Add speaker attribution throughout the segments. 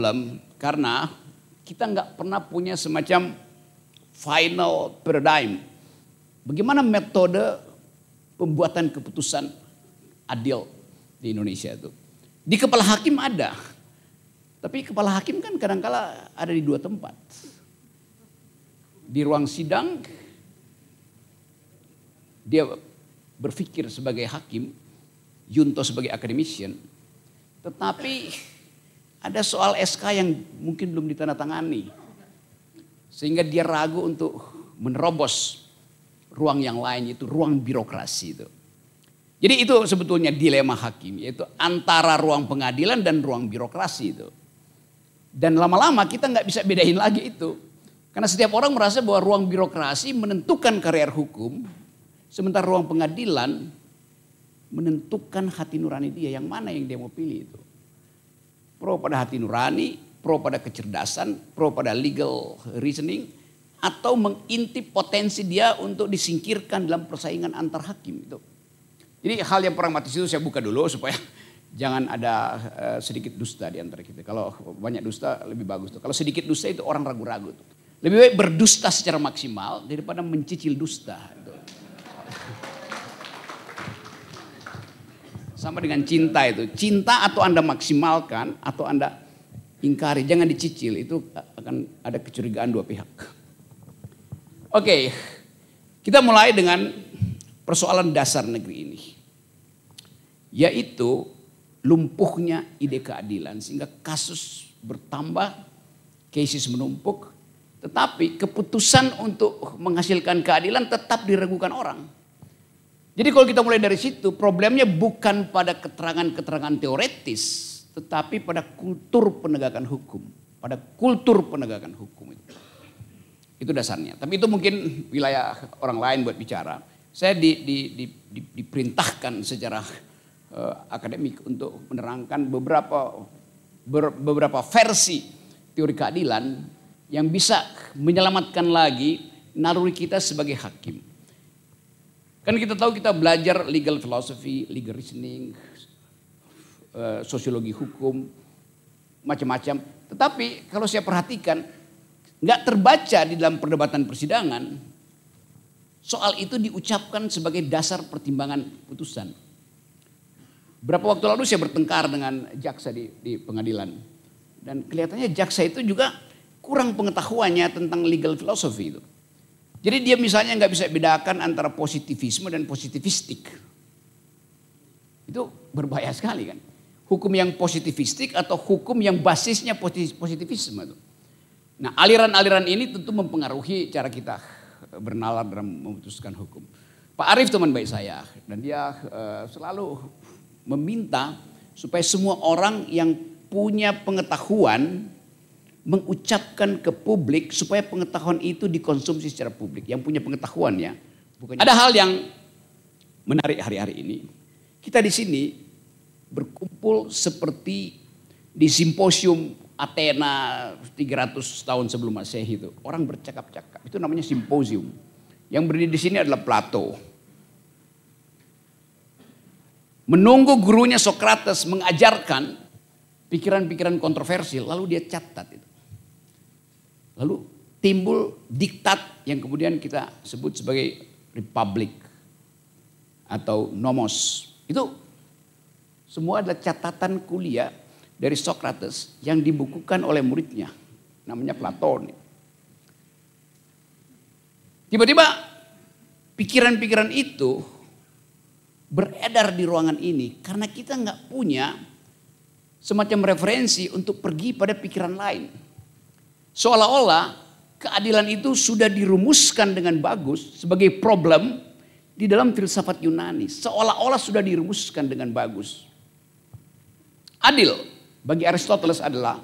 Speaker 1: problem karena kita nggak pernah punya semacam final paradigm. Bagaimana metode pembuatan keputusan adil di Indonesia itu. Di kepala hakim ada. Tapi kepala hakim kan kadang-kala ada di dua tempat. Di ruang sidang dia berpikir sebagai hakim, Yunto sebagai akademisian, Tetapi ada soal SK yang mungkin belum ditandatangani. Sehingga dia ragu untuk menerobos ruang yang lain itu ruang birokrasi itu. Jadi itu sebetulnya dilema hakim yaitu antara ruang pengadilan dan ruang birokrasi itu. Dan lama-lama kita nggak bisa bedain lagi itu. Karena setiap orang merasa bahwa ruang birokrasi menentukan karier hukum, sementara ruang pengadilan menentukan hati nurani dia yang mana yang dia mau pilih itu pro pada hati nurani, pro pada kecerdasan, pro pada legal reasoning, atau mengintip potensi dia untuk disingkirkan dalam persaingan antar hakim itu. Jadi hal yang pragmatis itu saya buka dulu supaya jangan ada eh, sedikit dusta di antara kita. Kalau banyak dusta lebih bagus tuh. Kalau sedikit dusta itu orang ragu-ragu tuh. Lebih baik berdusta secara maksimal daripada mencicil dusta. Tuh. Gitu. Sama dengan cinta itu. Cinta atau Anda maksimalkan atau Anda ingkari, jangan dicicil. Itu akan ada kecurigaan dua pihak. Oke, kita mulai dengan persoalan dasar negeri ini. Yaitu lumpuhnya ide keadilan sehingga kasus bertambah, cases menumpuk, tetapi keputusan untuk menghasilkan keadilan tetap diragukan orang. Jadi kalau kita mulai dari situ, problemnya bukan pada keterangan-keterangan teoretis, tetapi pada kultur penegakan hukum, pada kultur penegakan hukum itu. Itu dasarnya. Tapi itu mungkin wilayah orang lain buat bicara. Saya di, di, di, di, diperintahkan secara uh, akademik untuk menerangkan beberapa ber, beberapa versi teori keadilan yang bisa menyelamatkan lagi naluri kita sebagai hakim. Kan kita tahu kita belajar legal philosophy, legal reasoning, eh, sosiologi hukum, macam-macam. Tetapi kalau saya perhatikan, nggak terbaca di dalam perdebatan persidangan, soal itu diucapkan sebagai dasar pertimbangan putusan. Berapa waktu lalu saya bertengkar dengan jaksa di, di pengadilan. Dan kelihatannya jaksa itu juga kurang pengetahuannya tentang legal philosophy itu. Jadi dia misalnya nggak bisa bedakan antara positivisme dan positivistik. Itu berbahaya sekali kan. Hukum yang positivistik atau hukum yang basisnya positivisme. Tuh. Nah aliran-aliran ini tentu mempengaruhi cara kita eh, bernalar dalam memutuskan hukum. Pak Arief teman baik saya dan dia eh, selalu meminta supaya semua orang yang punya pengetahuan mengucapkan ke publik supaya pengetahuan itu dikonsumsi secara publik. Yang punya pengetahuan ya. Bukannya... Ada hal yang menarik hari-hari ini. Kita di sini berkumpul seperti di simposium Athena 300 tahun sebelum Masehi itu. Orang bercakap-cakap. Itu namanya simposium. Yang berdiri di sini adalah Plato. Menunggu gurunya Sokrates mengajarkan pikiran-pikiran kontroversi, lalu dia catat itu. Lalu timbul diktat yang kemudian kita sebut sebagai republik atau nomos. Itu semua adalah catatan kuliah dari Sokrates yang dibukukan oleh muridnya. Namanya Platon. Tiba-tiba pikiran-pikiran itu beredar di ruangan ini karena kita nggak punya semacam referensi untuk pergi pada pikiran lain. Seolah-olah keadilan itu sudah dirumuskan dengan bagus sebagai problem di dalam filsafat Yunani. Seolah-olah sudah dirumuskan dengan bagus. Adil bagi Aristoteles adalah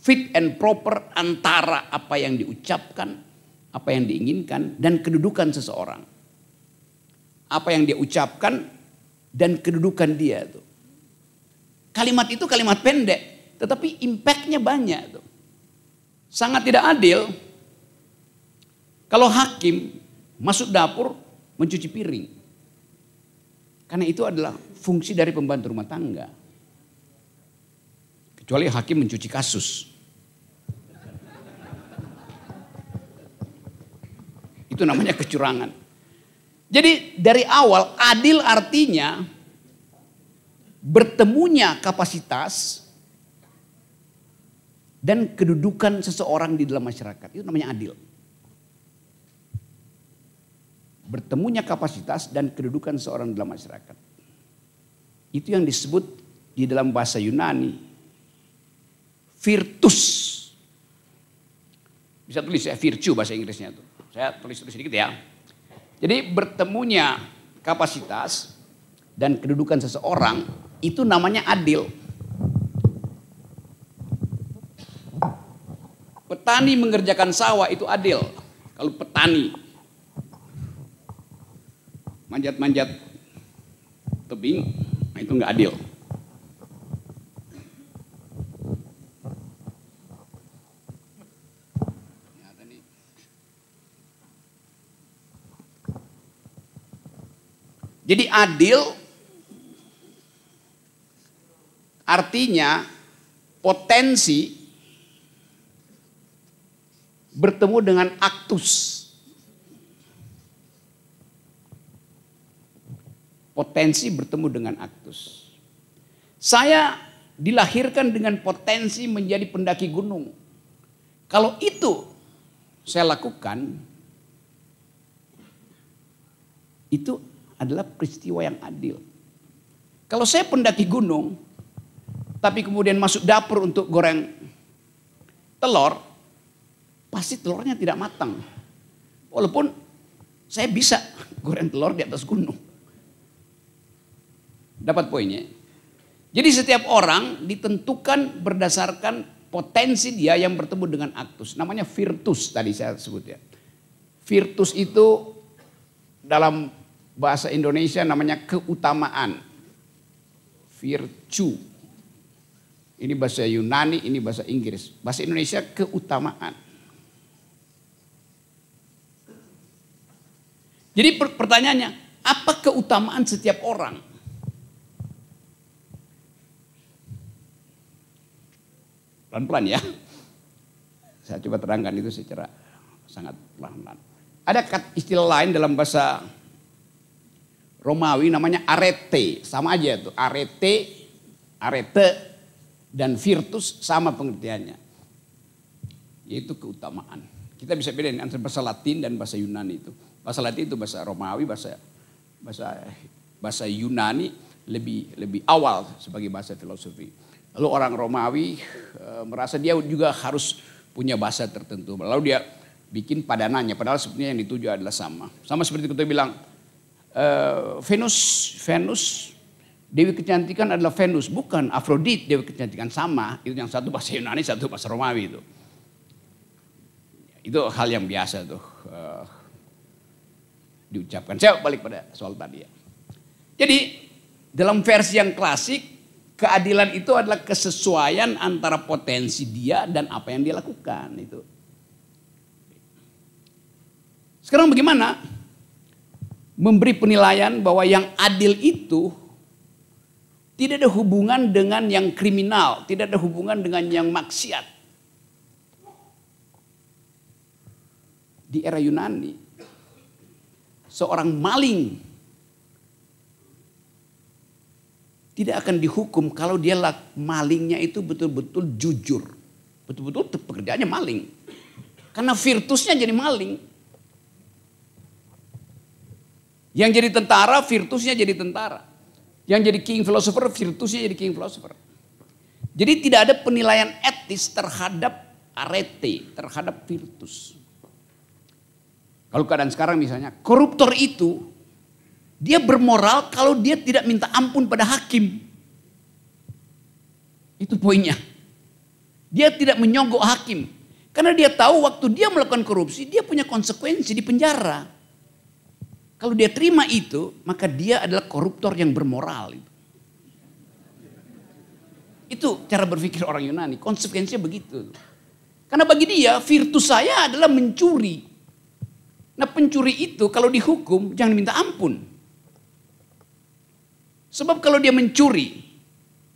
Speaker 1: fit and proper antara apa yang diucapkan, apa yang diinginkan, dan kedudukan seseorang. Apa yang dia ucapkan dan kedudukan dia itu. Kalimat itu kalimat pendek, tetapi impactnya banyak tuh sangat tidak adil kalau hakim masuk dapur mencuci piring. Karena itu adalah fungsi dari pembantu rumah tangga. Kecuali hakim mencuci kasus. Itu namanya kecurangan. Jadi dari awal adil artinya bertemunya kapasitas dan kedudukan seseorang di dalam masyarakat. Itu namanya adil. Bertemunya kapasitas dan kedudukan seorang dalam masyarakat. Itu yang disebut di dalam bahasa Yunani virtus. Bisa tulis ya virtue bahasa Inggrisnya itu. Saya tulis-tulis sedikit ya. Jadi bertemunya kapasitas dan kedudukan seseorang itu namanya adil. Petani mengerjakan sawah itu adil. Kalau petani manjat-manjat tebing, nah itu nggak adil. Jadi adil artinya potensi bertemu dengan aktus. Potensi bertemu dengan aktus. Saya dilahirkan dengan potensi menjadi pendaki gunung. Kalau itu saya lakukan, itu adalah peristiwa yang adil. Kalau saya pendaki gunung, tapi kemudian masuk dapur untuk goreng telur, pasti telurnya tidak matang. Walaupun saya bisa goreng telur di atas gunung. Dapat poinnya. Jadi setiap orang ditentukan berdasarkan potensi dia yang bertemu dengan aktus. Namanya virtus tadi saya sebut ya. Virtus itu dalam bahasa Indonesia namanya keutamaan. Virtu, Ini bahasa Yunani, ini bahasa Inggris. Bahasa Indonesia keutamaan. Jadi pertanyaannya, apa keutamaan setiap orang? Pelan-pelan ya. Saya coba terangkan itu secara sangat pelan-pelan. Ada istilah lain dalam bahasa Romawi namanya arete. Sama aja itu. arete, arete, dan virtus sama pengertiannya. Yaitu keutamaan. Kita bisa bedain antara bahasa Latin dan bahasa Yunani itu Bahasa Latin itu bahasa Romawi, bahasa bahasa bahasa Yunani lebih lebih awal sebagai bahasa filosofi. Lalu orang Romawi e, merasa dia juga harus punya bahasa tertentu. Lalu dia bikin padanannya. Padahal sebenarnya yang dituju adalah sama. Sama seperti kita bilang e, Venus, Venus Dewi kecantikan adalah Venus, bukan Afrodit Dewi kecantikan sama. Itu yang satu bahasa Yunani, satu bahasa Romawi itu. Itu hal yang biasa tuh. Eh, diucapkan. Saya balik pada soal tadi ya. Jadi dalam versi yang klasik keadilan itu adalah kesesuaian antara potensi dia dan apa yang dia lakukan itu. Sekarang bagaimana? Memberi penilaian bahwa yang adil itu tidak ada hubungan dengan yang kriminal, tidak ada hubungan dengan yang maksiat. Di era Yunani, seorang maling tidak akan dihukum kalau dia malingnya itu betul-betul jujur. Betul-betul pekerjaannya maling. Karena virtusnya jadi maling. Yang jadi tentara, virtusnya jadi tentara. Yang jadi king philosopher, virtusnya jadi king philosopher. Jadi tidak ada penilaian etis terhadap arete, terhadap virtus. Kalau keadaan sekarang misalnya, koruptor itu dia bermoral kalau dia tidak minta ampun pada hakim. Itu poinnya. Dia tidak menyogok hakim. Karena dia tahu waktu dia melakukan korupsi, dia punya konsekuensi di penjara. Kalau dia terima itu, maka dia adalah koruptor yang bermoral. Itu cara berpikir orang Yunani. Konsekuensinya begitu. Karena bagi dia, virtus saya adalah mencuri. Nah pencuri itu kalau dihukum jangan minta ampun. Sebab kalau dia mencuri,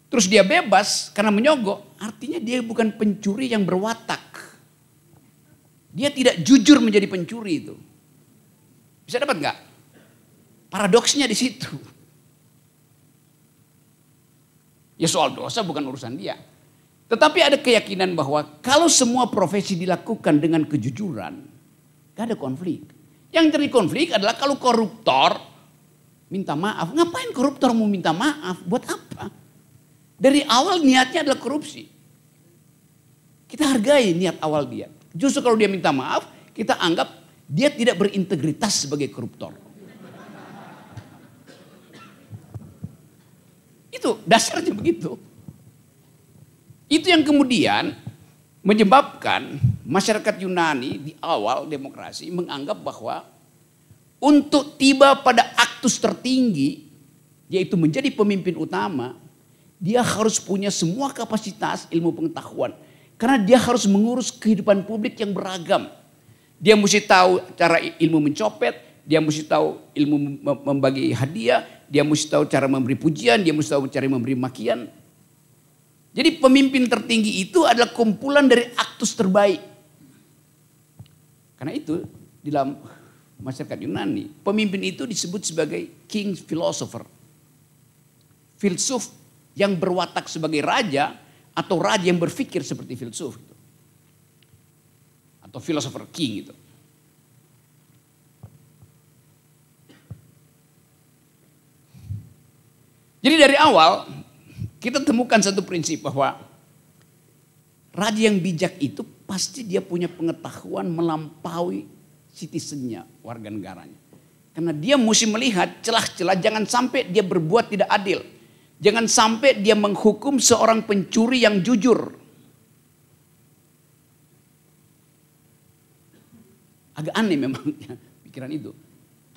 Speaker 1: terus dia bebas karena menyogok, artinya dia bukan pencuri yang berwatak. Dia tidak jujur menjadi pencuri itu. Bisa dapat nggak? Paradoksnya di situ. Ya soal dosa bukan urusan dia. Tetapi ada keyakinan bahwa kalau semua profesi dilakukan dengan kejujuran, Gak ada konflik. Yang jadi konflik adalah kalau koruptor minta maaf. Ngapain koruptor mau minta maaf? Buat apa? Dari awal niatnya adalah korupsi. Kita hargai niat awal dia. Justru kalau dia minta maaf, kita anggap dia tidak berintegritas sebagai koruptor. Itu dasarnya begitu. Itu yang kemudian Menyebabkan masyarakat Yunani di awal demokrasi menganggap bahwa untuk tiba pada aktus tertinggi yaitu menjadi pemimpin utama, dia harus punya semua kapasitas ilmu pengetahuan. Karena dia harus mengurus kehidupan publik yang beragam. Dia mesti tahu cara ilmu mencopet, dia mesti tahu ilmu membagi hadiah, dia mesti tahu cara memberi pujian, dia mesti tahu cara memberi makian. Jadi pemimpin tertinggi itu adalah kumpulan dari aktus terbaik. Karena itu di dalam masyarakat Yunani, pemimpin itu disebut sebagai king philosopher. Filsuf yang berwatak sebagai raja atau raja yang berpikir seperti filsuf. Atau philosopher king itu. Jadi dari awal kita temukan satu prinsip bahwa raja yang bijak itu pasti dia punya pengetahuan melampaui citizennya, warga negaranya. Karena dia mesti melihat celah-celah jangan sampai dia berbuat tidak adil. Jangan sampai dia menghukum seorang pencuri yang jujur. Agak aneh memang pikiran itu.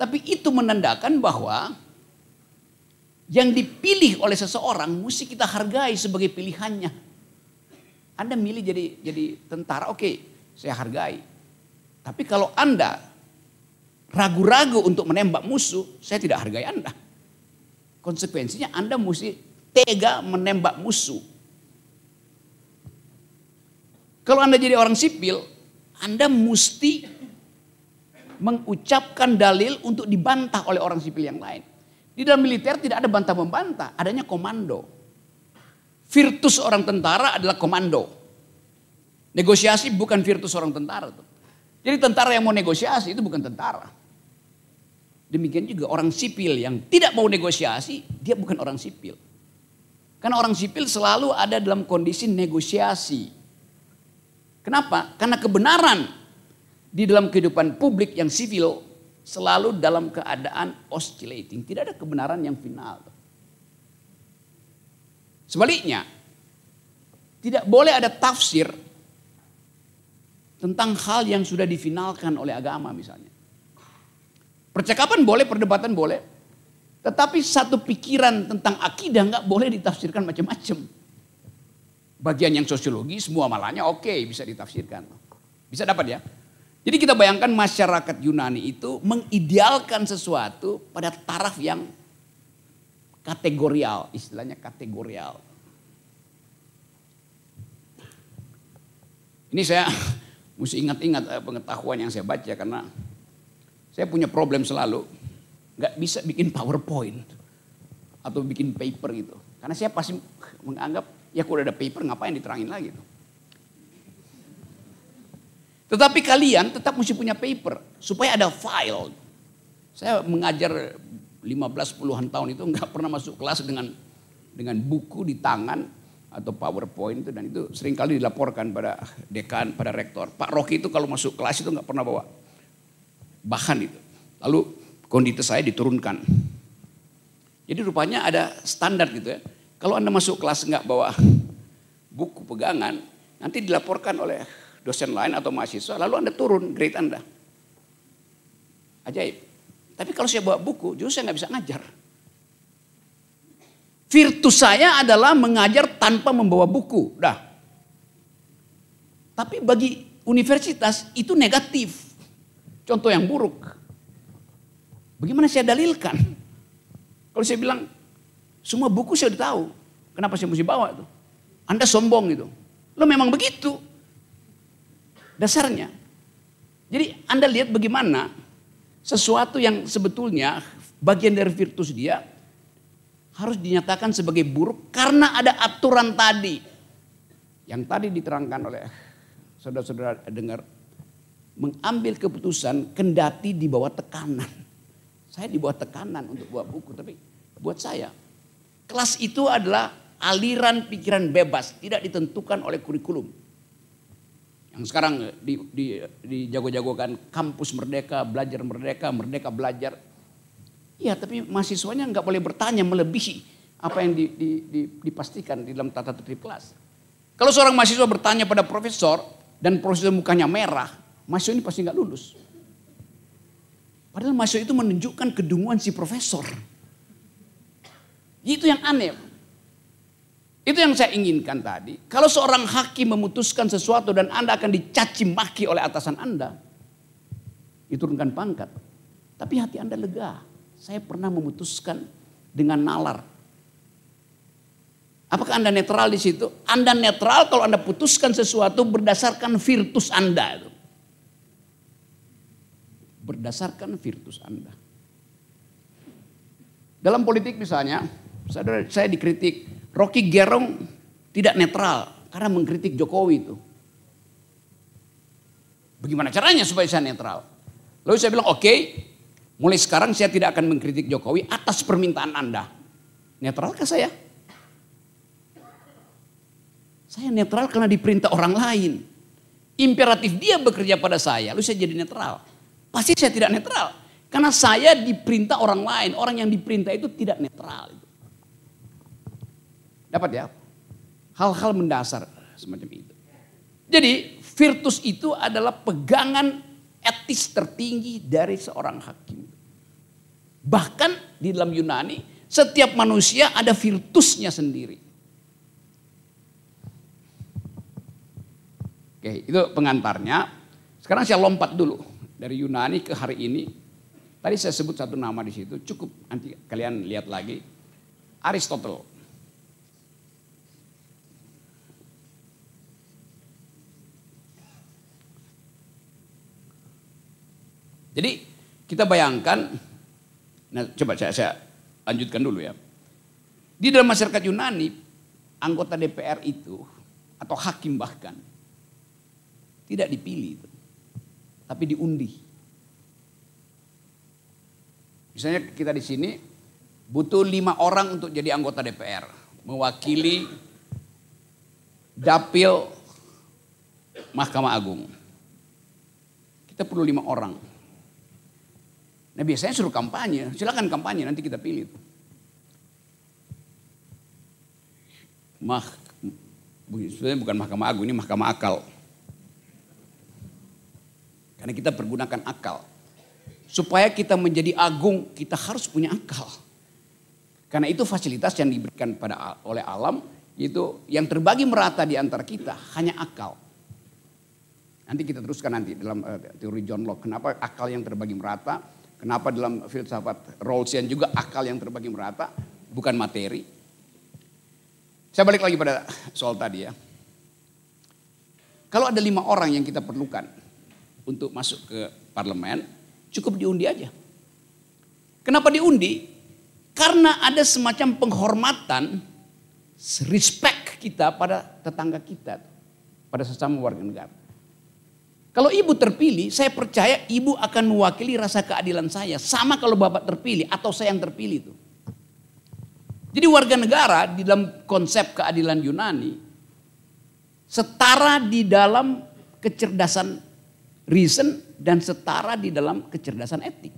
Speaker 1: Tapi itu menandakan bahwa yang dipilih oleh seseorang mesti kita hargai sebagai pilihannya. Anda milih jadi jadi tentara, oke, okay, saya hargai. Tapi kalau Anda ragu-ragu untuk menembak musuh, saya tidak hargai Anda. Konsekuensinya Anda mesti tega menembak musuh. Kalau Anda jadi orang sipil, Anda mesti mengucapkan dalil untuk dibantah oleh orang sipil yang lain. Di dalam militer tidak ada bantah-membantah, adanya komando. Virtus orang tentara adalah komando. Negosiasi bukan virtus orang tentara. Tuh. Jadi tentara yang mau negosiasi itu bukan tentara. Demikian juga orang sipil yang tidak mau negosiasi, dia bukan orang sipil. Karena orang sipil selalu ada dalam kondisi negosiasi. Kenapa? Karena kebenaran di dalam kehidupan publik yang sipil selalu dalam keadaan oscillating. Tidak ada kebenaran yang final. Sebaliknya, tidak boleh ada tafsir tentang hal yang sudah difinalkan oleh agama misalnya. Percakapan boleh, perdebatan boleh. Tetapi satu pikiran tentang akidah nggak boleh ditafsirkan macam-macam. Bagian yang sosiologi, semua malahnya oke okay, bisa ditafsirkan. Bisa dapat ya. Jadi kita bayangkan masyarakat Yunani itu mengidealkan sesuatu pada taraf yang kategorial, istilahnya kategorial. Ini saya mesti ingat-ingat eh, pengetahuan yang saya baca karena saya punya problem selalu nggak bisa bikin PowerPoint atau bikin paper gitu. Karena saya pasti menganggap ya kalau ada paper ngapain diterangin lagi tuh. Tetapi kalian tetap mesti punya paper supaya ada file. Saya mengajar 15 puluhan tahun itu nggak pernah masuk kelas dengan dengan buku di tangan atau PowerPoint itu dan itu sering kali dilaporkan pada dekan, pada rektor. Pak Rocky itu kalau masuk kelas itu nggak pernah bawa bahan itu. Lalu kondisi saya diturunkan. Jadi rupanya ada standar gitu ya. Kalau Anda masuk kelas nggak bawa buku pegangan, nanti dilaporkan oleh dosen lain atau mahasiswa, lalu Anda turun grade Anda. Ajaib. Tapi kalau saya bawa buku, justru saya nggak bisa ngajar. Virtus saya adalah mengajar tanpa membawa buku. Dah. Tapi bagi universitas itu negatif. Contoh yang buruk. Bagaimana saya dalilkan? Kalau saya bilang, semua buku saya udah tahu. Kenapa saya mesti bawa itu? Anda sombong gitu. Lo memang begitu dasarnya. Jadi Anda lihat bagaimana sesuatu yang sebetulnya bagian dari virtus dia harus dinyatakan sebagai buruk karena ada aturan tadi. Yang tadi diterangkan oleh saudara-saudara dengar mengambil keputusan kendati di bawah tekanan. Saya di bawah tekanan untuk buat buku tapi buat saya kelas itu adalah aliran pikiran bebas, tidak ditentukan oleh kurikulum. Yang sekarang eh, di, di, jago jagokan kampus merdeka, belajar merdeka, merdeka belajar. Iya tapi mahasiswanya nggak boleh bertanya melebihi apa yang di, di, di, dipastikan di dalam tata tertib kelas. Kalau seorang mahasiswa bertanya pada profesor dan profesor mukanya merah, mahasiswa ini pasti nggak lulus. Padahal mahasiswa itu menunjukkan kedunguan si profesor. Itu yang aneh. Itu yang saya inginkan tadi. Kalau seorang hakim memutuskan sesuatu dan Anda akan dicaci maki oleh atasan Anda, diturunkan pangkat. Tapi hati Anda lega. Saya pernah memutuskan dengan nalar. Apakah Anda netral di situ? Anda netral kalau Anda putuskan sesuatu berdasarkan virtus Anda. Berdasarkan virtus Anda. Dalam politik misalnya, saya, saya dikritik Rocky Gerong tidak netral karena mengkritik Jokowi itu. Bagaimana caranya supaya saya netral? Lalu saya bilang, oke, okay, mulai sekarang saya tidak akan mengkritik Jokowi atas permintaan Anda. Netralkah saya? Saya netral karena diperintah orang lain. Imperatif dia bekerja pada saya, lalu saya jadi netral. Pasti saya tidak netral. Karena saya diperintah orang lain. Orang yang diperintah itu tidak netral. Dapat ya? Hal-hal mendasar semacam itu. Jadi virtus itu adalah pegangan etis tertinggi dari seorang hakim. Bahkan di dalam Yunani setiap manusia ada virtusnya sendiri. Oke, itu pengantarnya. Sekarang saya lompat dulu dari Yunani ke hari ini. Tadi saya sebut satu nama di situ, cukup nanti kalian lihat lagi. Aristoteles. Jadi kita bayangkan, nah coba saya, saya lanjutkan dulu ya. Di dalam masyarakat Yunani, anggota DPR itu atau hakim bahkan tidak dipilih, tapi diundi. Misalnya kita di sini butuh lima orang untuk jadi anggota DPR, mewakili dapil Mahkamah Agung. Kita perlu lima orang Nah biasanya suruh kampanye, silakan kampanye nanti kita pilih. Mah, sebenarnya bukan Mahkamah Agung ini Mahkamah Akal. Karena kita pergunakan akal. Supaya kita menjadi agung, kita harus punya akal. Karena itu fasilitas yang diberikan pada oleh alam itu yang terbagi merata di antara kita hanya akal. Nanti kita teruskan nanti dalam eh, teori John Locke. Kenapa akal yang terbagi merata Kenapa dalam filsafat Rawlsian juga akal yang terbagi merata, bukan materi. Saya balik lagi pada soal tadi ya. Kalau ada lima orang yang kita perlukan untuk masuk ke parlemen, cukup diundi aja. Kenapa diundi? Karena ada semacam penghormatan, respect kita pada tetangga kita, pada sesama warga negara. Kalau ibu terpilih, saya percaya ibu akan mewakili rasa keadilan saya. Sama kalau bapak terpilih atau saya yang terpilih itu. Jadi warga negara di dalam konsep keadilan Yunani setara di dalam kecerdasan reason dan setara di dalam kecerdasan etik.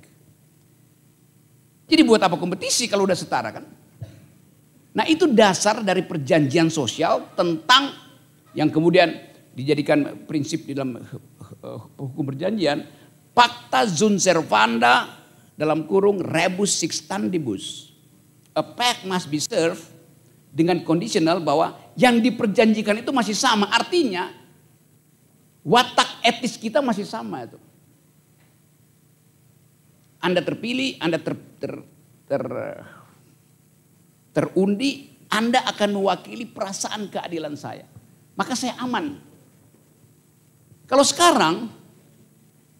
Speaker 1: Jadi buat apa kompetisi kalau udah setara kan? Nah itu dasar dari perjanjian sosial tentang yang kemudian dijadikan prinsip di dalam Eh, hukum perjanjian, pacta sunt servanda dalam kurung rebus sixtandibus. A pact must be served dengan kondisional bahwa yang diperjanjikan itu masih sama. Artinya watak etis kita masih sama itu. Anda terpilih, Anda ter, ter, ter, terundi, Anda akan mewakili perasaan keadilan saya. Maka saya aman kalau sekarang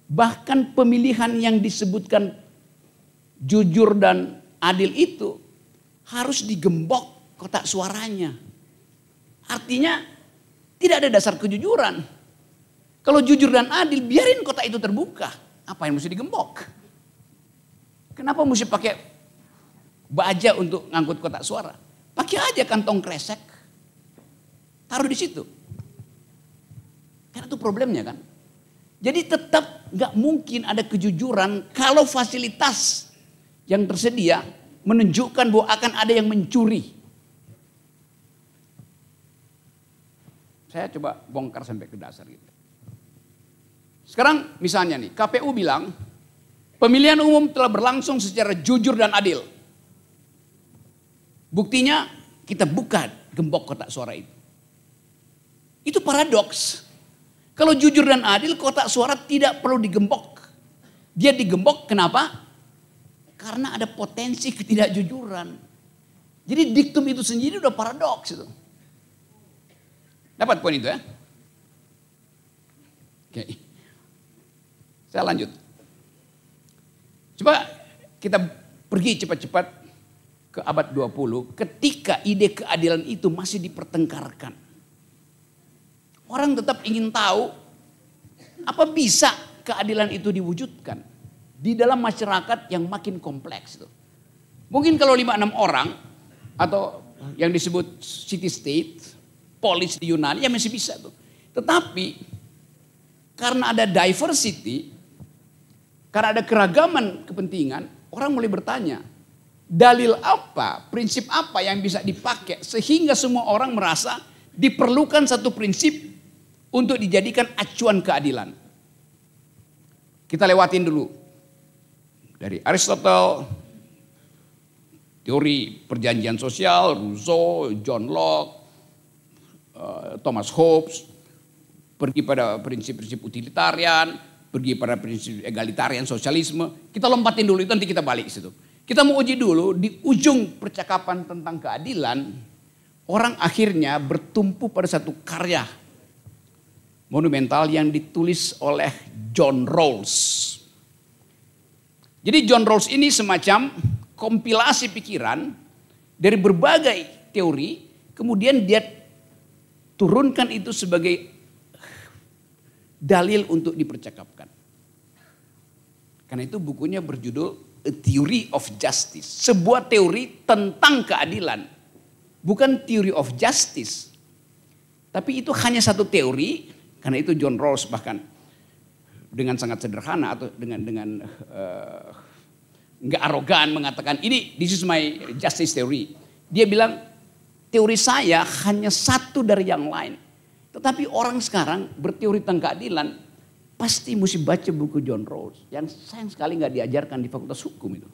Speaker 1: bahkan pemilihan yang disebutkan jujur dan adil itu harus digembok kotak suaranya. Artinya tidak ada dasar kejujuran. Kalau jujur dan adil biarin kotak itu terbuka. Apa yang mesti digembok? Kenapa mesti pakai baja untuk ngangkut kotak suara? Pakai aja kantong kresek. Taruh di situ. Karena itu problemnya kan. Jadi tetap nggak mungkin ada kejujuran kalau fasilitas yang tersedia menunjukkan bahwa akan ada yang mencuri. Saya coba bongkar sampai ke dasar gitu. Sekarang misalnya nih, KPU bilang pemilihan umum telah berlangsung secara jujur dan adil. Buktinya kita buka gembok kotak suara itu. Itu paradoks. Kalau jujur dan adil, kotak suara tidak perlu digembok. Dia digembok kenapa? Karena ada potensi ketidakjujuran. Jadi diktum itu sendiri udah paradoks itu. Dapat poin itu ya? Oke. Saya lanjut. Coba kita pergi cepat-cepat ke abad 20 ketika ide keadilan itu masih dipertengkarkan. Orang tetap ingin tahu apa bisa keadilan itu diwujudkan di dalam masyarakat yang makin kompleks itu. Mungkin kalau 5-6 orang atau yang disebut city state, polis di Yunani ya masih bisa tuh. Tetapi karena ada diversity, karena ada keragaman kepentingan, orang mulai bertanya, dalil apa, prinsip apa yang bisa dipakai sehingga semua orang merasa diperlukan satu prinsip untuk dijadikan acuan keadilan. Kita lewatin dulu. Dari Aristotle, teori perjanjian sosial, Rousseau, John Locke, eh, Thomas Hobbes, pergi pada prinsip-prinsip utilitarian, pergi pada prinsip egalitarian sosialisme. Kita lompatin dulu itu nanti kita balik situ. Kita mau uji dulu di ujung percakapan tentang keadilan, orang akhirnya bertumpu pada satu karya monumental yang ditulis oleh John Rawls. Jadi John Rawls ini semacam kompilasi pikiran dari berbagai teori, kemudian dia turunkan itu sebagai dalil untuk dipercakapkan. Karena itu bukunya berjudul A Theory of Justice, sebuah teori tentang keadilan. Bukan theory of justice. Tapi itu hanya satu teori karena itu John Rawls bahkan dengan sangat sederhana atau dengan dengan eh, nggak uh, arogan mengatakan ini this is my justice theory. Dia bilang teori saya hanya satu dari yang lain. Tetapi orang sekarang berteori tentang keadilan pasti mesti baca buku John Rawls yang sayang sekali nggak diajarkan di fakultas hukum itu.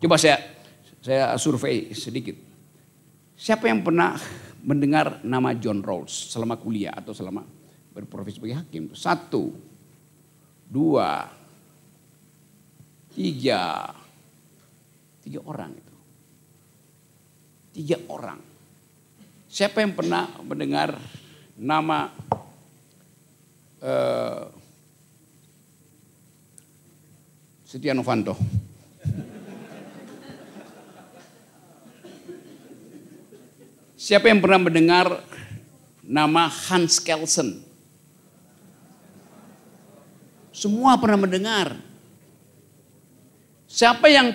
Speaker 1: Coba saya saya survei sedikit. Siapa yang pernah mendengar nama John Rawls selama kuliah atau selama berprofesi sebagai hakim. Satu, dua, tiga, tiga orang itu. Tiga orang. Siapa yang pernah mendengar nama uh, Setia Novanto? Siapa yang pernah mendengar nama Hans Kelsen? Semua pernah mendengar. Siapa yang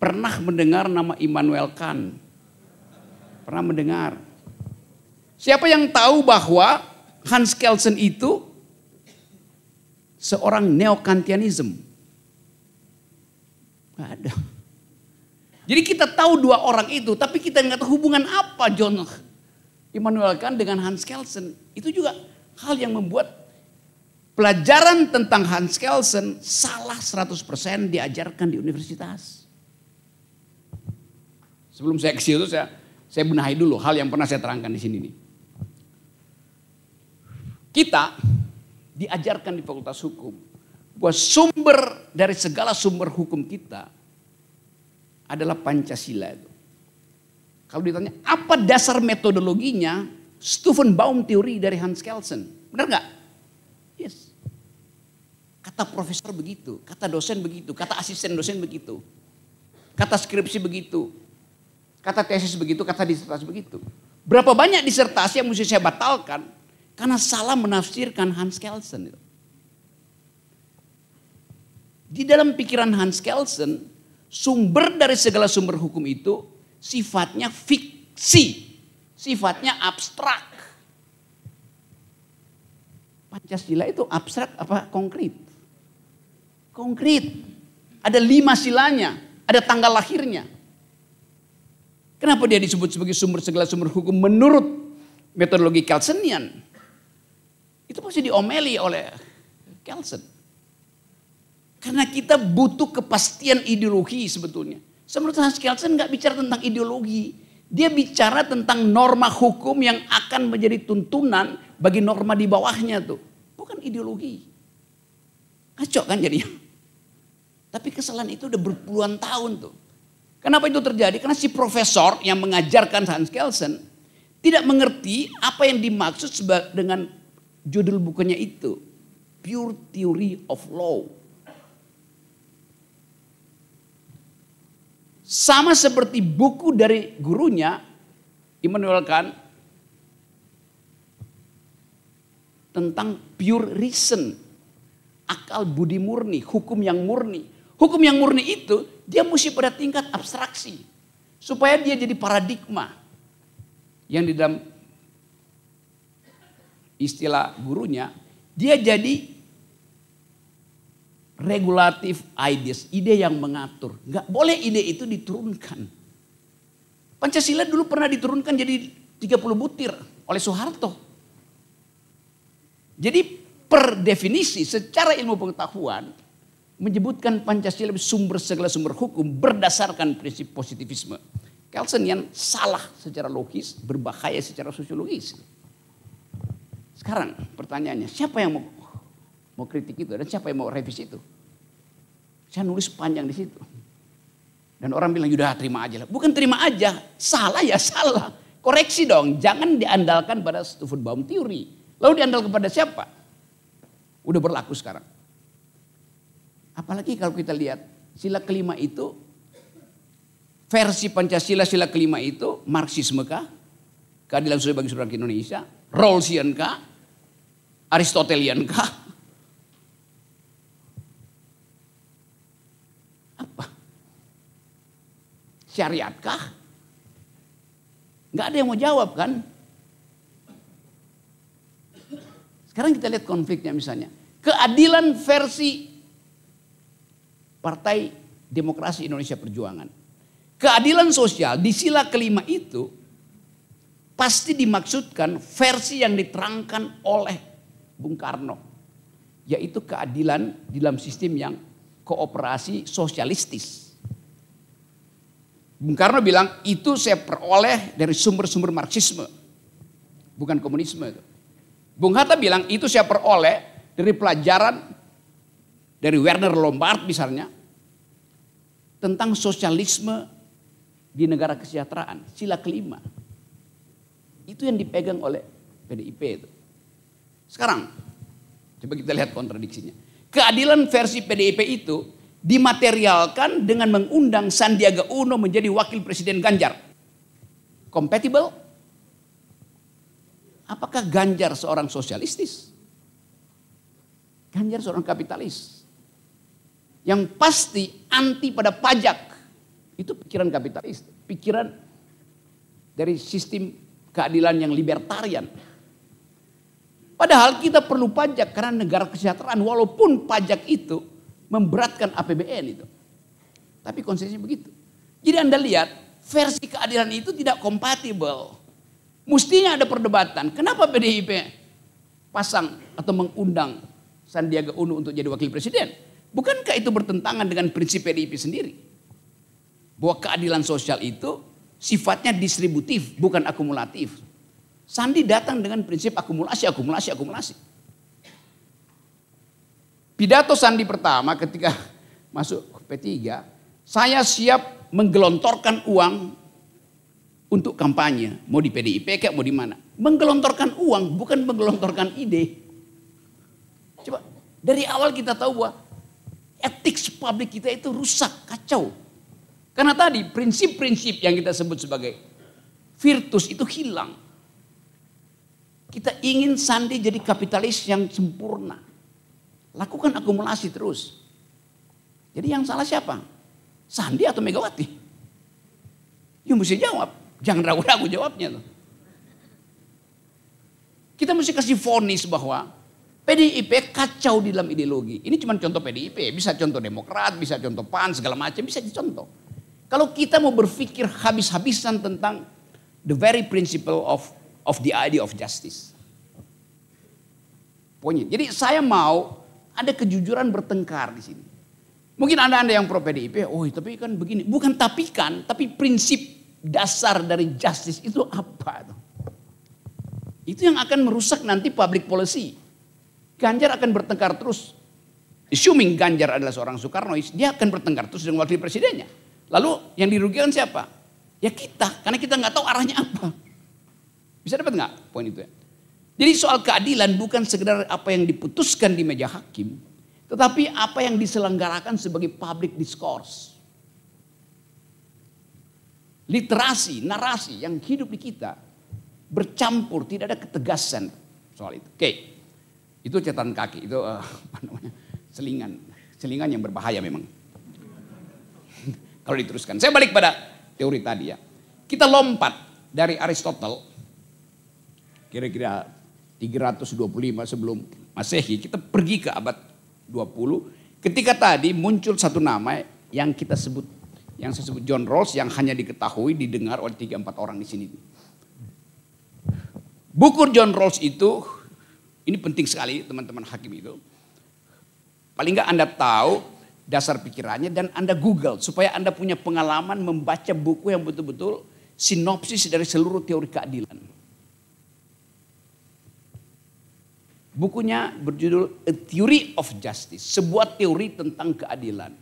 Speaker 1: pernah mendengar nama Immanuel Kant? Pernah mendengar. Siapa yang tahu bahwa Hans Kelsen itu seorang neokantianisme? Gak ada. Jadi kita tahu dua orang itu, tapi kita nggak tahu hubungan apa John Immanuel Kant dengan Hans Kelsen. Itu juga hal yang membuat pelajaran tentang Hans Kelsen salah 100% diajarkan di universitas. Sebelum saya ke situ saya saya benahi dulu hal yang pernah saya terangkan di sini nih. Kita diajarkan di Fakultas Hukum bahwa sumber dari segala sumber hukum kita adalah Pancasila itu. Kalau ditanya apa dasar metodologinya, Stephen Baum teori dari Hans Kelsen. Benar nggak? Kata profesor begitu, kata dosen begitu, kata asisten dosen begitu. Kata skripsi begitu, kata tesis begitu, kata disertasi begitu. Berapa banyak disertasi yang mesti saya batalkan karena salah menafsirkan Hans Kelsen. Di dalam pikiran Hans Kelsen, sumber dari segala sumber hukum itu sifatnya fiksi, sifatnya abstrak. Pancasila itu abstrak apa konkret? konkret. Ada lima silanya, ada tanggal lahirnya. Kenapa dia disebut sebagai sumber segala sumber hukum menurut metodologi Kelsenian? Itu pasti diomeli oleh Kelsen. Karena kita butuh kepastian ideologi sebetulnya. Menurut Hans Kelsen nggak bicara tentang ideologi. Dia bicara tentang norma hukum yang akan menjadi tuntunan bagi norma di bawahnya tuh. Bukan ideologi. Kacau kan jadinya. Tapi kesalahan itu udah berpuluhan tahun tuh. Kenapa itu terjadi? Karena si profesor yang mengajarkan Hans Kelsen tidak mengerti apa yang dimaksud dengan judul bukunya itu. Pure Theory of Law. Sama seperti buku dari gurunya, Immanuel Kant, tentang pure reason, akal budi murni, hukum yang murni. Hukum yang murni itu dia mesti pada tingkat abstraksi supaya dia jadi paradigma yang di dalam istilah gurunya dia jadi regulatif ideas, ide yang mengatur. Nggak boleh ide itu diturunkan. Pancasila dulu pernah diturunkan jadi 30 butir oleh Soeharto. Jadi per definisi secara ilmu pengetahuan menyebutkan Pancasila sumber segala sumber hukum berdasarkan prinsip positivisme. Kelsenian salah secara logis, berbahaya secara sosiologis. Sekarang pertanyaannya, siapa yang mau, mau kritik itu dan siapa yang mau revisi itu? Saya nulis panjang di situ. Dan orang bilang, sudah terima aja lah. Bukan terima aja, salah ya salah. Koreksi dong, jangan diandalkan pada Stufenbaum teori. Lalu diandalkan pada siapa? Udah berlaku sekarang Apalagi kalau kita lihat sila kelima itu versi Pancasila sila kelima itu Marxisme kah? Keadilan sosial bagi seluruh Indonesia? Rawlsian kah? Aristotelian kah? Apa? Syariat kah? Gak ada yang mau jawab kan? Sekarang kita lihat konfliknya misalnya. Keadilan versi Partai Demokrasi Indonesia Perjuangan. Keadilan sosial di sila kelima itu pasti dimaksudkan versi yang diterangkan oleh Bung Karno. Yaitu keadilan dalam sistem yang kooperasi sosialistis. Bung Karno bilang itu saya peroleh dari sumber-sumber Marxisme. Bukan komunisme. Bung Hatta bilang itu saya peroleh dari pelajaran dari Werner Lombard misalnya tentang sosialisme di negara kesejahteraan, sila kelima. Itu yang dipegang oleh PDIP itu. Sekarang, coba kita lihat kontradiksinya. Keadilan versi PDIP itu dimaterialkan dengan mengundang Sandiaga Uno menjadi wakil presiden Ganjar. Compatible? Apakah Ganjar seorang sosialistis? Ganjar seorang kapitalis yang pasti anti pada pajak. Itu pikiran kapitalis, pikiran dari sistem keadilan yang libertarian. Padahal kita perlu pajak karena negara kesejahteraan walaupun pajak itu memberatkan APBN itu. Tapi konsepnya begitu. Jadi Anda lihat versi keadilan itu tidak kompatibel. Mestinya ada perdebatan. Kenapa PDIP pasang atau mengundang Sandiaga Uno untuk jadi wakil presiden? Bukankah itu bertentangan dengan prinsip PDIP sendiri? Bahwa keadilan sosial itu sifatnya distributif, bukan akumulatif. Sandi datang dengan prinsip akumulasi, akumulasi, akumulasi. Pidato Sandi pertama ketika masuk P3, saya siap menggelontorkan uang untuk kampanye. Mau di PDIP kayak mau di mana. Menggelontorkan uang bukan menggelontorkan ide. Coba dari awal kita tahu bahwa etik publik kita itu rusak, kacau. Karena tadi prinsip-prinsip yang kita sebut sebagai virtus itu hilang. Kita ingin sandi jadi kapitalis yang sempurna. Lakukan akumulasi terus. Jadi yang salah siapa? Sandi atau Megawati? Ya mesti jawab. Jangan ragu-ragu jawabnya. Kita mesti kasih vonis bahwa PDIP kacau di dalam ideologi. Ini cuma contoh PDIP, bisa contoh Demokrat, bisa contoh PAN, segala macam bisa dicontoh. Kalau kita mau berpikir habis-habisan tentang the very principle of of the idea of justice. Pokoknya, jadi saya mau ada kejujuran bertengkar di sini. Mungkin ada anda yang pro PDIP, oh tapi kan begini, bukan tapi kan, tapi prinsip dasar dari justice itu apa? Itu yang akan merusak nanti public policy. Ganjar akan bertengkar terus. Assuming Ganjar adalah seorang Soekarnois, dia akan bertengkar terus dengan wakil presidennya. Lalu yang dirugikan siapa? Ya kita, karena kita nggak tahu arahnya apa. Bisa dapat nggak poin itu ya? Jadi soal keadilan bukan sekedar apa yang diputuskan di meja hakim, tetapi apa yang diselenggarakan sebagai public discourse. Literasi, narasi yang hidup di kita bercampur, tidak ada ketegasan soal itu. Oke. Okay. Itu catatan kaki, itu uh, apa namanya? selingan. Selingan yang berbahaya memang. Kalau diteruskan. Saya balik pada teori tadi ya. Kita lompat dari Aristoteles kira-kira 325 sebelum Masehi, kita pergi ke abad 20 ketika tadi muncul satu nama yang kita sebut yang saya sebut John Rawls yang hanya diketahui didengar oleh tiga empat orang di sini. Buku John Rawls itu ini penting sekali teman-teman hakim itu. Paling nggak Anda tahu dasar pikirannya dan Anda Google supaya Anda punya pengalaman membaca buku yang betul-betul sinopsis dari seluruh teori keadilan. Bukunya berjudul A Theory of Justice, sebuah teori tentang keadilan.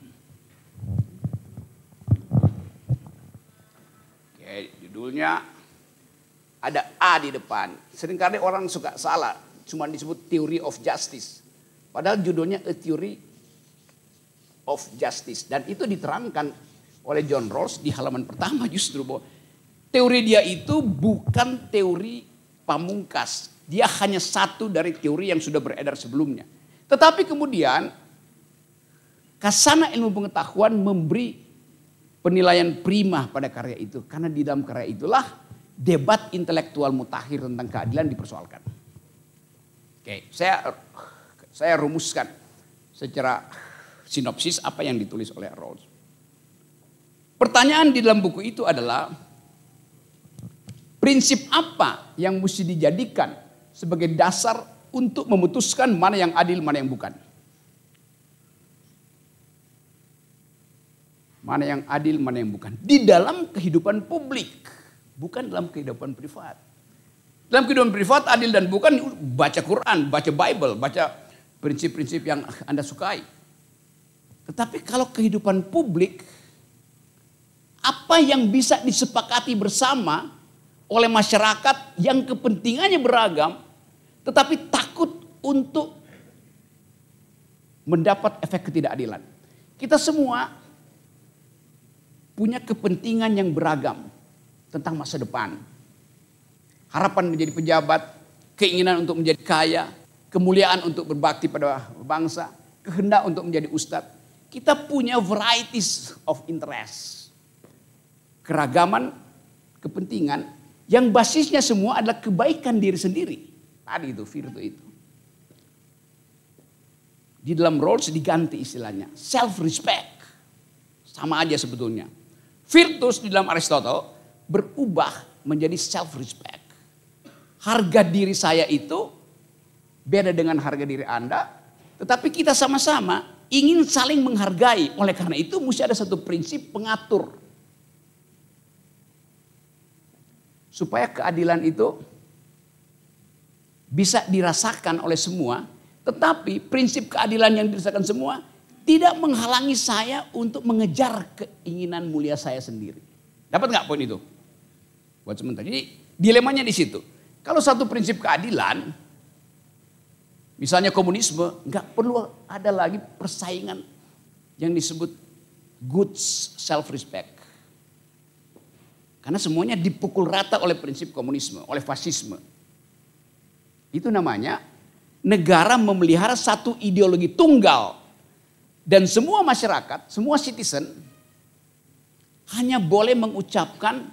Speaker 1: Oke, judulnya ada A di depan. Seringkali orang suka salah cuma disebut teori of justice. Padahal judulnya a theory of justice dan itu diterangkan oleh John Rawls di halaman pertama justru bahwa teori dia itu bukan teori pamungkas. Dia hanya satu dari teori yang sudah beredar sebelumnya. Tetapi kemudian kasana ilmu pengetahuan memberi penilaian prima pada karya itu karena di dalam karya itulah debat intelektual mutakhir tentang keadilan dipersoalkan. Oke, saya saya rumuskan secara sinopsis apa yang ditulis oleh Rawls. Pertanyaan di dalam buku itu adalah prinsip apa yang mesti dijadikan sebagai dasar untuk memutuskan mana yang adil, mana yang bukan. Mana yang adil, mana yang bukan. Di dalam kehidupan publik, bukan dalam kehidupan privat. Dalam kehidupan privat adil dan bukan baca Quran, baca Bible, baca prinsip-prinsip yang Anda sukai. Tetapi kalau kehidupan publik apa yang bisa disepakati bersama oleh masyarakat yang kepentingannya beragam tetapi takut untuk mendapat efek ketidakadilan. Kita semua punya kepentingan yang beragam tentang masa depan harapan menjadi pejabat, keinginan untuk menjadi kaya, kemuliaan untuk berbakti pada bangsa, kehendak untuk menjadi ustadz. Kita punya varieties of interest. Keragaman kepentingan yang basisnya semua adalah kebaikan diri sendiri. Tadi itu, Virtu itu. Di dalam roles diganti istilahnya, self-respect. Sama aja sebetulnya. Virtus di dalam Aristotle berubah menjadi self-respect harga diri saya itu beda dengan harga diri Anda. Tetapi kita sama-sama ingin saling menghargai. Oleh karena itu mesti ada satu prinsip pengatur. Supaya keadilan itu bisa dirasakan oleh semua. Tetapi prinsip keadilan yang dirasakan semua tidak menghalangi saya untuk mengejar keinginan mulia saya sendiri. Dapat nggak poin itu? Buat sementara. Jadi dilemanya di situ. Kalau satu prinsip keadilan, misalnya komunisme, nggak perlu ada lagi persaingan yang disebut goods self-respect. Karena semuanya dipukul rata oleh prinsip komunisme, oleh fasisme. Itu namanya negara memelihara satu ideologi tunggal. Dan semua masyarakat, semua citizen hanya boleh mengucapkan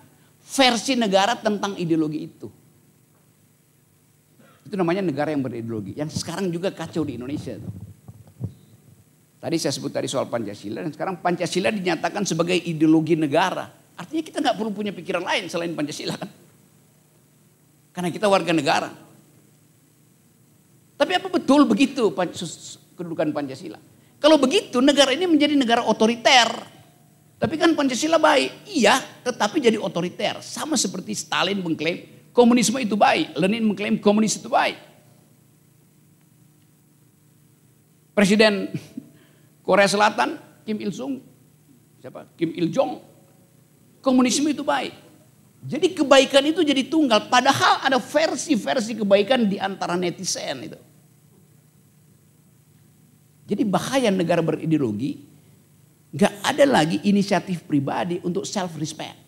Speaker 1: versi negara tentang ideologi itu. Itu namanya negara yang berideologi. Yang sekarang juga kacau di Indonesia. Tuh. Tadi saya sebut tadi soal Pancasila dan sekarang Pancasila dinyatakan sebagai ideologi negara. Artinya kita nggak perlu punya pikiran lain selain Pancasila kan? Karena kita warga negara. Tapi apa betul begitu kedudukan Pancasila? Kalau begitu negara ini menjadi negara otoriter. Tapi kan Pancasila baik. Iya, tetapi jadi otoriter. Sama seperti Stalin mengklaim Komunisme itu baik. Lenin mengklaim komunis itu baik. Presiden Korea Selatan Kim Il Sung, siapa? Kim Il Jong. Komunisme itu baik. Jadi kebaikan itu jadi tunggal. Padahal ada versi-versi kebaikan di antara netizen itu. Jadi bahaya negara berideologi, nggak ada lagi inisiatif pribadi untuk self respect.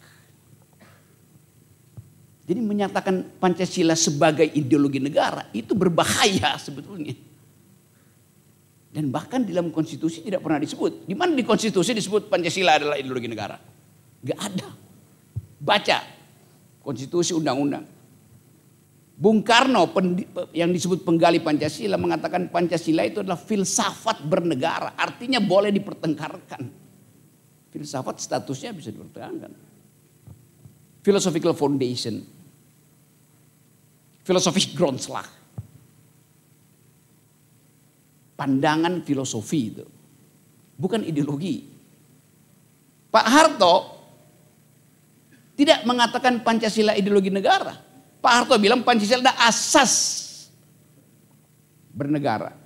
Speaker 1: Jadi menyatakan Pancasila sebagai ideologi negara itu berbahaya sebetulnya. Dan bahkan di dalam konstitusi tidak pernah disebut. Di mana di konstitusi disebut Pancasila adalah ideologi negara? Gak ada. Baca konstitusi undang-undang. Bung Karno yang disebut penggali Pancasila mengatakan Pancasila itu adalah filsafat bernegara. Artinya boleh dipertengkarkan. Filsafat statusnya bisa dipertengkarkan. Philosophical foundation Filosofi lah. Pandangan filosofi itu. Bukan ideologi. Pak Harto tidak mengatakan Pancasila ideologi negara. Pak Harto bilang Pancasila ada asas bernegara.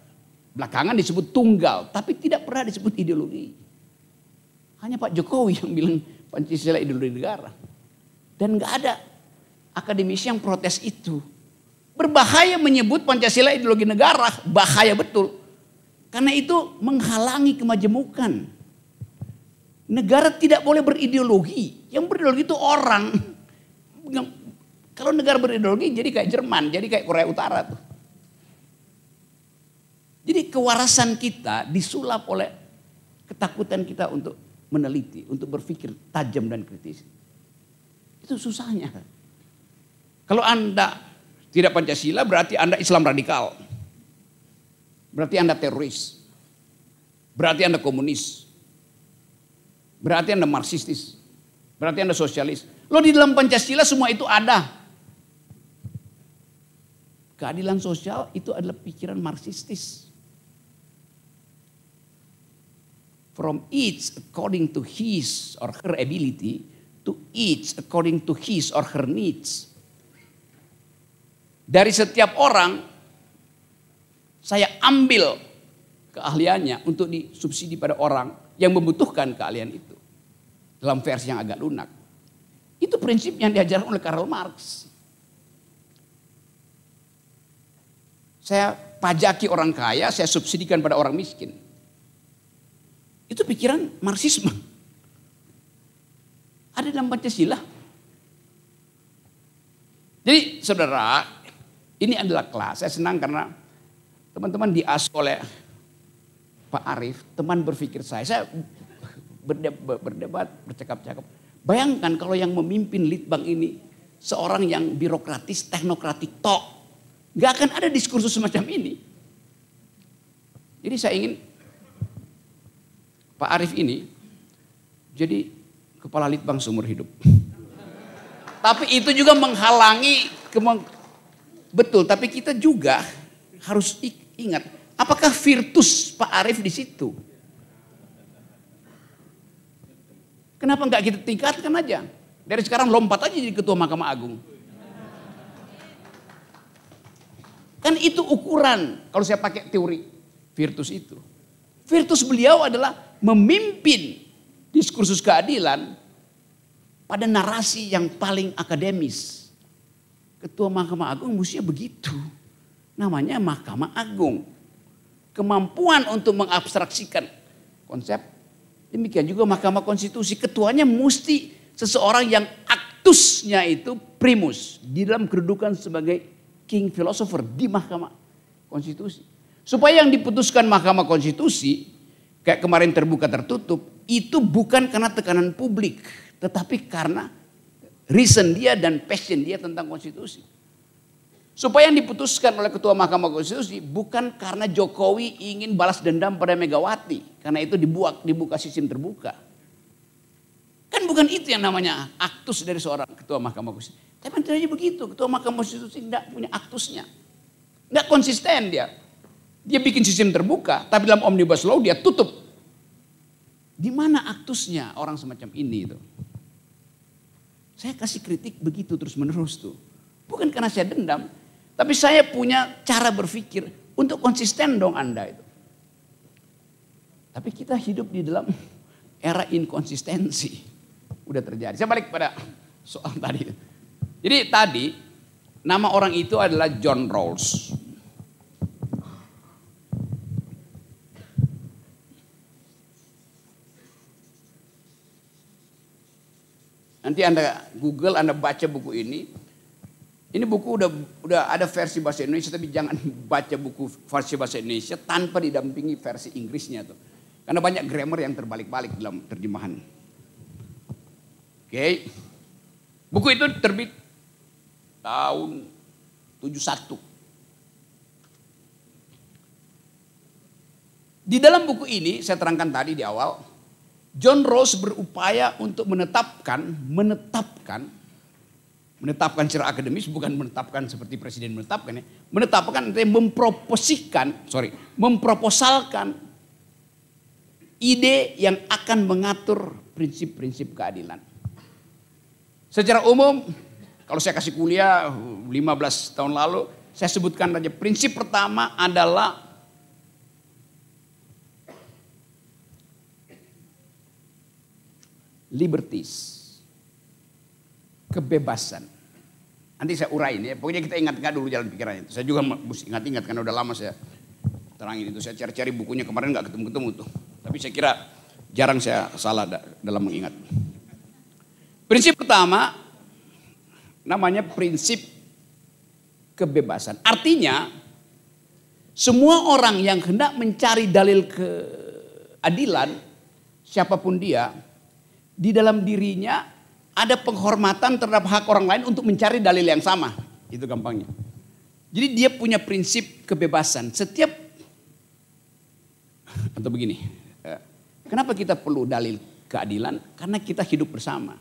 Speaker 1: Belakangan disebut tunggal, tapi tidak pernah disebut ideologi. Hanya Pak Jokowi yang bilang Pancasila ideologi negara. Dan nggak ada akademisi yang protes itu. Berbahaya menyebut Pancasila ideologi negara, bahaya betul. Karena itu menghalangi kemajemukan. Negara tidak boleh berideologi. Yang berideologi itu orang. Kalau negara berideologi jadi kayak Jerman, jadi kayak Korea Utara tuh. Jadi kewarasan kita disulap oleh ketakutan kita untuk meneliti, untuk berpikir tajam dan kritis. Itu susahnya. Kalau Anda tidak Pancasila berarti Anda Islam radikal. Berarti Anda teroris. Berarti Anda komunis. Berarti Anda marxistis. Berarti Anda sosialis. Lo di dalam Pancasila semua itu ada. Keadilan sosial itu adalah pikiran marxistis. From each according to his or her ability to each according to his or her needs. Dari setiap orang saya ambil keahliannya untuk disubsidi pada orang yang membutuhkan keahlian itu. Dalam versi yang agak lunak. Itu prinsip yang diajarkan oleh Karl Marx. Saya pajaki orang kaya, saya subsidikan pada orang miskin. Itu pikiran Marxisme. Ada dalam Pancasila. Jadi saudara, ini adalah kelas. Saya senang karena teman-teman diasuh oleh Pak Arief, teman berpikir saya. Saya berdebat, berdebat bercakap-cakap. Bayangkan kalau yang memimpin Litbang ini seorang yang birokratis, teknokratik, tok. Gak akan ada diskursus semacam ini. Jadi saya ingin Pak Arief ini jadi kepala Litbang seumur hidup. Tapi itu juga menghalangi Betul, tapi kita juga harus ingat, apakah virtus Pak Arief di situ? Kenapa nggak kita tingkatkan aja? Dari sekarang lompat aja jadi ketua Mahkamah Agung. Kan itu ukuran kalau saya pakai teori virtus itu. Virtus beliau adalah memimpin diskursus keadilan pada narasi yang paling akademis Ketua Mahkamah Agung mestinya begitu. Namanya Mahkamah Agung. Kemampuan untuk mengabstraksikan konsep. Demikian juga Mahkamah Konstitusi. Ketuanya mesti seseorang yang aktusnya itu primus. Di dalam kedudukan sebagai king philosopher di Mahkamah Konstitusi. Supaya yang diputuskan Mahkamah Konstitusi, kayak kemarin terbuka tertutup, itu bukan karena tekanan publik. Tetapi karena reason dia dan passion dia tentang konstitusi. Supaya yang diputuskan oleh Ketua Mahkamah Konstitusi bukan karena Jokowi ingin balas dendam pada Megawati. Karena itu dibuat, dibuka sistem terbuka. Kan bukan itu yang namanya aktus dari seorang Ketua Mahkamah Konstitusi. Tapi terjadi begitu. Ketua Mahkamah Konstitusi tidak punya aktusnya. Tidak konsisten dia. Dia bikin sistem terbuka. Tapi dalam Omnibus Law dia tutup. Di mana aktusnya orang semacam ini itu? Saya kasih kritik begitu terus menerus tuh. Bukan karena saya dendam, tapi saya punya cara berpikir untuk konsisten dong Anda itu. Tapi kita hidup di dalam era inkonsistensi. Udah terjadi. Saya balik pada soal tadi. Jadi tadi nama orang itu adalah John Rawls. Nanti Anda Google, Anda baca buku ini. Ini buku udah udah ada versi bahasa Indonesia tapi jangan baca buku versi bahasa Indonesia tanpa didampingi versi Inggrisnya tuh. Karena banyak grammar yang terbalik-balik dalam terjemahan. Oke. Okay. Buku itu terbit tahun 71. Di dalam buku ini saya terangkan tadi di awal John Rose berupaya untuk menetapkan, menetapkan, menetapkan secara akademis bukan menetapkan seperti presiden menetapkan ya, menetapkan artinya memproposikan, sorry, memproposalkan ide yang akan mengatur prinsip-prinsip keadilan. Secara umum, kalau saya kasih kuliah 15 uh, tahun lalu, saya sebutkan saja prinsip pertama adalah liberties. Kebebasan. Nanti saya uraikan. ya. Pokoknya kita ingat-ingat dulu jalan pikirannya. Saya juga mesti ingat-ingat karena udah lama saya terangin itu. Saya cari-cari bukunya kemarin nggak ketemu-ketemu tuh. Tapi saya kira jarang saya salah dalam mengingat. Prinsip pertama namanya prinsip kebebasan. Artinya semua orang yang hendak mencari dalil keadilan siapapun dia di dalam dirinya ada penghormatan terhadap hak orang lain untuk mencari dalil yang sama. Itu gampangnya. Jadi dia punya prinsip kebebasan. Setiap atau begini, ya. kenapa kita perlu dalil keadilan? Karena kita hidup bersama.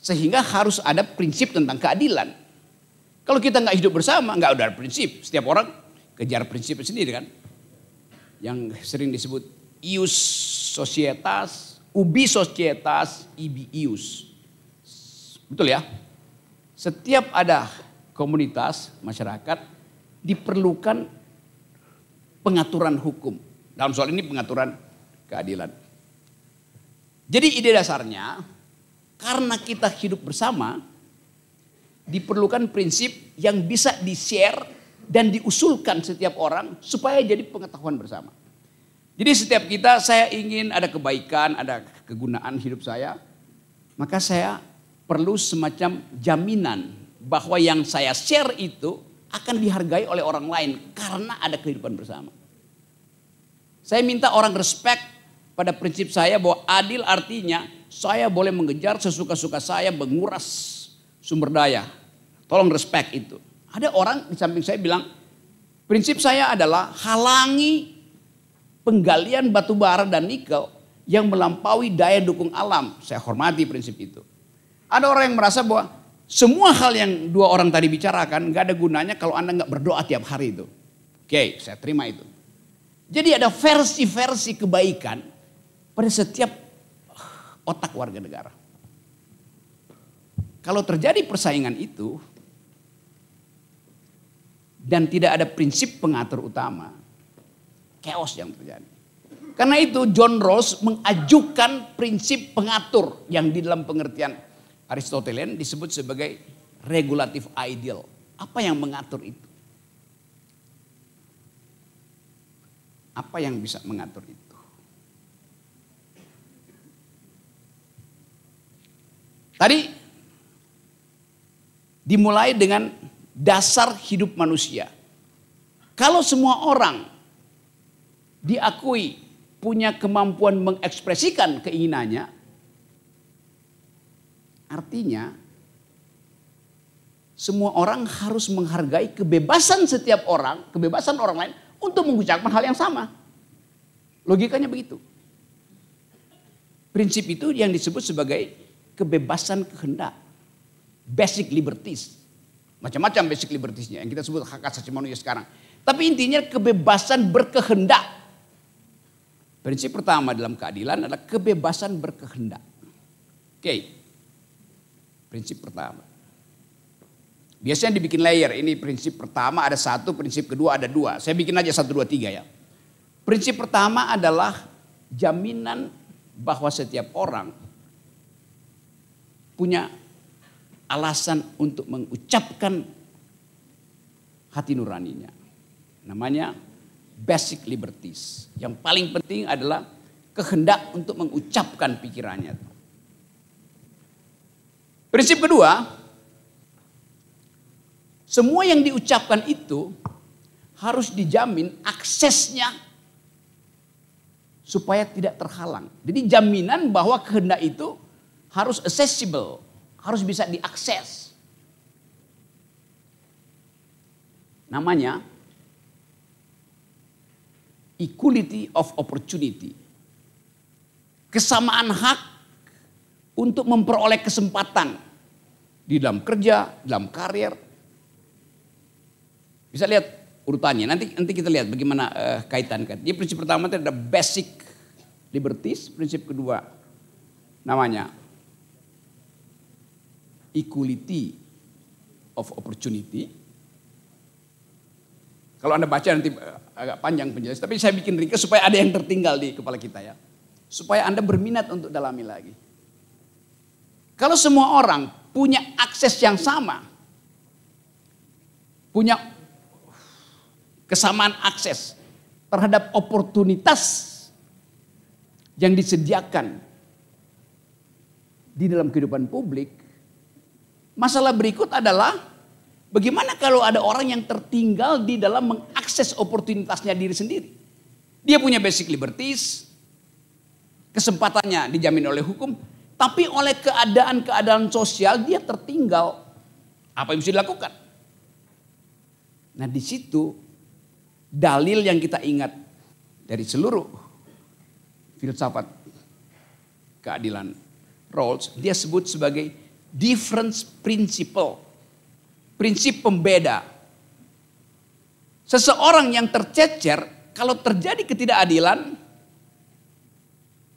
Speaker 1: Sehingga harus ada prinsip tentang keadilan. Kalau kita nggak hidup bersama, nggak ada prinsip. Setiap orang kejar prinsip sendiri kan. Yang sering disebut ius societas, ubi societas ibius Betul ya? Setiap ada komunitas masyarakat diperlukan pengaturan hukum. Dalam soal ini pengaturan keadilan. Jadi ide dasarnya karena kita hidup bersama diperlukan prinsip yang bisa di-share dan diusulkan setiap orang supaya jadi pengetahuan bersama. Jadi setiap kita saya ingin ada kebaikan, ada kegunaan hidup saya, maka saya perlu semacam jaminan bahwa yang saya share itu akan dihargai oleh orang lain karena ada kehidupan bersama. Saya minta orang respect pada prinsip saya bahwa adil artinya saya boleh mengejar sesuka-suka saya menguras sumber daya. Tolong respect itu. Ada orang di samping saya bilang, prinsip saya adalah halangi penggalian batu bara dan nikel yang melampaui daya dukung alam. Saya hormati prinsip itu. Ada orang yang merasa bahwa semua hal yang dua orang tadi bicarakan gak ada gunanya kalau Anda gak berdoa tiap hari itu. Oke, saya terima itu. Jadi ada versi-versi kebaikan pada setiap otak warga negara. Kalau terjadi persaingan itu dan tidak ada prinsip pengatur utama, chaos yang terjadi. Karena itu John Rawls mengajukan prinsip pengatur yang di dalam pengertian Aristotelian disebut sebagai regulatif ideal. Apa yang mengatur itu? Apa yang bisa mengatur itu? Tadi dimulai dengan dasar hidup manusia. Kalau semua orang diakui punya kemampuan mengekspresikan keinginannya, artinya semua orang harus menghargai kebebasan setiap orang, kebebasan orang lain untuk mengucapkan hal yang sama. Logikanya begitu. Prinsip itu yang disebut sebagai kebebasan kehendak. Basic liberties. Macam-macam basic libertiesnya yang kita sebut hak asasi manusia sekarang. Tapi intinya kebebasan berkehendak Prinsip pertama dalam keadilan adalah kebebasan berkehendak. Oke. Okay. Prinsip pertama. Biasanya dibikin layer. Ini prinsip pertama ada satu, prinsip kedua ada dua. Saya bikin aja satu, dua, tiga ya. Prinsip pertama adalah jaminan bahwa setiap orang punya alasan untuk mengucapkan hati nuraninya. Namanya basic liberties. Yang paling penting adalah kehendak untuk mengucapkan pikirannya. Prinsip kedua, semua yang diucapkan itu harus dijamin aksesnya supaya tidak terhalang. Jadi jaminan bahwa kehendak itu harus accessible, harus bisa diakses. Namanya equality of opportunity. Kesamaan hak untuk memperoleh kesempatan di dalam kerja, dalam karir. Bisa lihat urutannya. Nanti nanti kita lihat bagaimana uh, eh, kaitan Jadi prinsip pertama itu ada basic liberties, prinsip kedua namanya equality of opportunity. Kalau Anda baca nanti eh, agak panjang penjelasan, tapi saya bikin ringkas supaya ada yang tertinggal di kepala kita ya. Supaya Anda berminat untuk dalami lagi. Kalau semua orang punya akses yang sama, punya kesamaan akses terhadap oportunitas yang disediakan di dalam kehidupan publik, masalah berikut adalah bagaimana kalau ada orang yang tertinggal di dalam mengakses akses oportunitasnya diri sendiri. Dia punya basic liberties, kesempatannya dijamin oleh hukum, tapi oleh keadaan-keadaan sosial dia tertinggal. Apa yang mesti dilakukan? Nah di situ dalil yang kita ingat dari seluruh filsafat keadilan Rawls, dia sebut sebagai difference principle. Prinsip pembeda Seseorang yang tercecer, kalau terjadi ketidakadilan,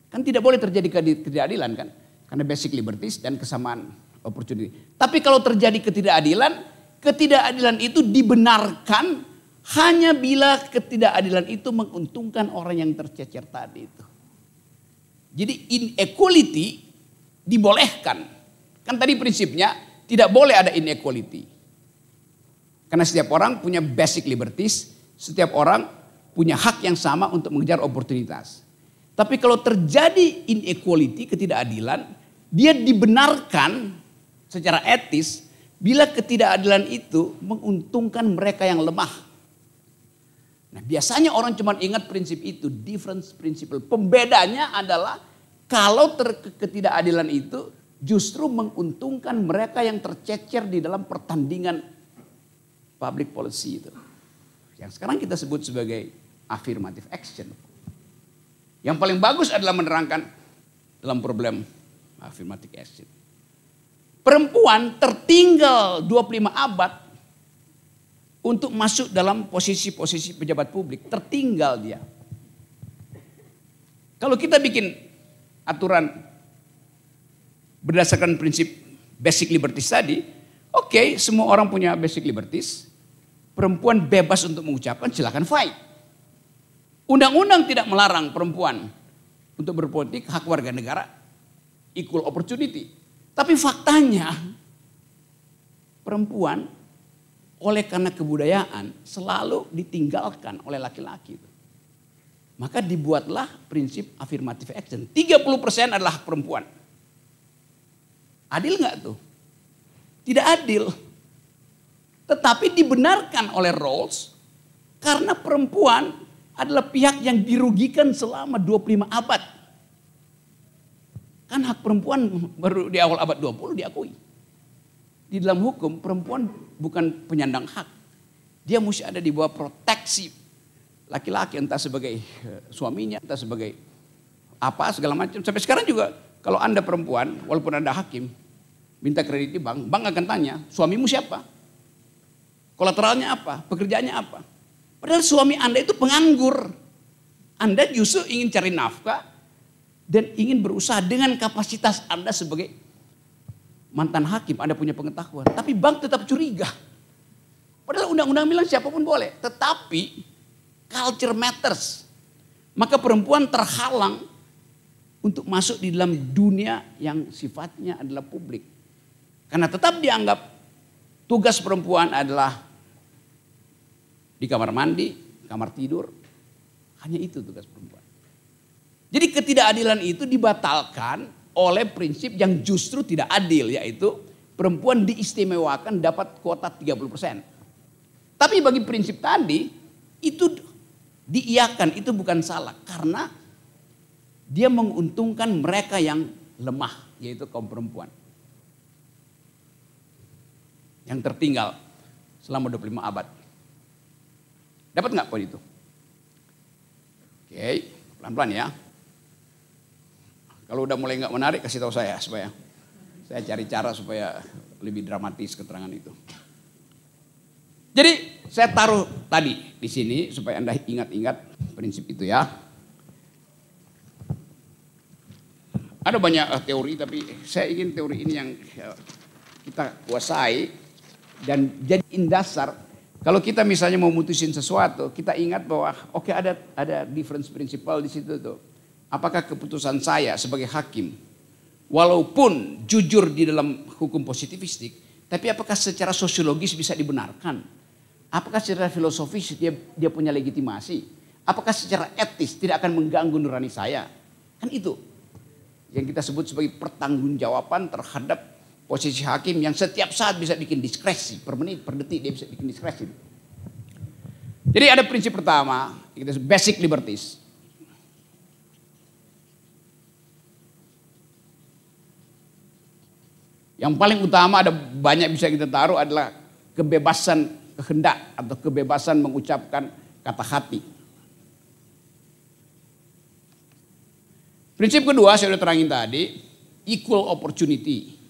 Speaker 1: kan tidak boleh terjadi ketidakadilan kan? Karena basic liberties dan kesamaan opportunity. Tapi kalau terjadi ketidakadilan, ketidakadilan itu dibenarkan hanya bila ketidakadilan itu menguntungkan orang yang tercecer tadi itu. Jadi inequality dibolehkan. Kan tadi prinsipnya tidak boleh ada inequality. Karena setiap orang punya basic liberties, setiap orang punya hak yang sama untuk mengejar oportunitas. Tapi kalau terjadi inequality, ketidakadilan, dia dibenarkan secara etis bila ketidakadilan itu menguntungkan mereka yang lemah. Nah, biasanya orang cuma ingat prinsip itu, difference principle. Pembedanya adalah kalau ter ketidakadilan itu justru menguntungkan mereka yang tercecer di dalam pertandingan public policy itu. Yang sekarang kita sebut sebagai affirmative action. Yang paling bagus adalah menerangkan dalam problem affirmative action. Perempuan tertinggal 25 abad untuk masuk dalam posisi-posisi pejabat publik. Tertinggal dia. Kalau kita bikin aturan berdasarkan prinsip basic liberties tadi, oke okay, semua orang punya basic liberties, perempuan bebas untuk mengucapkan silahkan fight. Undang-undang tidak melarang perempuan untuk berpolitik hak warga negara equal opportunity. Tapi faktanya perempuan oleh karena kebudayaan selalu ditinggalkan oleh laki-laki. Maka dibuatlah prinsip affirmative action. 30% adalah perempuan. Adil nggak tuh? Tidak adil. Tetapi dibenarkan oleh Rawls karena perempuan adalah pihak yang dirugikan selama 25 abad. Kan hak perempuan baru di awal abad 20 diakui. Di dalam hukum perempuan bukan penyandang hak. Dia mesti ada di bawah proteksi laki-laki entah sebagai eh, suaminya, entah sebagai apa segala macam. Sampai sekarang juga kalau Anda perempuan walaupun Anda hakim minta kredit di bank, bank akan tanya, suamimu siapa? Kolateralnya apa? Pekerjaannya apa? Padahal suami Anda itu penganggur. Anda justru ingin cari nafkah dan ingin berusaha dengan kapasitas Anda sebagai mantan hakim. Anda punya pengetahuan. Tapi bank tetap curiga. Padahal undang-undang bilang siapapun boleh. Tetapi culture matters. Maka perempuan terhalang untuk masuk di dalam dunia yang sifatnya adalah publik. Karena tetap dianggap tugas perempuan adalah di kamar mandi, kamar tidur. Hanya itu tugas perempuan. Jadi ketidakadilan itu dibatalkan oleh prinsip yang justru tidak adil yaitu perempuan diistimewakan dapat kuota 30%. Tapi bagi prinsip tadi itu diiakan itu bukan salah karena dia menguntungkan mereka yang lemah yaitu kaum perempuan. Yang tertinggal selama 25 abad. Dapat nggak poin itu? Oke, pelan-pelan ya. Kalau udah mulai nggak menarik kasih tahu saya supaya saya cari cara supaya lebih dramatis keterangan itu. Jadi saya taruh tadi di sini supaya Anda ingat-ingat prinsip itu ya. Ada banyak eh, teori tapi saya ingin teori ini yang eh, kita kuasai dan jadi dasar kalau kita misalnya mau mutusin sesuatu, kita ingat bahwa oke okay, ada ada difference principle di situ tuh. Apakah keputusan saya sebagai hakim walaupun jujur di dalam hukum positivistik, tapi apakah secara sosiologis bisa dibenarkan? Apakah secara filosofis dia dia punya legitimasi? Apakah secara etis tidak akan mengganggu nurani saya? Kan itu yang kita sebut sebagai pertanggungjawaban terhadap Posisi hakim yang setiap saat bisa bikin diskresi. Per menit, per detik dia bisa bikin diskresi. Jadi ada prinsip pertama, itu basic liberties. Yang paling utama ada banyak bisa kita taruh adalah kebebasan kehendak atau kebebasan mengucapkan kata hati. Prinsip kedua saya sudah terangin tadi, equal opportunity.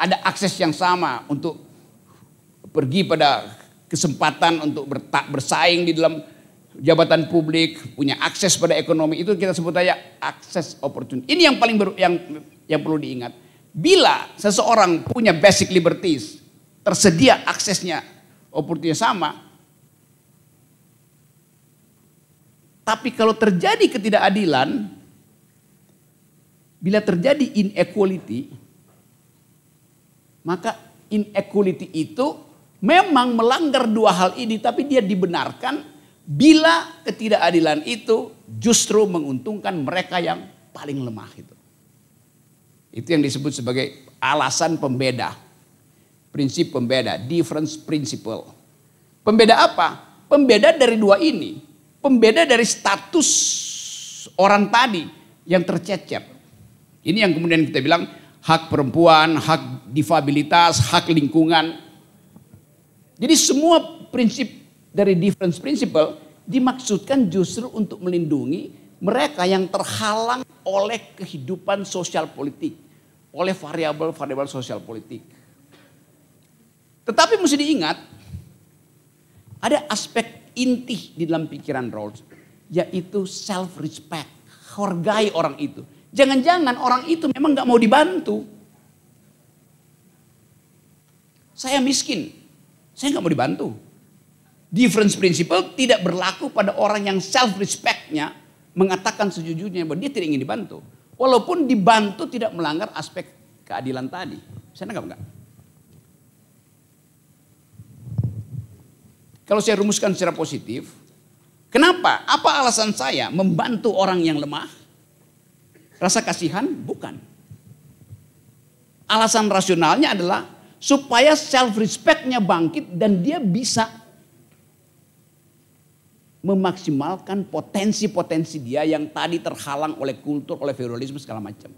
Speaker 1: ada akses yang sama untuk pergi pada kesempatan untuk bersaing di dalam jabatan publik, punya akses pada ekonomi itu kita sebut aja akses opportunity. Ini yang paling ber, yang yang perlu diingat. Bila seseorang punya basic liberties, tersedia aksesnya opportunity sama, tapi kalau terjadi ketidakadilan, bila terjadi inequality, maka inequality itu memang melanggar dua hal ini tapi dia dibenarkan bila ketidakadilan itu justru menguntungkan mereka yang paling lemah itu. Itu yang disebut sebagai alasan pembeda. Prinsip pembeda, difference principle. Pembeda apa? Pembeda dari dua ini. Pembeda dari status orang tadi yang tercecer. Ini yang kemudian kita bilang hak perempuan, hak difabilitas, hak lingkungan. Jadi semua prinsip dari difference principle dimaksudkan justru untuk melindungi mereka yang terhalang oleh kehidupan sosial politik, oleh variabel-variabel sosial politik. Tetapi mesti diingat ada aspek inti di dalam pikiran Rawls yaitu self respect, hargai orang itu. Jangan-jangan orang itu memang gak mau dibantu. Saya miskin, saya gak mau dibantu. Difference principle tidak berlaku pada orang yang self respectnya mengatakan sejujurnya bahwa dia tidak ingin dibantu. Walaupun dibantu tidak melanggar aspek keadilan tadi. Saya nggak enggak? Kalau saya rumuskan secara positif, kenapa? Apa alasan saya membantu orang yang lemah? Rasa kasihan? Bukan. Alasan rasionalnya adalah supaya self respectnya bangkit dan dia bisa memaksimalkan potensi-potensi dia yang tadi terhalang oleh kultur, oleh feudalisme segala macam.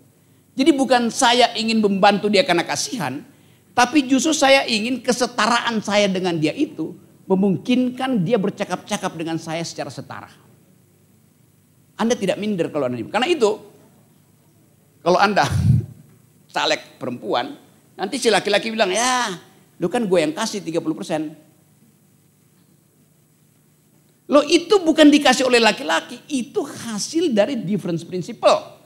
Speaker 1: Jadi bukan saya ingin membantu dia karena kasihan, tapi justru saya ingin kesetaraan saya dengan dia itu memungkinkan dia bercakap-cakap dengan saya secara setara. Anda tidak minder kalau Anda. Karena itu kalau Anda caleg perempuan, nanti si laki-laki bilang, ya lu kan gue yang kasih 30 persen. Lo itu bukan dikasih oleh laki-laki, itu hasil dari difference principle.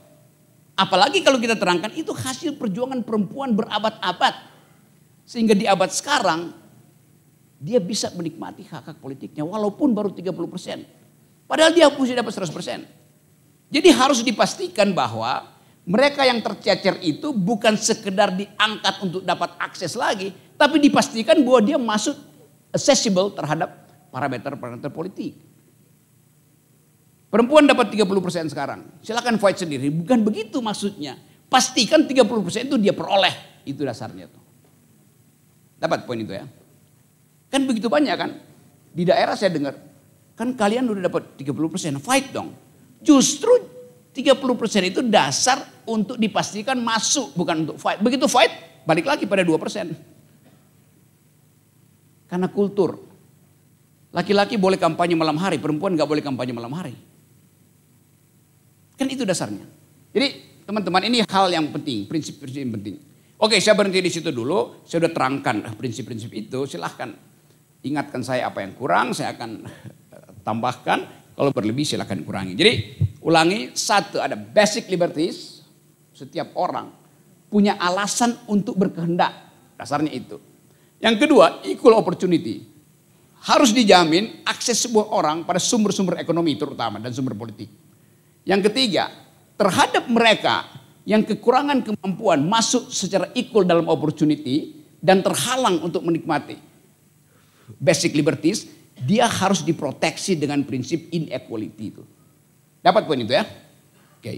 Speaker 1: Apalagi kalau kita terangkan itu hasil perjuangan perempuan berabad-abad. Sehingga di abad sekarang dia bisa menikmati hak-hak politiknya walaupun baru 30 persen. Padahal dia sudah dapat 100 persen. Jadi harus dipastikan bahwa mereka yang tercecer itu bukan sekedar diangkat untuk dapat akses lagi, tapi dipastikan bahwa dia masuk accessible terhadap parameter-parameter politik. Perempuan dapat 30% sekarang. Silakan fight sendiri. Bukan begitu maksudnya. Pastikan 30% itu dia peroleh. Itu dasarnya tuh. Dapat poin itu ya. Kan begitu banyak kan. Di daerah saya dengar. Kan kalian udah dapat 30%. Fight dong. Justru 30% itu dasar untuk dipastikan masuk, bukan untuk fight. Begitu fight, balik lagi pada 2%. Karena kultur. Laki-laki boleh kampanye malam hari, perempuan gak boleh kampanye malam hari. Kan itu dasarnya. Jadi teman-teman ini hal yang penting, prinsip-prinsip yang penting. Oke saya berhenti di situ dulu, saya sudah terangkan prinsip-prinsip itu, silahkan. Ingatkan saya apa yang kurang, saya akan tambahkan. Kalau berlebih silahkan kurangi. Jadi Ulangi, satu ada basic liberties. Setiap orang punya alasan untuk berkehendak. Dasarnya itu. Yang kedua, equal opportunity. Harus dijamin akses sebuah orang pada sumber-sumber ekonomi terutama dan sumber politik. Yang ketiga, terhadap mereka yang kekurangan kemampuan masuk secara equal dalam opportunity dan terhalang untuk menikmati basic liberties, dia harus diproteksi dengan prinsip inequality itu. Dapat poin itu ya. Oke. Okay.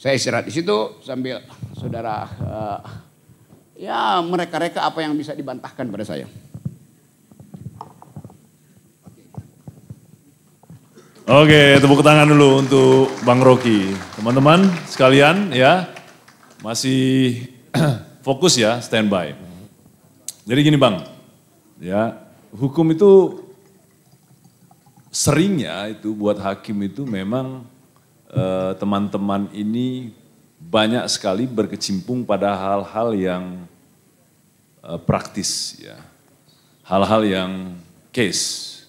Speaker 1: Saya istirahat di situ sambil saudara uh, ya mereka-reka apa yang bisa dibantahkan pada saya.
Speaker 2: Oke, tepuk tangan dulu untuk Bang Rocky. Teman-teman sekalian ya, masih fokus ya, standby. Jadi gini Bang, ya hukum itu seringnya itu buat hakim itu memang eh, teman-teman uh, ini banyak sekali berkecimpung pada hal-hal yang uh, praktis ya. Hal-hal yang case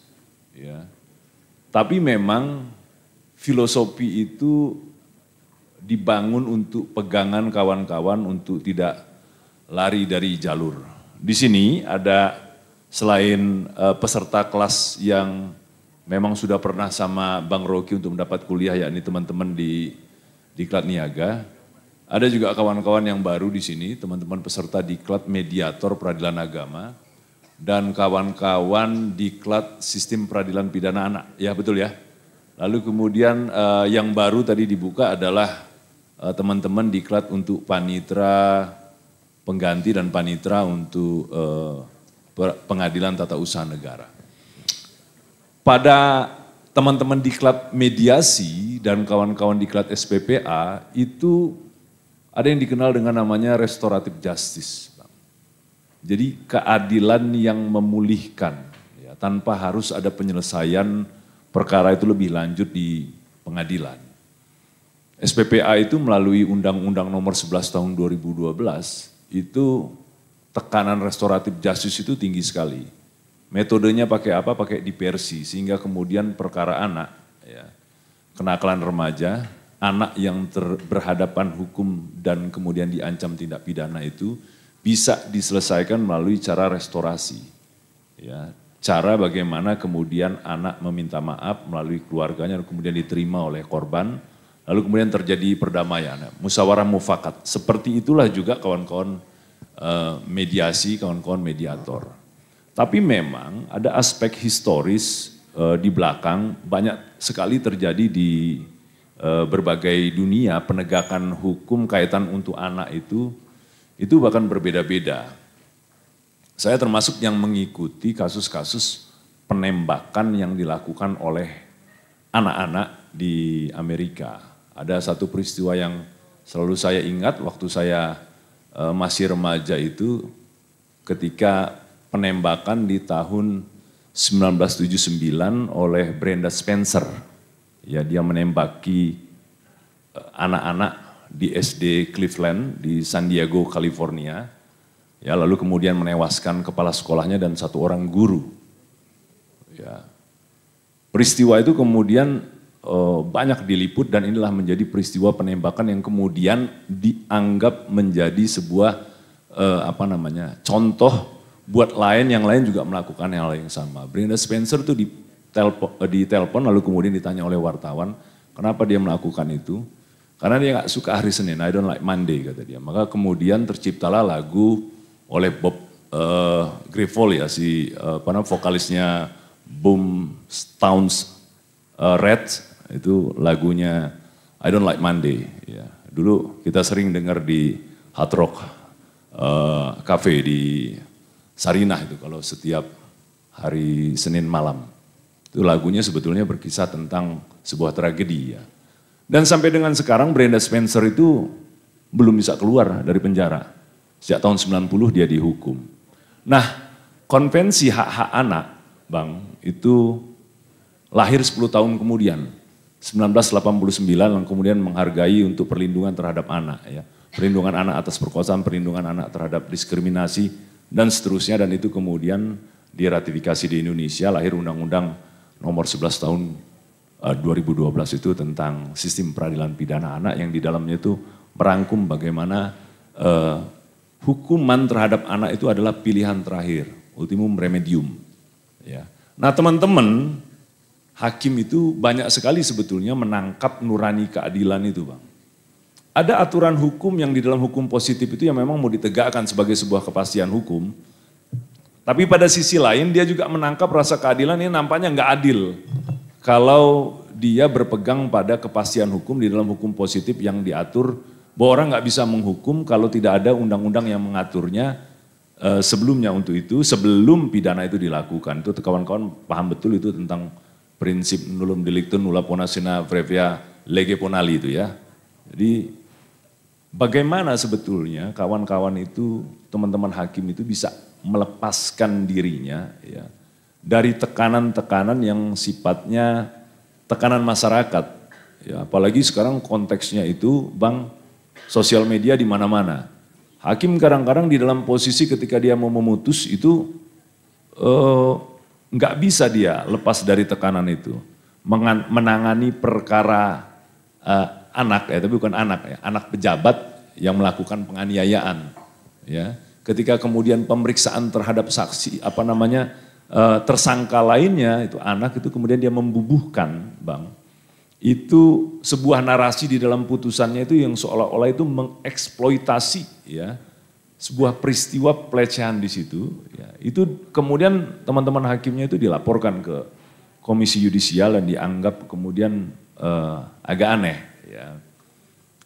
Speaker 2: ya. Tapi memang filosofi itu dibangun untuk pegangan kawan-kawan untuk tidak lari dari jalur. Di sini ada selain uh, peserta kelas yang memang sudah pernah sama Bang Rocky untuk mendapat kuliah yakni teman-teman di Diklat Niaga. Ada juga kawan-kawan yang baru di sini, teman-teman peserta Diklat Mediator Peradilan Agama dan kawan-kawan Diklat Sistem Peradilan Pidana Anak. Ya betul ya. Lalu kemudian uh, yang baru tadi dibuka adalah teman eh, teman-teman Diklat untuk panitra pengganti dan panitra untuk uh, pengadilan tata usaha negara pada teman-teman diklat mediasi dan kawan-kawan diklat SPPA itu ada yang dikenal dengan namanya restoratif justice. Jadi keadilan yang memulihkan ya, tanpa harus ada penyelesaian perkara itu lebih lanjut di pengadilan. SPPA itu melalui Undang-Undang Nomor 11 Tahun 2012 itu tekanan restoratif justice itu tinggi sekali Metodenya pakai apa? Pakai diversi sehingga kemudian perkara anak ya, kenakalan remaja, anak yang ter, berhadapan hukum dan kemudian diancam tindak pidana itu bisa diselesaikan melalui cara restorasi. Ya, cara bagaimana kemudian anak meminta maaf melalui keluarganya kemudian diterima oleh korban lalu kemudian terjadi perdamaian ya, musyawarah mufakat seperti itulah juga kawan-kawan eh, mediasi kawan-kawan mediator tapi memang ada aspek historis uh, di belakang banyak sekali terjadi di uh, berbagai dunia penegakan hukum kaitan untuk anak itu itu bahkan berbeda-beda. Saya termasuk yang mengikuti kasus-kasus penembakan yang dilakukan oleh anak-anak di Amerika. Ada satu peristiwa yang selalu saya ingat waktu saya uh, masih remaja itu ketika penembakan di tahun 1979 oleh Brenda Spencer. Ya, dia menembaki eh, anak-anak di SD Cleveland di San Diego, California. Ya, lalu kemudian menewaskan kepala sekolahnya dan satu orang guru. Ya. Peristiwa itu kemudian e, banyak diliput dan inilah menjadi peristiwa penembakan yang kemudian dianggap menjadi sebuah e, apa namanya? contoh buat lain yang lain juga melakukan hal yang sama. Brenda Spencer tuh eh, di telepon lalu kemudian ditanya oleh wartawan kenapa dia melakukan itu. Karena dia nggak suka hari Senin, I don't like Monday kata dia. Maka kemudian terciptalah lagu oleh Bob uh, Grifol ya si uh, vokalisnya Boom Stones uh, Red itu lagunya I don't like Monday ya. Dulu kita sering dengar di Hard Rock uh, Cafe di Sarinah itu kalau setiap hari Senin malam. Itu lagunya sebetulnya berkisah tentang sebuah tragedi ya. Dan sampai dengan sekarang Brenda Spencer itu belum bisa keluar dari penjara. Sejak tahun 90 dia dihukum. Nah, konvensi hak-hak anak, Bang, itu lahir 10 tahun kemudian. 1989 yang kemudian menghargai untuk perlindungan terhadap anak ya. Perlindungan anak atas perkosaan, perlindungan anak terhadap diskriminasi, dan seterusnya dan itu kemudian diratifikasi di Indonesia lahir Undang-Undang nomor 11 tahun 2012 eh, itu tentang sistem peradilan pidana anak yang di dalamnya itu merangkum bagaimana eh, hukuman terhadap anak itu adalah pilihan terakhir, ultimum remedium. Ya. Nah teman-teman, hakim itu banyak sekali sebetulnya menangkap nurani keadilan itu bang ada aturan hukum yang di dalam hukum positif itu yang memang mau ditegakkan sebagai sebuah kepastian hukum. Tapi pada sisi lain dia juga menangkap rasa keadilan ini nampaknya nggak adil. Kalau dia berpegang pada kepastian hukum di dalam hukum positif yang diatur bahwa orang nggak bisa menghukum kalau tidak ada undang-undang yang mengaturnya eh, sebelumnya untuk itu sebelum pidana itu dilakukan itu kawan-kawan paham betul itu tentang prinsip nulum delictum nula ponasina previa lege ponali itu ya jadi Bagaimana sebetulnya kawan-kawan itu, teman-teman hakim itu bisa melepaskan dirinya ya dari tekanan-tekanan yang sifatnya tekanan masyarakat. Ya, apalagi sekarang konteksnya itu bang sosial media di mana-mana. Hakim kadang-kadang di dalam posisi ketika dia mau memutus itu eh, nggak eh, bisa dia lepas dari tekanan itu. menangani perkara eh, anak ya, tapi bukan anak ya, anak pejabat yang melakukan penganiayaan ya. Ketika kemudian pemeriksaan terhadap saksi apa namanya e, tersangka lainnya itu anak itu kemudian dia membubuhkan, Bang. Itu sebuah narasi di dalam putusannya itu yang seolah-olah itu mengeksploitasi ya sebuah peristiwa pelecehan di situ ya. Itu kemudian teman-teman hakimnya itu dilaporkan ke komisi yudisial dan dianggap kemudian uh, agak aneh Ya.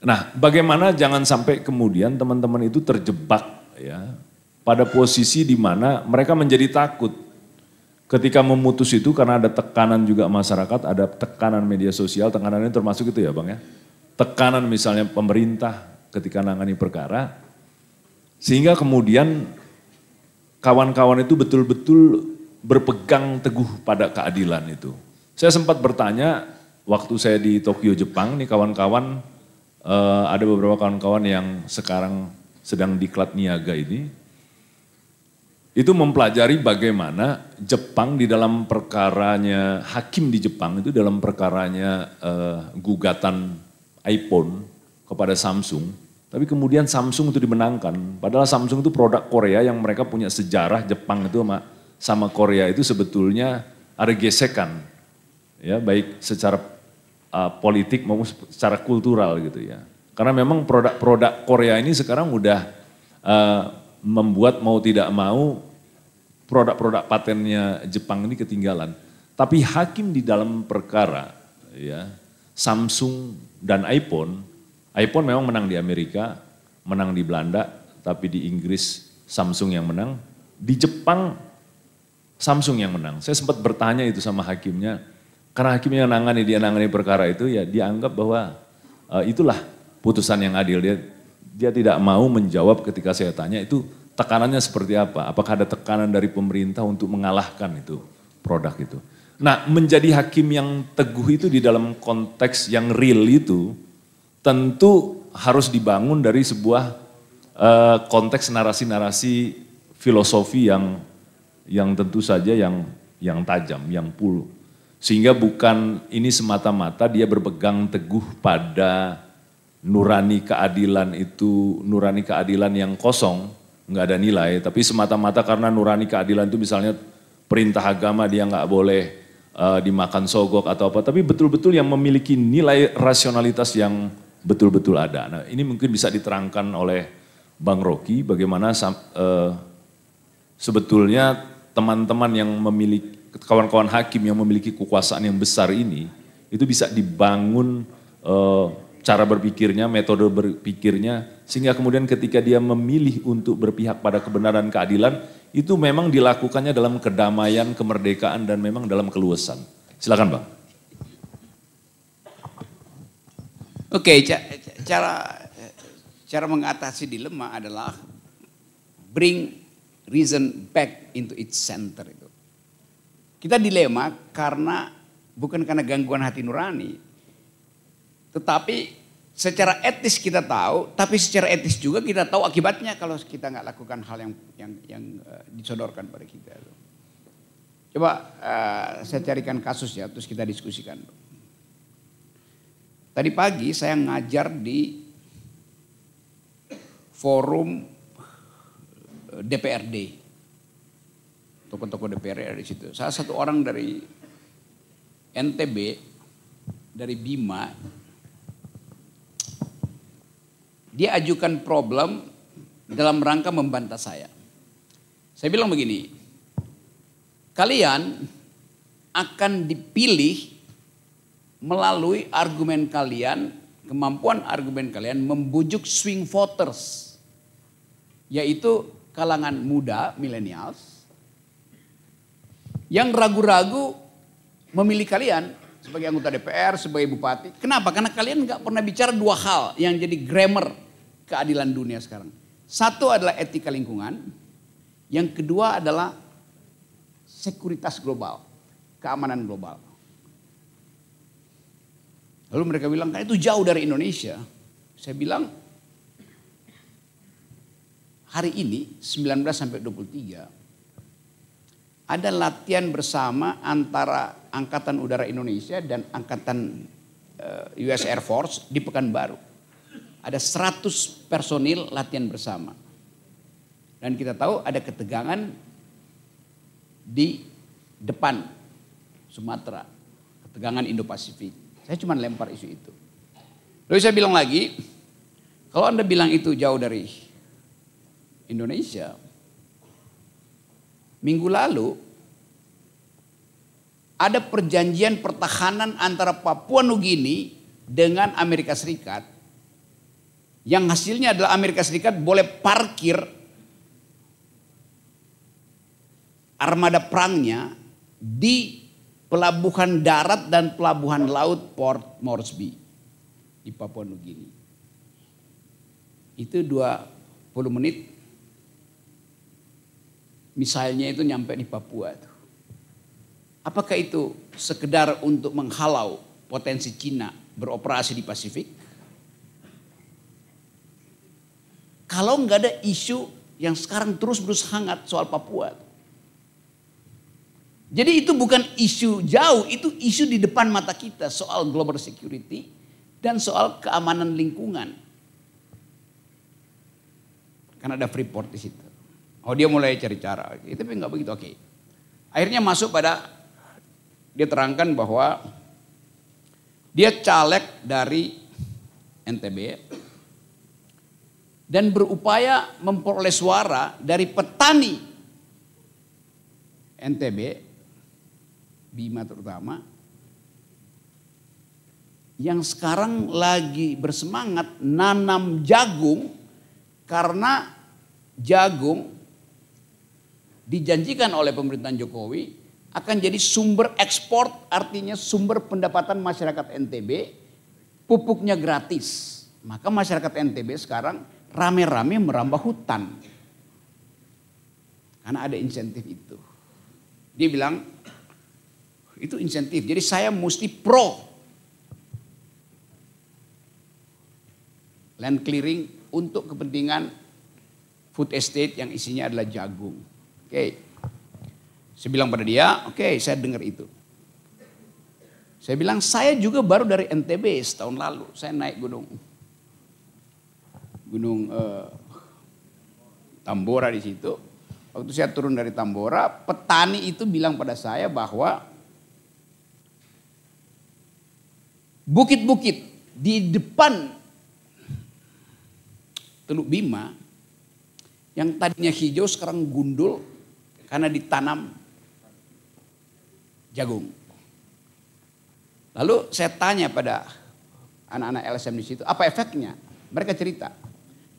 Speaker 2: Nah, bagaimana jangan sampai kemudian teman-teman itu terjebak ya pada posisi di mana mereka menjadi takut ketika memutus itu karena ada tekanan juga masyarakat, ada tekanan media sosial, tekanan ini termasuk itu ya Bang ya. Tekanan misalnya pemerintah ketika nangani perkara sehingga kemudian kawan-kawan itu betul-betul berpegang teguh pada keadilan itu. Saya sempat bertanya waktu saya di Tokyo Jepang nih kawan-kawan uh, ada beberapa kawan-kawan yang sekarang sedang diklat niaga ini itu mempelajari bagaimana Jepang di dalam perkaranya hakim di Jepang itu dalam perkaranya uh, gugatan iPhone kepada Samsung tapi kemudian Samsung itu dimenangkan padahal Samsung itu produk Korea yang mereka punya sejarah Jepang itu sama sama Korea itu sebetulnya ada gesekan ya baik secara uh, politik maupun secara kultural gitu ya. Karena memang produk-produk Korea ini sekarang udah uh, membuat mau tidak mau produk-produk patennya Jepang ini ketinggalan. Tapi hakim di dalam perkara ya Samsung dan iPhone, iPhone memang menang di Amerika, menang di Belanda, tapi di Inggris Samsung yang menang, di Jepang Samsung yang menang. Saya sempat bertanya itu sama hakimnya, karena hakim yang nangani dia nangani perkara itu ya dianggap bahwa uh, itulah putusan yang adil. Dia dia tidak mau menjawab ketika saya tanya itu tekanannya seperti apa? Apakah ada tekanan dari pemerintah untuk mengalahkan itu produk itu? Nah, menjadi hakim yang teguh itu di dalam konteks yang real itu tentu harus dibangun dari sebuah uh, konteks narasi-narasi filosofi yang yang tentu saja yang yang tajam, yang puluh sehingga bukan ini semata-mata dia berpegang teguh pada nurani keadilan itu, nurani keadilan yang kosong, nggak ada nilai, tapi semata-mata karena nurani keadilan itu misalnya perintah agama dia nggak boleh uh, dimakan sogok atau apa, tapi betul-betul yang memiliki nilai rasionalitas yang betul-betul ada. Nah ini mungkin bisa diterangkan oleh Bang Rocky bagaimana uh, sebetulnya teman-teman yang memiliki kawan-kawan hakim yang memiliki kekuasaan yang besar ini itu bisa dibangun e, cara berpikirnya, metode berpikirnya sehingga kemudian ketika dia memilih untuk berpihak pada kebenaran keadilan itu memang dilakukannya dalam kedamaian, kemerdekaan dan memang dalam keluasan. Silakan, Bang.
Speaker 1: Oke, ca cara cara mengatasi dilema adalah bring reason back into its center itu. Kita dilema karena bukan karena gangguan hati nurani. Tetapi secara etis kita tahu, tapi secara etis juga kita tahu akibatnya kalau kita nggak lakukan hal yang yang yang uh, disodorkan pada kita. Coba uh, saya carikan kasus ya, terus kita diskusikan. Tadi pagi saya ngajar di forum DPRD eh, tokoh-tokoh DPR di situ. Salah satu orang dari NTB, dari Bima, dia ajukan problem dalam rangka membantah saya. Saya bilang begini, kalian akan dipilih melalui argumen kalian, kemampuan argumen kalian membujuk swing voters. Yaitu kalangan muda, millennials, yang ragu-ragu memilih kalian sebagai anggota DPR, sebagai bupati. Kenapa? Karena kalian nggak pernah bicara dua hal yang jadi grammar keadilan dunia sekarang. Satu adalah etika lingkungan, yang kedua adalah sekuritas global, keamanan global. Lalu mereka bilang, kan itu jauh dari Indonesia. Saya bilang, hari ini 19 sampai 23 ada latihan bersama antara Angkatan Udara Indonesia dan Angkatan eh, US Air Force di Pekanbaru. Ada 100 personil latihan bersama. Dan kita tahu ada ketegangan di depan Sumatera. Ketegangan Indo-Pasifik. Saya cuma lempar isu itu. Lalu saya bilang lagi, kalau Anda bilang itu jauh dari Indonesia, Minggu lalu ada perjanjian pertahanan antara Papua Nugini dengan Amerika Serikat yang hasilnya adalah Amerika Serikat boleh parkir armada perangnya di pelabuhan darat dan pelabuhan laut Port Moresby di Papua Nugini. Itu 20 menit Misalnya itu nyampe di Papua tuh. Apakah itu sekedar untuk menghalau potensi Cina beroperasi di Pasifik? Kalau nggak ada isu yang sekarang terus-terus hangat soal Papua. Jadi itu bukan isu jauh, itu isu di depan mata kita soal global security dan soal keamanan lingkungan. Karena ada Freeport di situ. Oh dia mulai cari cara. Itu tapi nggak begitu oke. Okay. Akhirnya masuk pada dia terangkan bahwa dia caleg dari NTB dan berupaya memperoleh suara dari petani NTB Bima terutama yang sekarang lagi bersemangat nanam jagung karena jagung dijanjikan oleh pemerintahan Jokowi akan jadi sumber ekspor artinya sumber pendapatan masyarakat NTB pupuknya gratis maka masyarakat NTB sekarang rame-rame merambah hutan karena ada insentif itu dia bilang itu insentif jadi saya mesti pro land clearing untuk kepentingan food estate yang isinya adalah jagung Oke. Okay. Saya bilang pada dia, oke okay, saya dengar itu. Saya bilang, saya juga baru dari NTB setahun lalu. Saya naik gunung. Gunung uh, Tambora di situ. Waktu saya turun dari Tambora, petani itu bilang pada saya bahwa bukit-bukit di depan Teluk Bima yang tadinya hijau sekarang gundul karena ditanam jagung. Lalu saya tanya pada anak-anak LSM di situ, apa efeknya? Mereka cerita.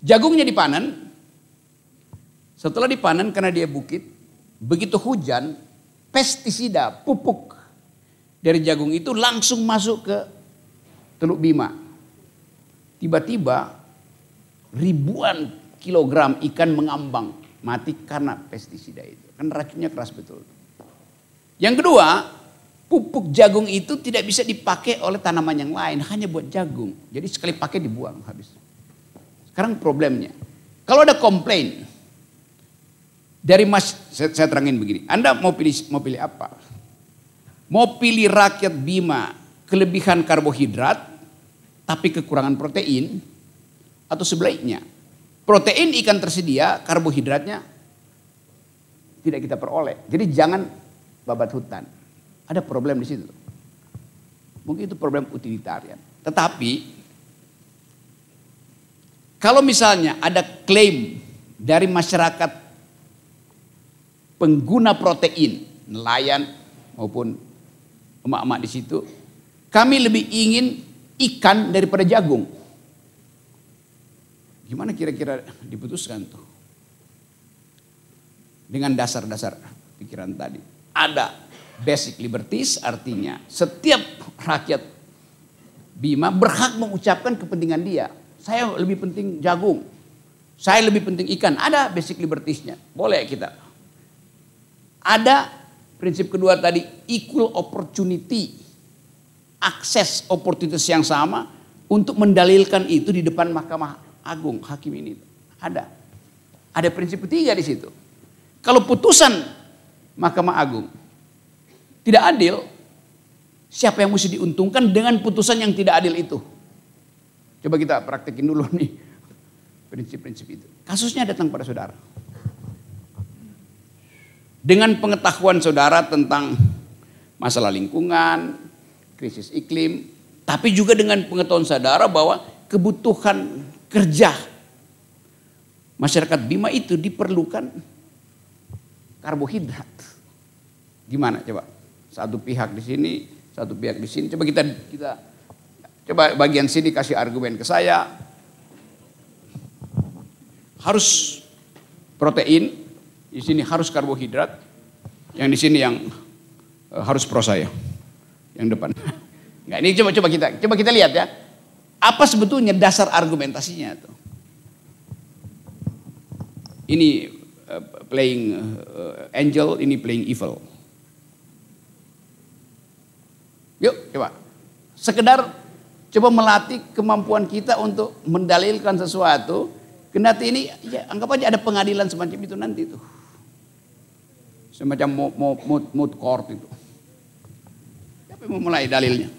Speaker 1: Jagungnya dipanen, setelah dipanen karena dia bukit, begitu hujan, pestisida, pupuk dari jagung itu langsung masuk ke Teluk Bima. Tiba-tiba ribuan kilogram ikan mengambang mati karena pestisida itu. Karena racunnya keras betul. Yang kedua, pupuk jagung itu tidak bisa dipakai oleh tanaman yang lain, hanya buat jagung. Jadi sekali pakai dibuang habis. Sekarang problemnya, kalau ada komplain dari mas, saya, saya terangin begini, Anda mau pilih mau pilih apa? Mau pilih rakyat Bima kelebihan karbohidrat tapi kekurangan protein atau sebaliknya? Protein ikan tersedia, karbohidratnya tidak kita peroleh. Jadi jangan babat hutan. Ada problem di situ. Mungkin itu problem utilitarian. Tetapi kalau misalnya ada klaim dari masyarakat pengguna protein, nelayan maupun emak-emak di situ, kami lebih ingin ikan daripada jagung. Gimana kira-kira diputuskan tuh? dengan dasar-dasar pikiran tadi. Ada basic liberties artinya setiap rakyat Bima berhak mengucapkan kepentingan dia. Saya lebih penting jagung. Saya lebih penting ikan. Ada basic libertiesnya. Boleh kita. Ada prinsip kedua tadi equal opportunity. Akses opportunities yang sama untuk mendalilkan itu di depan Mahkamah Agung hakim ini. Ada. Ada prinsip ketiga di situ. Kalau putusan Mahkamah Agung tidak adil, siapa yang mesti diuntungkan dengan putusan yang tidak adil itu? Coba kita praktekin dulu nih prinsip-prinsip itu. Kasusnya datang pada saudara. Dengan pengetahuan saudara tentang masalah lingkungan, krisis iklim, tapi juga dengan pengetahuan saudara bahwa kebutuhan kerja masyarakat Bima itu diperlukan karbohidrat. Gimana coba? Satu pihak di sini, satu pihak di sini. Coba kita kita coba bagian sini kasih argumen ke saya. Harus protein, di sini harus karbohidrat, yang di sini yang eh, harus pro saya. Yang depan. Enggak, ini coba coba kita coba kita lihat ya. Apa sebetulnya dasar argumentasinya tuh? Ini Uh, playing uh, angel, ini playing evil. Yuk, coba. Sekedar coba melatih kemampuan kita untuk mendalilkan sesuatu. Kenati ini, ya, anggap aja ada pengadilan semacam itu nanti tuh. Semacam mood, mood court itu. Tapi memulai dalilnya.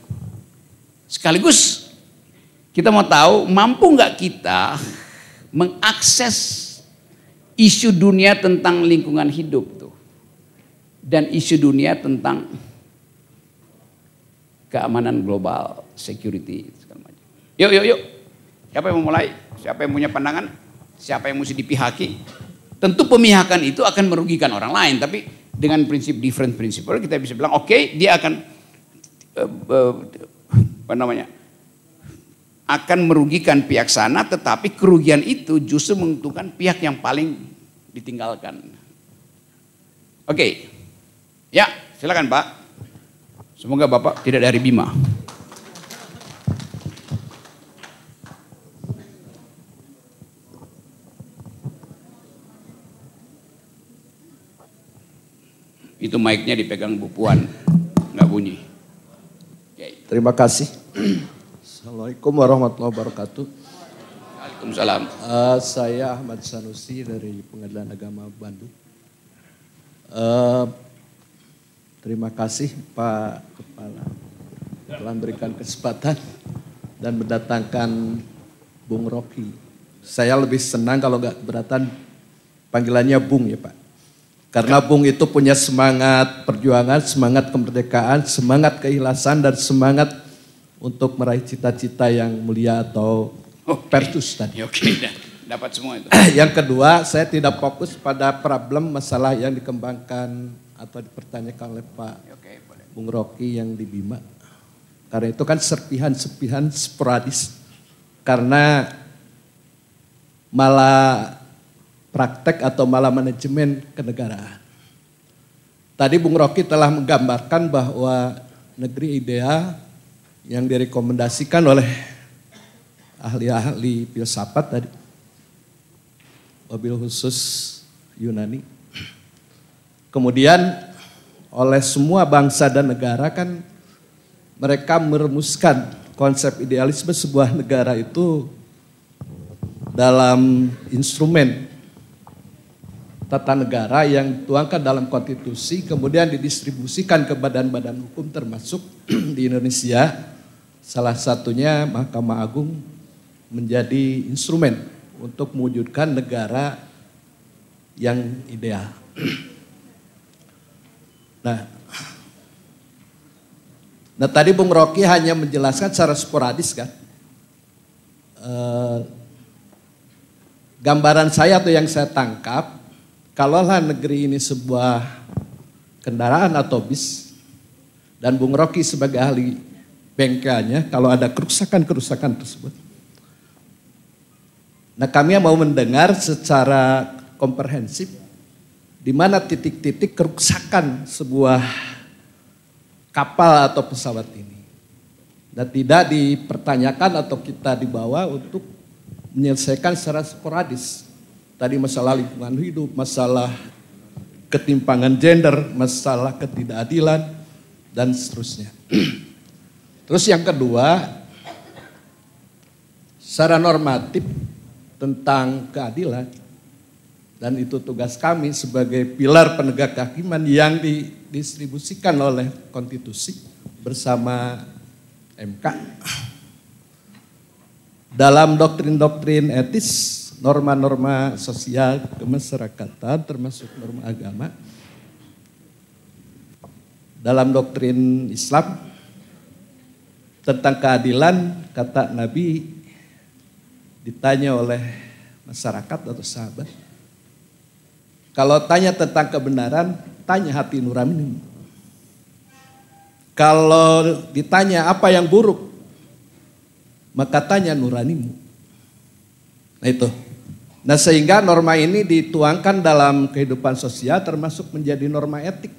Speaker 1: Sekaligus kita mau tahu mampu nggak kita mengakses isu dunia tentang lingkungan hidup tuh. Dan isu dunia tentang keamanan global, security segala macam. Yuk, yuk, yuk. Siapa yang mau mulai? Siapa yang punya pandangan? Siapa yang mesti dipihaki? Tentu pemihakan itu akan merugikan orang lain, tapi dengan prinsip different principle kita bisa bilang oke, okay, dia akan uh, uh, apa namanya? akan merugikan pihak sana tetapi kerugian itu justru menguntungkan pihak yang paling ditinggalkan. Oke. Okay. Ya, silakan Pak. Semoga Bapak tidak dari Bima. Itu mic-nya dipegang Bu Puan, nggak bunyi. Okay. Terima
Speaker 3: kasih. Assalamualaikum warahmatullahi wabarakatuh.
Speaker 1: Waalaikumsalam.
Speaker 3: Uh, saya Ahmad Sanusi dari Pengadilan Agama Bandung. Uh, terima kasih Pak Kepala telah memberikan kesempatan dan mendatangkan Bung Rocky. Saya lebih senang kalau nggak keberatan panggilannya Bung ya Pak. Karena Bung itu punya semangat perjuangan, semangat kemerdekaan, semangat keikhlasan dan semangat untuk meraih cita-cita yang mulia atau oh, okay. pertus tadi.
Speaker 1: Ya, oke, okay. dapat semua itu.
Speaker 3: yang kedua, saya tidak fokus pada problem masalah yang dikembangkan atau dipertanyakan oleh Pak ya, okay, boleh. Bung Rocky yang di Bima. Karena itu kan serpihan-serpihan sporadis. Karena malah praktek atau malah manajemen kenegaraan. Tadi Bung Rocky telah menggambarkan bahwa negeri ideal yang direkomendasikan oleh ahli-ahli filsafat tadi, mobil khusus Yunani. Kemudian oleh semua bangsa dan negara kan mereka merumuskan konsep idealisme sebuah negara itu dalam instrumen tata negara yang dituangkan dalam konstitusi kemudian didistribusikan ke badan-badan hukum termasuk di Indonesia salah satunya Mahkamah Agung menjadi instrumen untuk mewujudkan negara yang ideal. Nah, nah tadi Bung Rocky hanya menjelaskan secara sporadis kan. Eh, gambaran saya atau yang saya tangkap kalaulah negeri ini sebuah kendaraan atau bis, dan Bung Rocky sebagai ahli bengkelnya, kalau ada kerusakan-kerusakan tersebut. Nah kami mau mendengar secara komprehensif di mana titik-titik kerusakan sebuah kapal atau pesawat ini. Dan tidak dipertanyakan atau kita dibawa untuk menyelesaikan secara sporadis. Tadi masalah lingkungan hidup, masalah ketimpangan gender, masalah ketidakadilan, dan seterusnya. Terus yang kedua, secara normatif tentang keadilan, dan itu tugas kami sebagai pilar penegak kehakiman yang didistribusikan oleh konstitusi bersama MK. Dalam doktrin-doktrin etis norma-norma sosial kemasyarakatan termasuk norma agama dalam doktrin Islam tentang keadilan kata Nabi ditanya oleh masyarakat atau sahabat kalau tanya tentang kebenaran tanya hati nurani kalau ditanya apa yang buruk maka tanya nuranimu nah itu Nah sehingga norma ini dituangkan dalam kehidupan sosial termasuk menjadi norma etik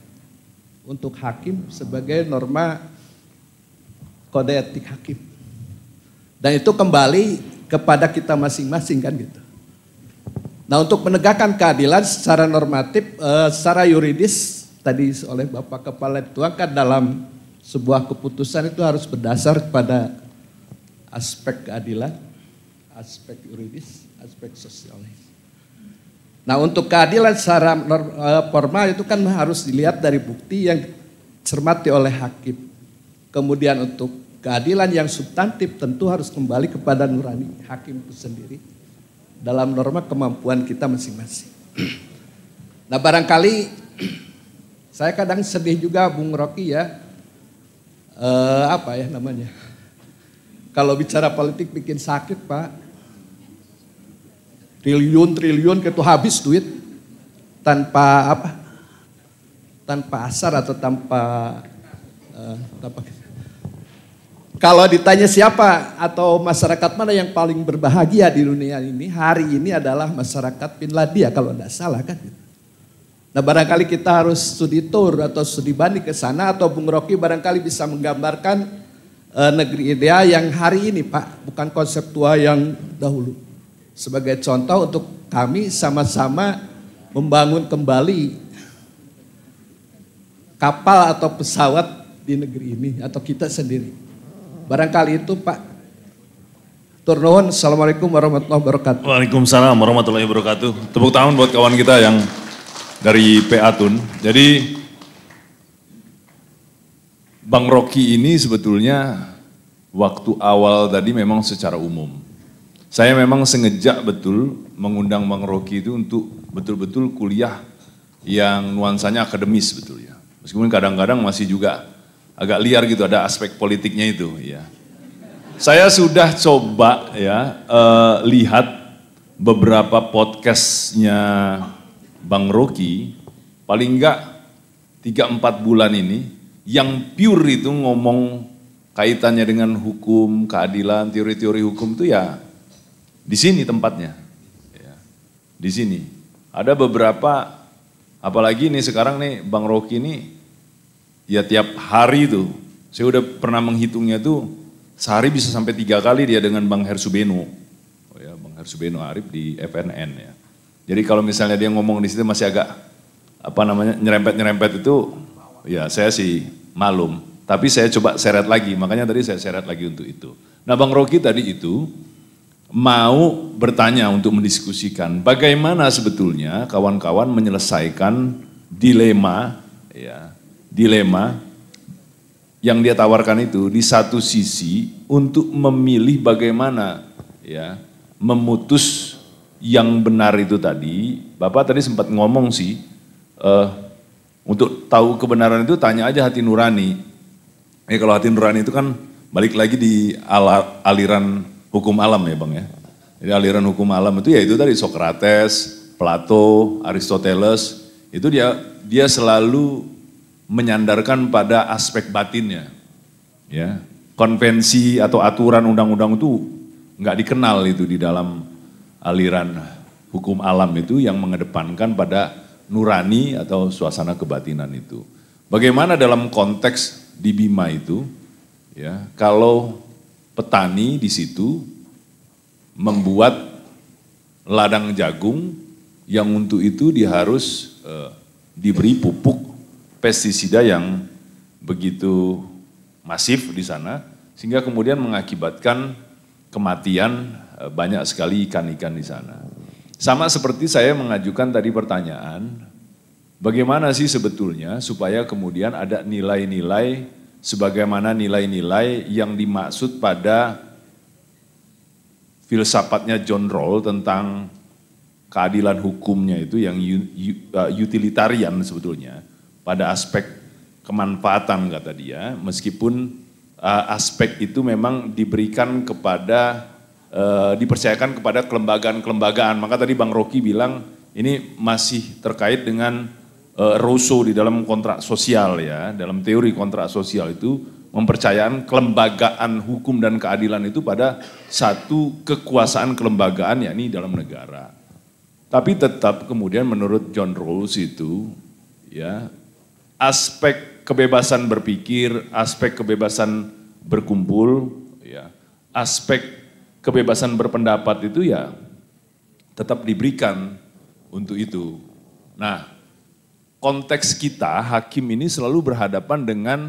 Speaker 3: untuk hakim sebagai norma kode etik hakim. Dan itu kembali kepada kita masing-masing kan gitu. Nah untuk menegakkan keadilan secara normatif, eh, secara yuridis tadi oleh Bapak Kepala dituangkan dalam sebuah keputusan itu harus berdasar kepada aspek keadilan, aspek yuridis aspek sosialnya. Nah untuk keadilan secara eh, formal itu kan harus dilihat dari bukti yang cermati oleh hakim. Kemudian untuk keadilan yang substantif tentu harus kembali kepada nurani hakim itu sendiri dalam norma kemampuan kita masing-masing. Nah barangkali saya kadang sedih juga Bung Rocky ya, eh, apa ya namanya, kalau bicara politik bikin sakit Pak, triliun-triliun itu habis duit tanpa apa? Tanpa asar atau tanpa, uh, tanpa kalau ditanya siapa atau masyarakat mana yang paling berbahagia di dunia ini, hari ini adalah masyarakat Finlandia kalau tidak salah kan. Nah barangkali kita harus studi tour atau studi banding ke sana atau Bung Rocky barangkali bisa menggambarkan e, negeri ideal yang hari ini Pak, bukan konsep tua yang dahulu sebagai contoh untuk kami sama-sama membangun kembali kapal atau pesawat di negeri ini atau kita sendiri. Barangkali itu Pak Turnuhun, Assalamualaikum warahmatullahi wabarakatuh.
Speaker 4: Waalaikumsalam warahmatullahi
Speaker 2: wabarakatuh. Tepuk tangan buat kawan kita yang dari PA Tun. Jadi Bang Rocky ini sebetulnya waktu awal tadi memang secara umum saya memang sengaja betul mengundang Bang Rocky itu untuk betul-betul kuliah yang nuansanya akademis betul ya. Meskipun kadang-kadang masih juga agak liar gitu ada aspek politiknya itu ya. Saya sudah coba ya uh, lihat beberapa podcastnya Bang Rocky paling enggak tiga empat bulan ini yang pure itu ngomong kaitannya dengan hukum, keadilan, teori-teori hukum itu ya di sini tempatnya. Ya. Di sini. Ada beberapa, apalagi ini sekarang nih Bang Rocky ini, ya tiap hari itu, saya udah pernah menghitungnya tuh, sehari bisa sampai tiga kali dia dengan Bang Hersubeno. Oh ya, Bang Hersubeno Arif di FNN ya. Jadi kalau misalnya dia ngomong di situ masih agak apa namanya nyerempet-nyerempet itu ya saya sih malum. Tapi saya coba seret lagi, makanya tadi saya seret lagi untuk itu. Nah Bang Rocky tadi itu mau bertanya untuk mendiskusikan bagaimana sebetulnya kawan-kawan menyelesaikan dilema ya, dilema yang dia tawarkan itu di satu sisi untuk memilih bagaimana ya memutus yang benar itu tadi. Bapak tadi sempat ngomong sih uh, untuk tahu kebenaran itu tanya aja hati nurani. Ya kalau hati nurani itu kan balik lagi di aliran hukum alam ya bang ya. Jadi aliran hukum alam itu ya itu tadi Socrates, Plato, Aristoteles, itu dia dia selalu menyandarkan pada aspek batinnya. Ya, konvensi atau aturan undang-undang itu nggak dikenal itu di dalam aliran hukum alam itu yang mengedepankan pada nurani atau suasana kebatinan itu. Bagaimana dalam konteks di Bima itu, ya kalau petani di situ membuat ladang jagung yang untuk itu dia harus eh, diberi pupuk pestisida yang begitu masif di sana sehingga kemudian mengakibatkan kematian eh, banyak sekali ikan-ikan di sana. Sama seperti saya mengajukan tadi pertanyaan, bagaimana sih sebetulnya supaya kemudian ada nilai-nilai sebagaimana nilai-nilai yang dimaksud pada filsafatnya John Rawls tentang keadilan hukumnya itu yang uh, utilitarian sebetulnya pada aspek kemanfaatan kata dia meskipun uh, aspek itu memang diberikan kepada uh, dipercayakan kepada kelembagaan-kelembagaan maka tadi Bang Rocky bilang ini masih terkait dengan uh, Rousseau di dalam kontrak sosial ya, dalam teori kontrak sosial itu mempercayakan kelembagaan hukum dan keadilan itu pada satu kekuasaan kelembagaan yakni dalam negara. Tapi tetap kemudian menurut John Rawls itu ya aspek kebebasan berpikir, aspek kebebasan berkumpul ya, aspek kebebasan berpendapat itu ya tetap diberikan untuk itu. Nah, konteks kita, hakim ini selalu berhadapan dengan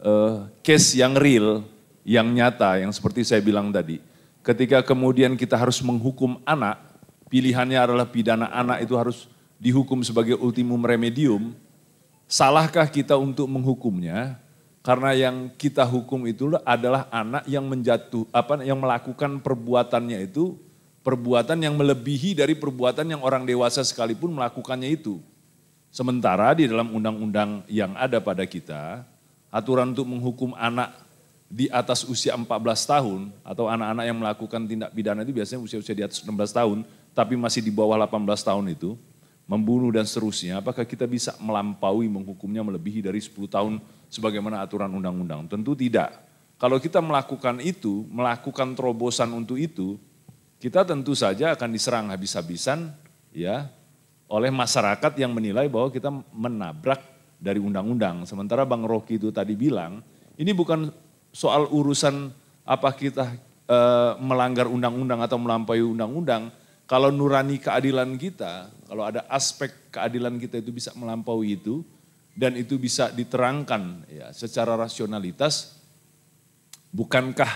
Speaker 2: uh, case yang real, yang nyata, yang seperti saya bilang tadi. Ketika kemudian kita harus menghukum anak, pilihannya adalah pidana anak itu harus dihukum sebagai ultimum remedium. Salahkah kita untuk menghukumnya? Karena yang kita hukum itu adalah anak yang menjatuh apa yang melakukan perbuatannya itu perbuatan yang melebihi dari perbuatan yang orang dewasa sekalipun melakukannya itu. Sementara di dalam undang-undang yang ada pada kita, aturan untuk menghukum anak di atas usia 14 tahun atau anak-anak yang melakukan tindak pidana itu biasanya usia-usia di atas 16 tahun, tapi masih di bawah 18 tahun itu, membunuh dan seterusnya, apakah kita bisa melampaui menghukumnya melebihi dari 10 tahun sebagaimana aturan undang-undang? Tentu tidak. Kalau kita melakukan itu, melakukan terobosan untuk itu, kita tentu saja akan diserang habis-habisan ya oleh masyarakat yang menilai bahwa kita menabrak dari undang-undang. Sementara Bang Rocky itu tadi bilang, ini bukan soal urusan apa kita e, melanggar undang-undang atau melampaui undang-undang. Kalau nurani keadilan kita, kalau ada aspek keadilan kita itu bisa melampaui itu dan itu bisa diterangkan ya secara rasionalitas, bukankah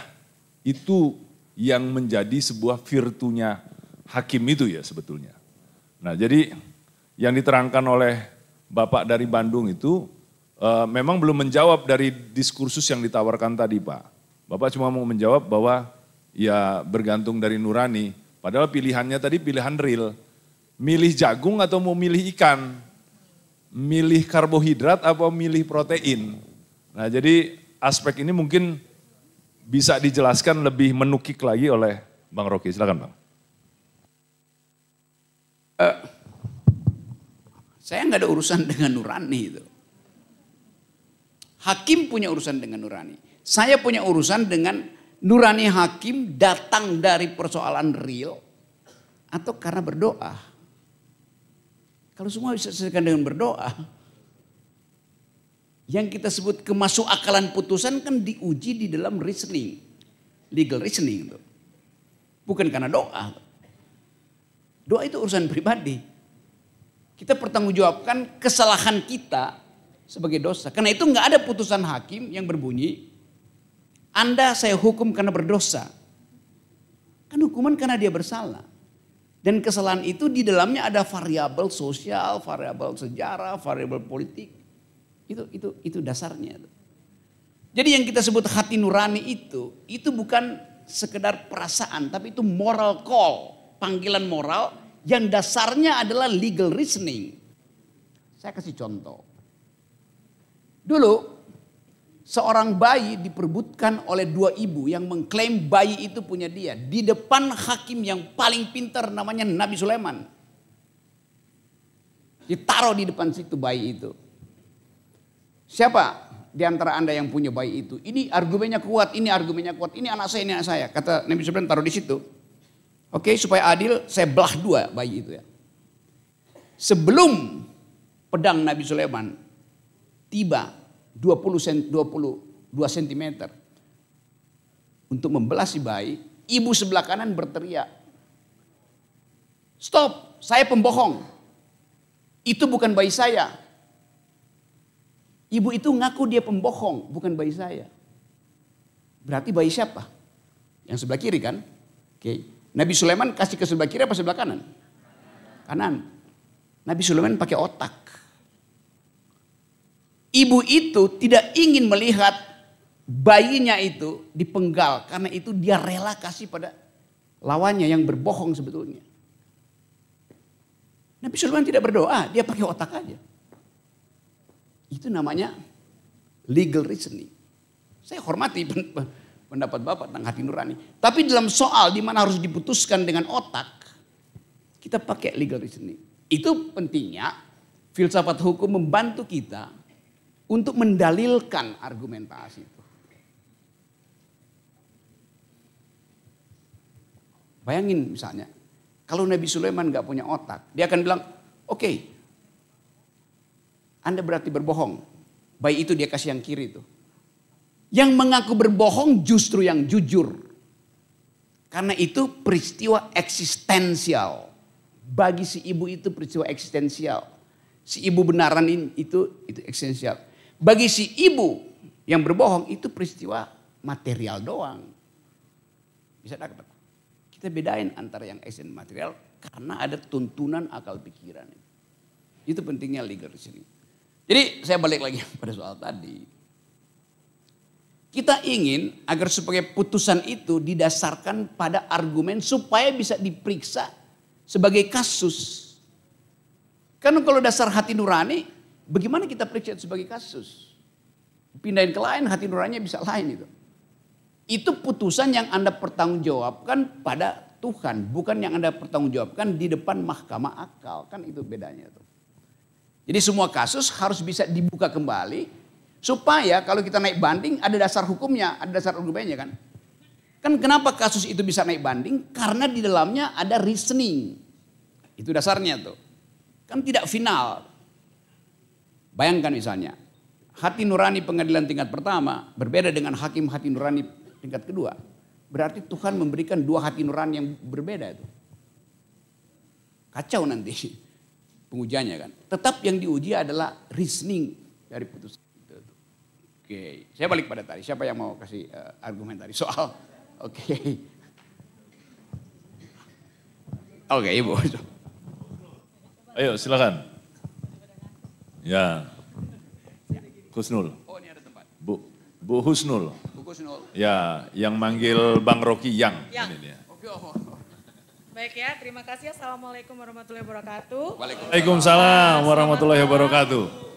Speaker 2: itu yang menjadi sebuah virtunya hakim itu ya sebetulnya? Nah jadi yang diterangkan oleh Bapak dari Bandung itu uh, memang belum menjawab dari diskursus yang ditawarkan tadi Pak. Bapak cuma mau menjawab bahwa ya bergantung dari nurani. Padahal pilihannya tadi pilihan real. Milih jagung atau mau milih ikan? Milih karbohidrat atau milih protein? Nah jadi aspek ini mungkin bisa dijelaskan lebih menukik lagi oleh Bang Rocky. Silakan Bang
Speaker 1: uh, saya nggak ada urusan dengan nurani itu. Hakim punya urusan dengan nurani. Saya punya urusan dengan nurani hakim datang dari persoalan real atau karena berdoa. Kalau semua bisa selesaikan dengan berdoa, yang kita sebut kemasuk akalan putusan kan diuji di dalam reasoning, legal reasoning itu. Bukan karena doa. Doa itu urusan pribadi. Kita pertanggungjawabkan kesalahan kita sebagai dosa. Karena itu nggak ada putusan hakim yang berbunyi, Anda saya hukum karena berdosa. Kan hukuman karena dia bersalah. Dan kesalahan itu di dalamnya ada variabel sosial, variabel sejarah, variabel politik. Itu itu itu dasarnya. Jadi yang kita sebut hati nurani itu, itu bukan sekedar perasaan, tapi itu moral call, panggilan moral yang dasarnya adalah legal reasoning. Saya kasih contoh. Dulu seorang bayi diperbutkan oleh dua ibu yang mengklaim bayi itu punya dia di depan hakim yang paling pintar namanya Nabi Sulaiman. Ditaruh di depan situ bayi itu. Siapa di antara Anda yang punya bayi itu? Ini argumennya kuat, ini argumennya kuat, ini anak saya, ini anak saya. Kata Nabi Sulaiman taruh di situ. Oke, supaya adil saya belah dua bayi itu ya. Sebelum pedang Nabi Sulaiman tiba 20 cm, 22 cm untuk membelah si bayi, ibu sebelah kanan berteriak. Stop, saya pembohong. Itu bukan bayi saya. Ibu itu ngaku dia pembohong, bukan bayi saya. Berarti bayi siapa? Yang sebelah kiri kan? Oke. Okay. Nabi Sulaiman kasih ke sebelah kiri apa sebelah kanan? Kanan. Nabi Sulaiman pakai otak. Ibu itu tidak ingin melihat bayinya itu dipenggal karena itu dia rela kasih pada lawannya yang berbohong sebetulnya. Nabi Sulaiman tidak berdoa, dia pakai otak aja. Itu namanya legal reasoning. Saya hormati pendapat Bapak tentang hati nurani. Tapi dalam soal di mana harus diputuskan dengan otak, kita pakai legal reasoning. Itu pentingnya filsafat hukum membantu kita untuk mendalilkan argumentasi itu. Bayangin misalnya, kalau Nabi Sulaiman nggak punya otak, dia akan bilang, oke, okay, Anda berarti berbohong. Baik itu dia kasih yang kiri itu yang mengaku berbohong justru yang jujur. Karena itu peristiwa eksistensial. Bagi si ibu itu peristiwa eksistensial. Si ibu benaran itu itu eksistensial. Bagi si ibu yang berbohong itu peristiwa material doang. Bisa dapat. Kita bedain antara yang eksisten material karena ada tuntunan akal pikiran. Itu pentingnya legal reasoning. Jadi saya balik lagi pada soal tadi. Kita ingin agar supaya putusan itu didasarkan pada argumen supaya bisa diperiksa sebagai kasus. Karena kalau dasar hati nurani, bagaimana kita periksa sebagai kasus? Pindahin ke lain, hati nuraninya bisa lain itu. Itu putusan yang Anda pertanggungjawabkan pada Tuhan, bukan yang Anda pertanggungjawabkan di depan mahkamah akal. Kan itu bedanya tuh. Jadi semua kasus harus bisa dibuka kembali Supaya kalau kita naik banding ada dasar hukumnya, ada dasar argumennya kan. Kan kenapa kasus itu bisa naik banding? Karena di dalamnya ada reasoning. Itu dasarnya tuh. Kan tidak final. Bayangkan misalnya, hati nurani pengadilan tingkat pertama berbeda dengan hakim hati nurani tingkat kedua. Berarti Tuhan memberikan dua hati nurani yang berbeda itu. Kacau nanti pengujiannya kan. Tetap yang diuji adalah reasoning dari putusan okay. saya balik pada tadi. Siapa yang mau kasih uh, argumen tadi soal? Oke. Okay. Oke, okay, Ibu.
Speaker 2: Ayo, silakan. Ya. Husnul. Oh, ini ada tempat. Bu, Bu Husnul. Bu Husnul. Ya, yang manggil Bang Rocky Yang.
Speaker 5: Yang. Ini dia. Oke, oh. Baik ya, terima kasih. Assalamualaikum warahmatullahi wabarakatuh. Waalaikumsalam
Speaker 2: warahmatullahi wabarakatuh.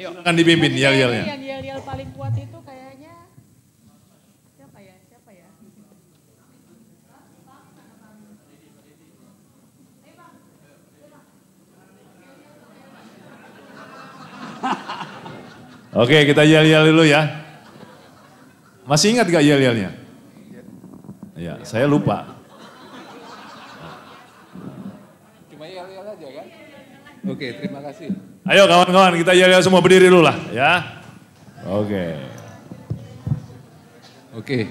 Speaker 5: Ayo. Akan dipimpin yel yelnya. Yang yel yel paling kuat itu kayaknya siapa ya? Siapa ya?
Speaker 2: Oke, kita yel yel dulu ya. Masih ingat gak yel yelnya? Ya, saya lupa.
Speaker 3: Cuma yel yel aja kan? Oke, terima kasih.
Speaker 2: Ayo kawan-kawan kita ya, ya semua berdiri dulu lah
Speaker 3: ya. Oke. Okay. Oke. Okay.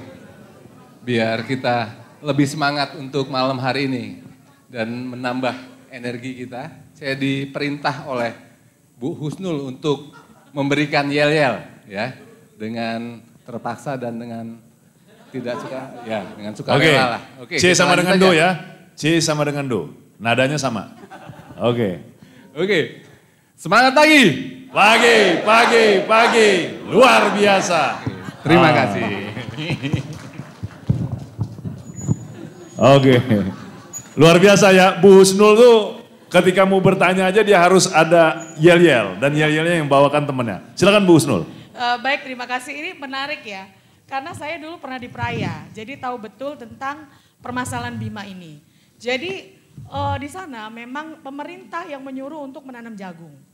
Speaker 3: Biar kita lebih semangat untuk malam hari ini dan menambah energi kita. Saya diperintah oleh Bu Husnul untuk memberikan yel-yel ya dengan terpaksa dan
Speaker 6: dengan tidak suka ya dengan suka okay. rela Oke. Okay, C sama dengan do ya.
Speaker 2: C sama dengan do. Nadanya sama. Oke. Okay. Oke.
Speaker 6: Okay. Semangat
Speaker 2: pagi. Pagi, pagi, pagi. Luar biasa. Terima ah. kasih. Oke. Okay. Luar biasa ya. Bu Husnul tuh ketika mau bertanya aja dia harus ada yel-yel. Dan yel-yelnya yang bawakan temennya. Silakan Bu Husnul.
Speaker 5: Uh, baik, terima kasih. Ini menarik ya. Karena saya dulu pernah di Praya. Jadi tahu betul tentang permasalahan Bima ini. Jadi uh, di sana memang pemerintah yang menyuruh untuk menanam jagung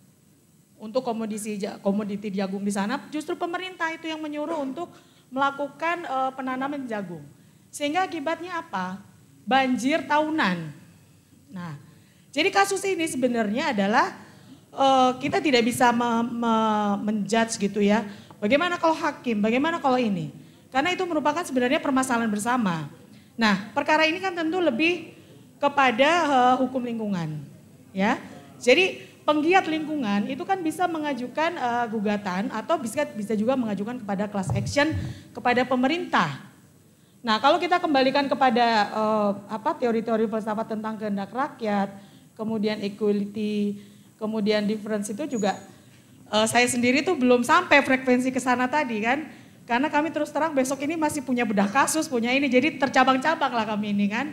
Speaker 5: untuk komoditi komoditi jagung di sana justru pemerintah itu yang menyuruh untuk melakukan uh, penanaman jagung. Sehingga akibatnya apa? Banjir tahunan. Nah, jadi kasus ini sebenarnya adalah uh, kita tidak bisa me, me, menjudge gitu ya. Bagaimana kalau hakim, bagaimana kalau ini? Karena itu merupakan sebenarnya permasalahan bersama. Nah, perkara ini kan tentu lebih kepada uh, hukum lingkungan, ya. Jadi penggiat lingkungan itu kan bisa mengajukan uh, gugatan atau bisa bisa juga mengajukan kepada class action kepada pemerintah. Nah, kalau kita kembalikan kepada uh, apa teori-teori filsafat tentang kehendak rakyat, kemudian equality, kemudian difference itu juga uh, saya sendiri tuh belum sampai frekuensi ke sana tadi kan. Karena kami terus terang besok ini masih punya bedah kasus, punya ini. Jadi tercabang-cabang lah kami ini kan.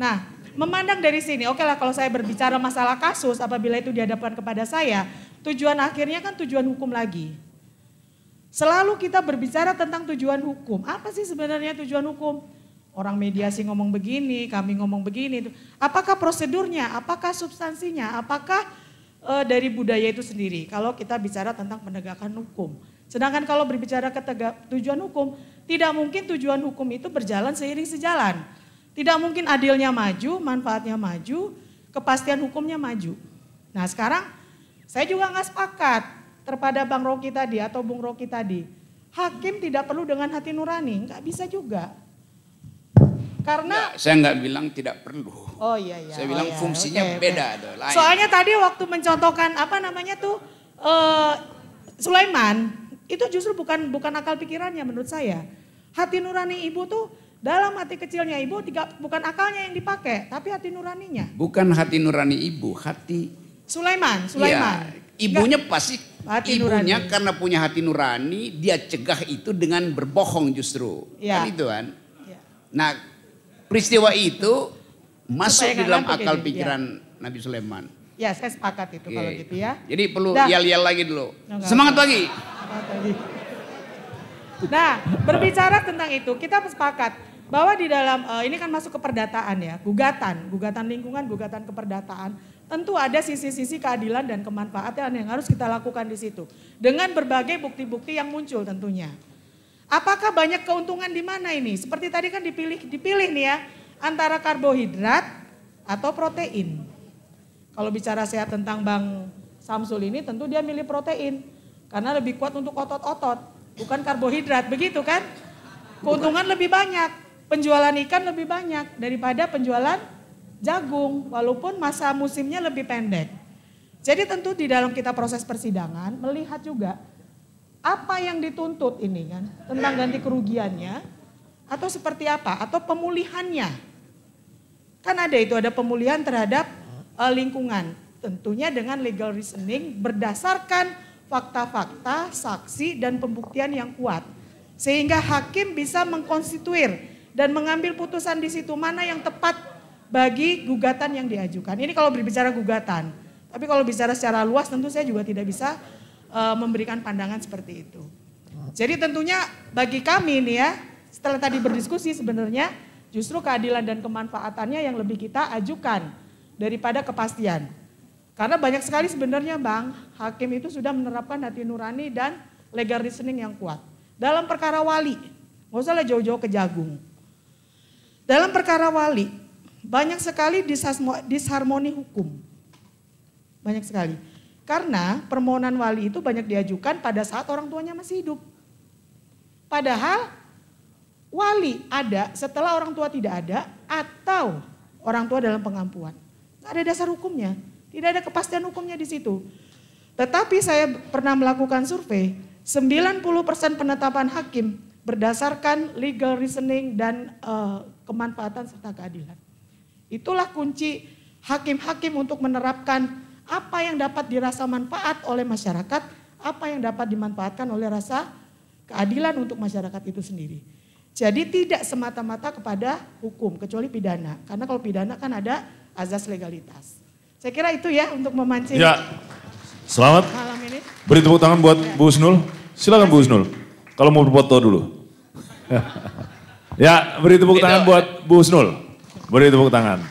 Speaker 5: Nah, Memandang dari sini, oke okay lah kalau saya berbicara masalah kasus apabila itu dihadapkan kepada saya, tujuan akhirnya kan tujuan hukum lagi. Selalu kita berbicara tentang tujuan hukum. Apa sih sebenarnya tujuan hukum? Orang mediasi ngomong begini, kami ngomong begini. Apakah prosedurnya? Apakah substansinya? Apakah e, dari budaya itu sendiri? Kalau kita bicara tentang penegakan hukum. Sedangkan kalau berbicara ke tujuan hukum, tidak mungkin tujuan hukum itu berjalan seiring sejalan. Tidak mungkin adilnya maju, manfaatnya maju, kepastian hukumnya maju. Nah sekarang saya juga nggak sepakat terhadap Bang Rocky tadi atau Bung Rocky tadi. Hakim tidak perlu dengan hati nurani, nggak bisa juga. Karena
Speaker 1: ya, saya nggak bilang tidak perlu. Oh iya iya. Saya bilang oh, iya. fungsinya okay, beda
Speaker 5: okay. lain. Soalnya tadi waktu mencontohkan apa namanya tuh uh, Sulaiman itu justru bukan bukan akal pikirannya menurut saya. Hati nurani ibu tuh dalam hati kecilnya ibu tiga, bukan akalnya yang dipakai, tapi hati nuraninya.
Speaker 1: Bukan hati nurani ibu, hati
Speaker 5: Sulaiman, Sulaiman. Ya, ibunya
Speaker 1: Enggak. pasti hati ibunya nurani. karena punya hati nurani, dia cegah itu dengan berbohong justru. Ya. Kan itu kan. Ya. Nah, peristiwa itu masuk di dalam akal ya. pikiran ya. Nabi Sulaiman.
Speaker 5: Ya, saya sepakat itu Oke. kalau iya. gitu ya.
Speaker 1: Jadi perlu yel-yel lagi dulu.
Speaker 5: Enggak, Semangat lagi. Semangat pagi. Nah, berbicara tentang itu, kita sepakat bahwa di dalam uh, ini kan masuk ke perdataan ya, gugatan, gugatan lingkungan, gugatan keperdataan. Tentu ada sisi-sisi keadilan dan kemanfaatan yang harus kita lakukan di situ dengan berbagai bukti-bukti yang muncul tentunya. Apakah banyak keuntungan di mana ini? Seperti tadi kan dipilih dipilih nih ya antara karbohidrat atau protein. Kalau bicara sehat tentang Bang Samsul ini tentu dia milih protein karena lebih kuat untuk otot-otot, bukan karbohidrat, begitu kan? Keuntungan lebih banyak penjualan ikan lebih banyak daripada penjualan jagung walaupun masa musimnya lebih pendek. Jadi tentu di dalam kita proses persidangan melihat juga apa yang dituntut ini kan tentang ganti kerugiannya atau seperti apa atau pemulihannya. Kan ada itu ada pemulihan terhadap uh, lingkungan tentunya dengan legal reasoning berdasarkan fakta-fakta, saksi dan pembuktian yang kuat sehingga hakim bisa mengkonstituir dan mengambil putusan di situ mana yang tepat bagi gugatan yang diajukan. Ini kalau berbicara gugatan. Tapi kalau bicara secara luas tentu saya juga tidak bisa uh, memberikan pandangan seperti itu. Jadi tentunya bagi kami ini ya, setelah tadi berdiskusi sebenarnya justru keadilan dan kemanfaatannya yang lebih kita ajukan daripada kepastian. Karena banyak sekali sebenarnya Bang, hakim itu sudah menerapkan hati nurani dan legal reasoning yang kuat. Dalam perkara wali, nggak usah jauh-jauh ke jagung. Dalam perkara wali, banyak sekali disharmoni hukum. Banyak sekali. Karena permohonan wali itu banyak diajukan pada saat orang tuanya masih hidup. Padahal wali ada setelah orang tua tidak ada atau orang tua dalam pengampuan. Tidak ada dasar hukumnya. Tidak ada kepastian hukumnya di situ. Tetapi saya pernah melakukan survei, 90% penetapan hakim berdasarkan legal reasoning dan uh, kemanfaatan serta keadilan. Itulah kunci hakim-hakim untuk menerapkan apa yang dapat dirasa manfaat oleh masyarakat, apa yang dapat dimanfaatkan oleh rasa keadilan untuk masyarakat itu sendiri. Jadi tidak semata-mata kepada hukum kecuali pidana. Karena kalau pidana kan ada azas legalitas. Saya kira itu ya untuk memancing. Ya. Selamat. Malam ini.
Speaker 2: Beri tepuk tangan buat ya. Bu Usnul. Silakan Bu Usnul. Kalau mau berfoto dulu. ya, beri tepuk tangan buat Bu Husnul. Beri tepuk tangan.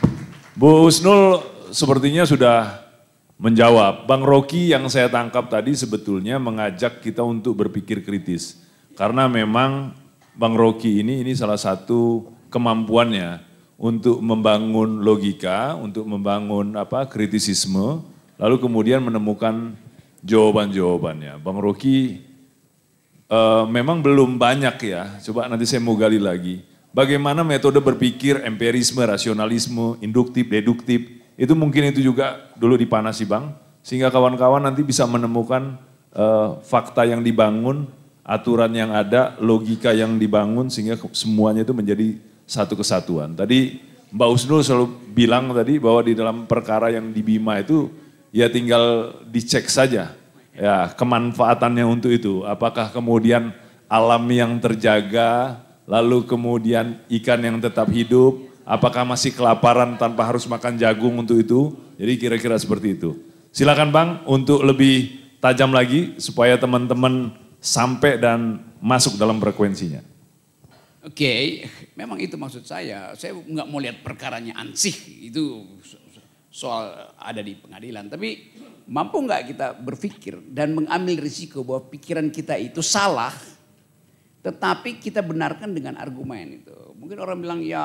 Speaker 2: Bu Husnul sepertinya sudah menjawab. Bang Rocky yang saya tangkap tadi sebetulnya mengajak kita untuk berpikir kritis. Karena memang Bang Rocky ini ini salah satu kemampuannya untuk membangun logika, untuk membangun apa kritisisme, lalu kemudian menemukan jawaban-jawabannya. Bang Rocky uh, memang belum banyak ya. Coba nanti saya mau gali lagi. Bagaimana metode berpikir empirisme, rasionalisme, induktif, deduktif. Itu mungkin itu juga dulu dipanasi Bang. Sehingga kawan-kawan nanti bisa menemukan uh, fakta yang dibangun, aturan yang ada, logika yang dibangun. Sehingga semuanya itu menjadi satu kesatuan. Tadi Mbak Usnul selalu bilang tadi bahwa di dalam perkara yang di Bima itu ya tinggal dicek saja Ya, kemanfaatannya untuk itu. Apakah kemudian alam yang terjaga, lalu kemudian ikan yang tetap hidup, apakah masih kelaparan tanpa harus makan jagung untuk itu? Jadi kira-kira seperti itu. Silakan Bang untuk lebih tajam lagi supaya teman-teman sampai dan masuk dalam frekuensinya.
Speaker 1: Oke, okay. memang itu maksud saya. Saya nggak mau lihat perkaranya ansih itu soal ada di pengadilan, tapi mampu nggak kita berpikir dan mengambil risiko bahwa pikiran kita itu salah, tetapi kita benarkan dengan argumen itu. Mungkin orang bilang ya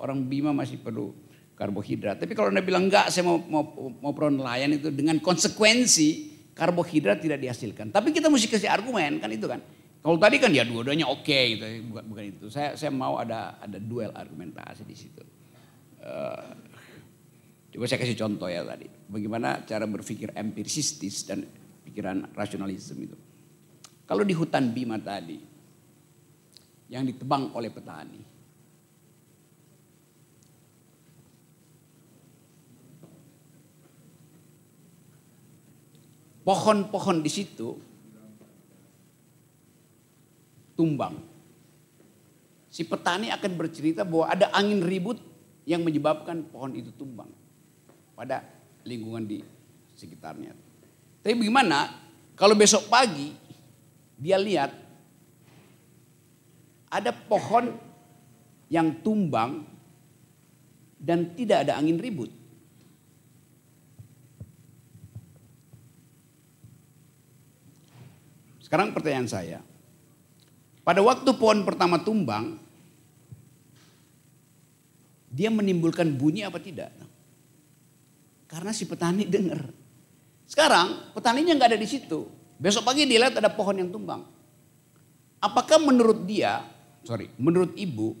Speaker 1: orang Bima masih perlu karbohidrat, tapi kalau anda bilang nggak saya mau mau, mau pro nelayan itu dengan konsekuensi karbohidrat tidak dihasilkan. Tapi kita mesti kasih argumen kan itu kan. Kalau tadi kan ya dua-duanya oke okay, gitu, bukan bukan itu. Saya saya mau ada ada duel argumentasi di situ. Uh, Coba saya kasih contoh ya tadi. Bagaimana cara berpikir empirisistis dan pikiran rasionalisme itu. Kalau di hutan Bima tadi, yang ditebang oleh petani, pohon-pohon di situ tumbang. Si petani akan bercerita bahwa ada angin ribut yang menyebabkan pohon itu tumbang pada lingkungan di sekitarnya. Tapi bagaimana kalau besok pagi dia lihat ada pohon yang tumbang dan tidak ada angin ribut. Sekarang pertanyaan saya. Pada waktu pohon pertama tumbang, dia menimbulkan bunyi apa tidak? Karena si petani dengar. Sekarang petaninya nggak ada di situ. Besok pagi dia lihat ada pohon yang tumbang. Apakah menurut dia, sorry, menurut ibu,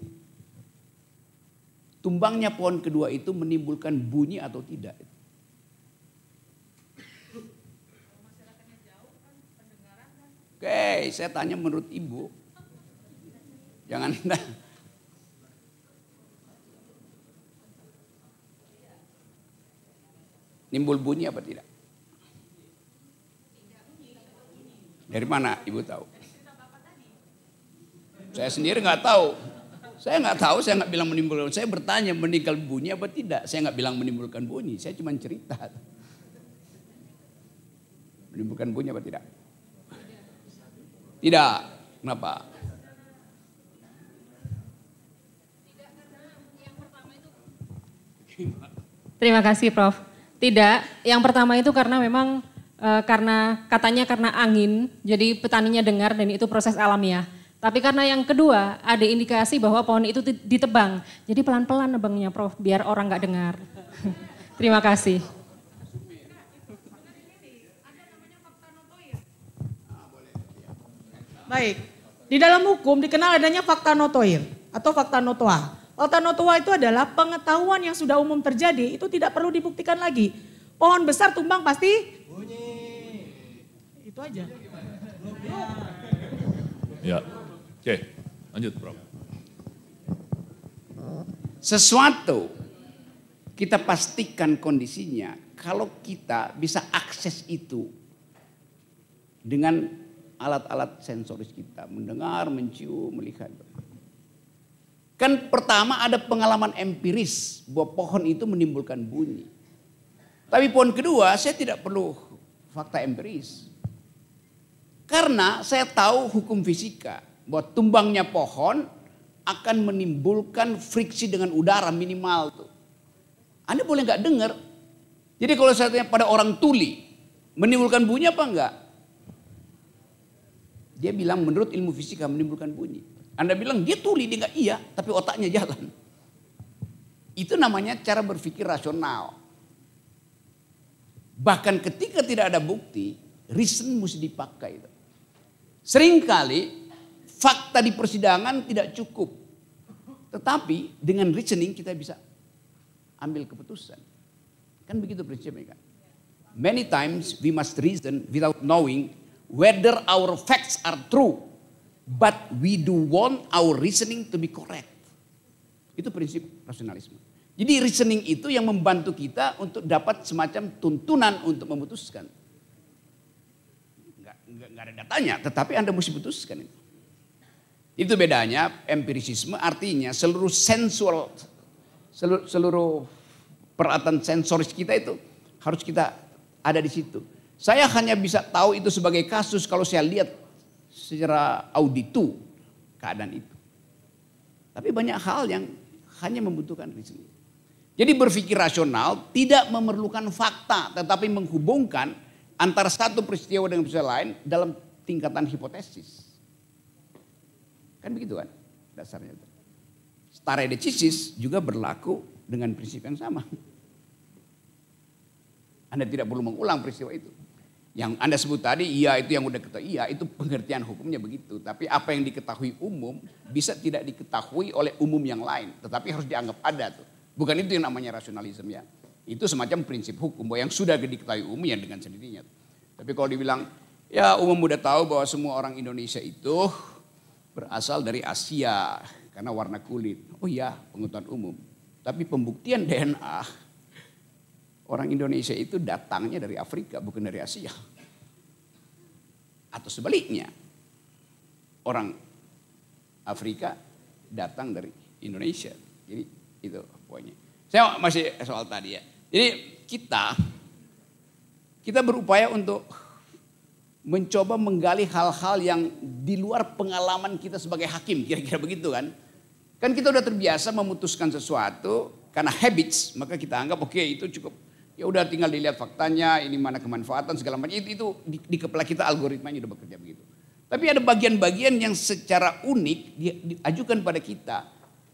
Speaker 1: tumbangnya pohon kedua itu menimbulkan bunyi atau tidak? Oke, okay, saya tanya menurut ibu. Jangan nah. Nimbul bunyi apa tidak? Dari mana ibu tahu? Saya sendiri nggak tahu. Saya nggak tahu, saya nggak bilang menimbulkan. Saya bertanya meninggal bunyi apa tidak. Saya nggak bilang menimbulkan bunyi. Saya cuma cerita. Menimbulkan bunyi apa tidak? Tidak. Kenapa?
Speaker 7: Terima kasih, Prof. Tidak, yang pertama itu karena memang e, karena katanya karena angin, jadi petaninya dengar dan itu proses alamiah. Tapi karena yang kedua ada indikasi bahwa pohon itu ditebang, jadi pelan-pelan nebangnya Prof, biar orang nggak dengar. Terima kasih.
Speaker 5: Baik, di dalam hukum dikenal adanya fakta notoir atau fakta notoir. Latanotua itu adalah pengetahuan yang sudah umum terjadi, itu tidak perlu dibuktikan lagi. Pohon besar tumbang pasti bunyi. Itu aja.
Speaker 1: Ya. Oke, lanjut Bro. Sesuatu kita pastikan kondisinya kalau kita bisa akses itu dengan alat-alat sensoris kita, mendengar, mencium, melihat. Kan pertama ada pengalaman empiris bahwa pohon itu menimbulkan bunyi. Tapi pohon kedua saya tidak perlu fakta empiris. Karena saya tahu hukum fisika bahwa tumbangnya pohon akan menimbulkan friksi dengan udara minimal tuh. Anda boleh nggak dengar. Jadi kalau saya tanya pada orang tuli, menimbulkan bunyi apa enggak? Dia bilang menurut ilmu fisika menimbulkan bunyi. Anda bilang dia tuli, dia nggak iya, tapi otaknya jalan. Itu namanya cara berpikir rasional. Bahkan ketika tidak ada bukti, reason mesti dipakai. Seringkali fakta di persidangan tidak cukup. Tetapi dengan reasoning kita bisa ambil keputusan. Kan begitu prinsipnya kan. Many times we must reason without knowing whether our facts are true But we do want our reasoning to be correct. Itu prinsip rasionalisme. Jadi reasoning itu yang membantu kita untuk dapat semacam tuntunan untuk memutuskan. Enggak, enggak, enggak ada datanya, tetapi Anda mesti putuskan itu. Itu bedanya empirisisme artinya seluruh sensual, seluruh, seluruh peralatan sensoris kita itu harus kita ada di situ. Saya hanya bisa tahu itu sebagai kasus kalau saya lihat secara auditu keadaan itu. Tapi banyak hal yang hanya membutuhkan reasoning. Jadi berpikir rasional tidak memerlukan fakta tetapi menghubungkan antara satu peristiwa dengan peristiwa lain dalam tingkatan hipotesis. Kan begitu kan dasarnya. Staredecisis juga berlaku dengan prinsip yang sama. Anda tidak perlu mengulang peristiwa itu. Yang Anda sebut tadi, iya itu yang udah ketahui, iya itu pengertian hukumnya begitu. Tapi apa yang diketahui umum bisa tidak diketahui oleh umum yang lain. Tetapi harus dianggap ada tuh. Bukan itu yang namanya rasionalisme ya. Itu semacam prinsip hukum bahwa yang sudah diketahui umum ya dengan sendirinya. Tapi kalau dibilang ya umum udah tahu bahwa semua orang Indonesia itu berasal dari Asia karena warna kulit. Oh iya, pengetahuan umum. Tapi pembuktian DNA Orang Indonesia itu datangnya dari Afrika bukan dari Asia. Atau sebaliknya. Orang Afrika datang dari Indonesia. Jadi itu poinnya. Saya masih soal tadi ya. Jadi kita kita berupaya untuk mencoba menggali hal-hal yang di luar pengalaman kita sebagai hakim, kira-kira begitu kan? Kan kita udah terbiasa memutuskan sesuatu karena habits, maka kita anggap oke okay, itu cukup Ya udah tinggal dilihat faktanya, ini mana kemanfaatan segala macam. Itu, itu di, di kepala kita algoritmanya udah bekerja begitu. Tapi ada bagian-bagian yang secara unik diajukan pada kita.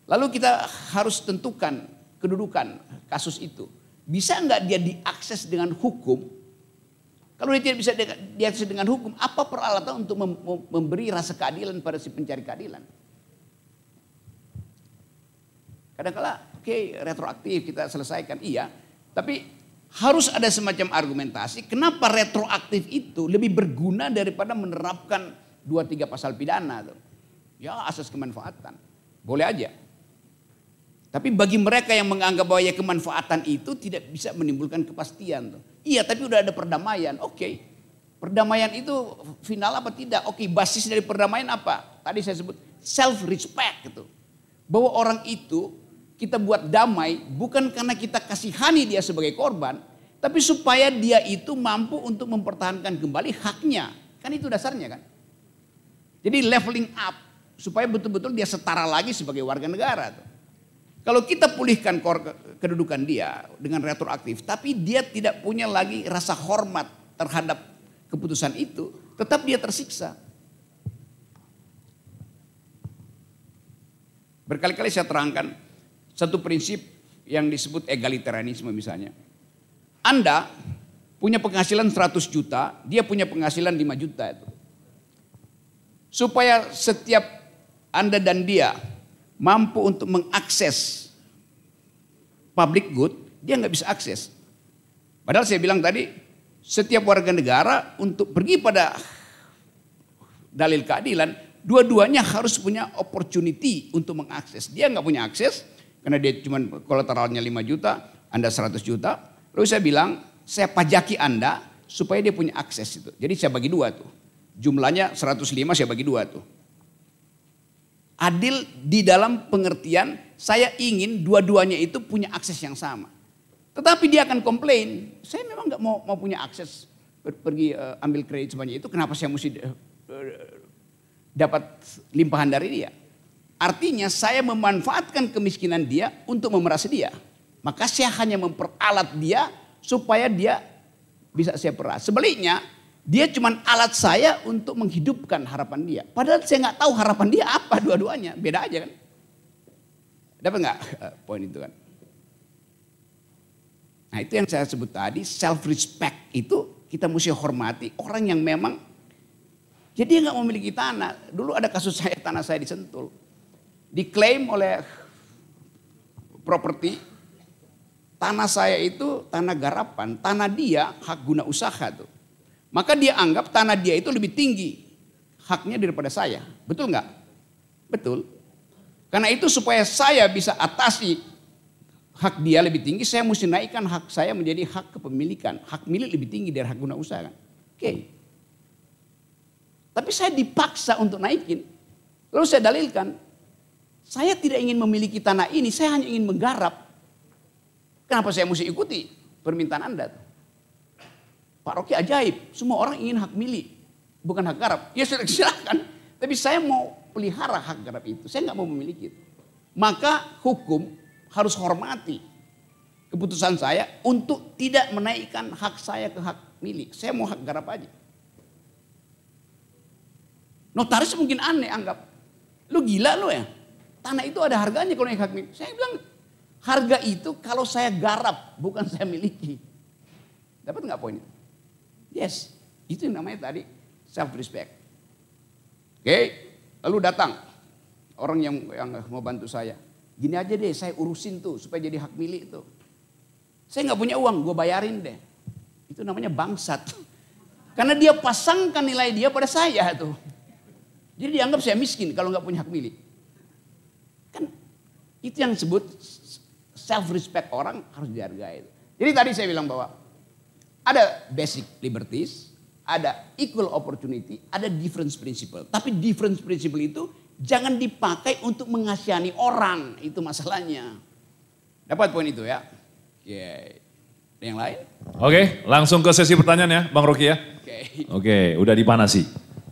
Speaker 1: Lalu kita harus tentukan kedudukan kasus itu. Bisa nggak dia diakses dengan hukum? Kalau dia tidak bisa diakses dengan hukum, apa peralatan untuk mem memberi rasa keadilan pada si pencari keadilan? Kadang-kala, oke okay, retroaktif kita selesaikan, iya. Tapi harus ada semacam argumentasi kenapa retroaktif itu lebih berguna daripada menerapkan dua tiga pasal pidana tuh. Ya asas kemanfaatan. Boleh aja. Tapi bagi mereka yang menganggap bahwa ya kemanfaatan itu tidak bisa menimbulkan kepastian tuh. Iya, tapi udah ada perdamaian. Oke. Okay. Perdamaian itu final apa tidak? Oke, okay, basis dari perdamaian apa? Tadi saya sebut self respect gitu. Bahwa orang itu kita buat damai bukan karena kita kasihani dia sebagai korban, tapi supaya dia itu mampu untuk mempertahankan kembali haknya. Kan itu dasarnya kan. Jadi leveling up supaya betul-betul dia setara lagi sebagai warga negara. Kalau kita pulihkan kedudukan dia dengan retroaktif, tapi dia tidak punya lagi rasa hormat terhadap keputusan itu, tetap dia tersiksa. Berkali-kali saya terangkan satu prinsip yang disebut egalitarianisme misalnya. Anda punya penghasilan 100 juta, dia punya penghasilan 5 juta itu. Supaya setiap Anda dan dia mampu untuk mengakses public good, dia nggak bisa akses. Padahal saya bilang tadi, setiap warga negara untuk pergi pada dalil keadilan, dua-duanya harus punya opportunity untuk mengakses. Dia nggak punya akses, karena dia cuma kolateralnya 5 juta, Anda 100 juta. Lalu saya bilang, saya pajaki Anda supaya dia punya akses itu. Jadi saya bagi dua tuh. Jumlahnya 105 saya bagi dua tuh. Adil di dalam pengertian saya ingin dua-duanya itu punya akses yang sama. Tetapi dia akan komplain, saya memang nggak mau mau punya akses pergi uh, ambil kredit sebanyak itu, kenapa saya mesti uh, dapat limpahan dari dia? Artinya saya memanfaatkan kemiskinan dia untuk memeras dia. Maka saya hanya memperalat dia supaya dia bisa saya peras. Sebaliknya dia cuma alat saya untuk menghidupkan harapan dia. Padahal saya nggak tahu harapan dia apa dua-duanya. Beda aja kan. Dapat nggak eh, poin itu kan? Nah itu yang saya sebut tadi self respect itu kita mesti hormati orang yang memang jadi ya nggak memiliki tanah. Dulu ada kasus saya tanah saya disentul diklaim oleh properti tanah saya itu tanah garapan, tanah dia hak guna usaha tuh. Maka dia anggap tanah dia itu lebih tinggi haknya daripada saya. Betul nggak? Betul. Karena itu supaya saya bisa atasi hak dia lebih tinggi, saya mesti naikkan hak saya menjadi hak kepemilikan. Hak milik lebih tinggi dari hak guna usaha kan? Oke. Okay. Tapi saya dipaksa untuk naikin. Lalu saya dalilkan, saya tidak ingin memiliki tanah ini, saya hanya ingin menggarap. Kenapa saya mesti ikuti permintaan Anda? Pak Rocky ajaib, semua orang ingin hak milik, bukan hak garap. Ya sudah silakan, tapi saya mau pelihara hak garap itu, saya nggak mau memiliki itu. Maka hukum harus hormati keputusan saya untuk tidak menaikkan hak saya ke hak milik. Saya mau hak garap aja. Notaris mungkin aneh anggap. Lu gila lu ya? Tanah itu ada harganya kalau hak milik. Saya bilang harga itu kalau saya garap bukan saya miliki. Dapat nggak poinnya? Yes, itu yang namanya tadi self respect. Oke, okay. lalu datang orang yang yang mau bantu saya. Gini aja deh, saya urusin tuh supaya jadi hak milik tuh. Saya nggak punya uang, gue bayarin deh. Itu namanya bangsat. Karena dia pasangkan nilai dia pada saya tuh. Jadi dianggap saya miskin kalau nggak punya hak milik. Itu yang disebut self respect orang harus dihargai. Jadi tadi saya bilang bahwa ada basic liberties, ada equal opportunity, ada difference principle. Tapi difference principle itu jangan dipakai untuk mengasihani orang, itu masalahnya. Dapat poin itu ya? Oke. Ada yang lain?
Speaker 2: Oke, langsung ke sesi pertanyaan ya, Bang Rocky ya. Oke. Oke, udah dipanasi.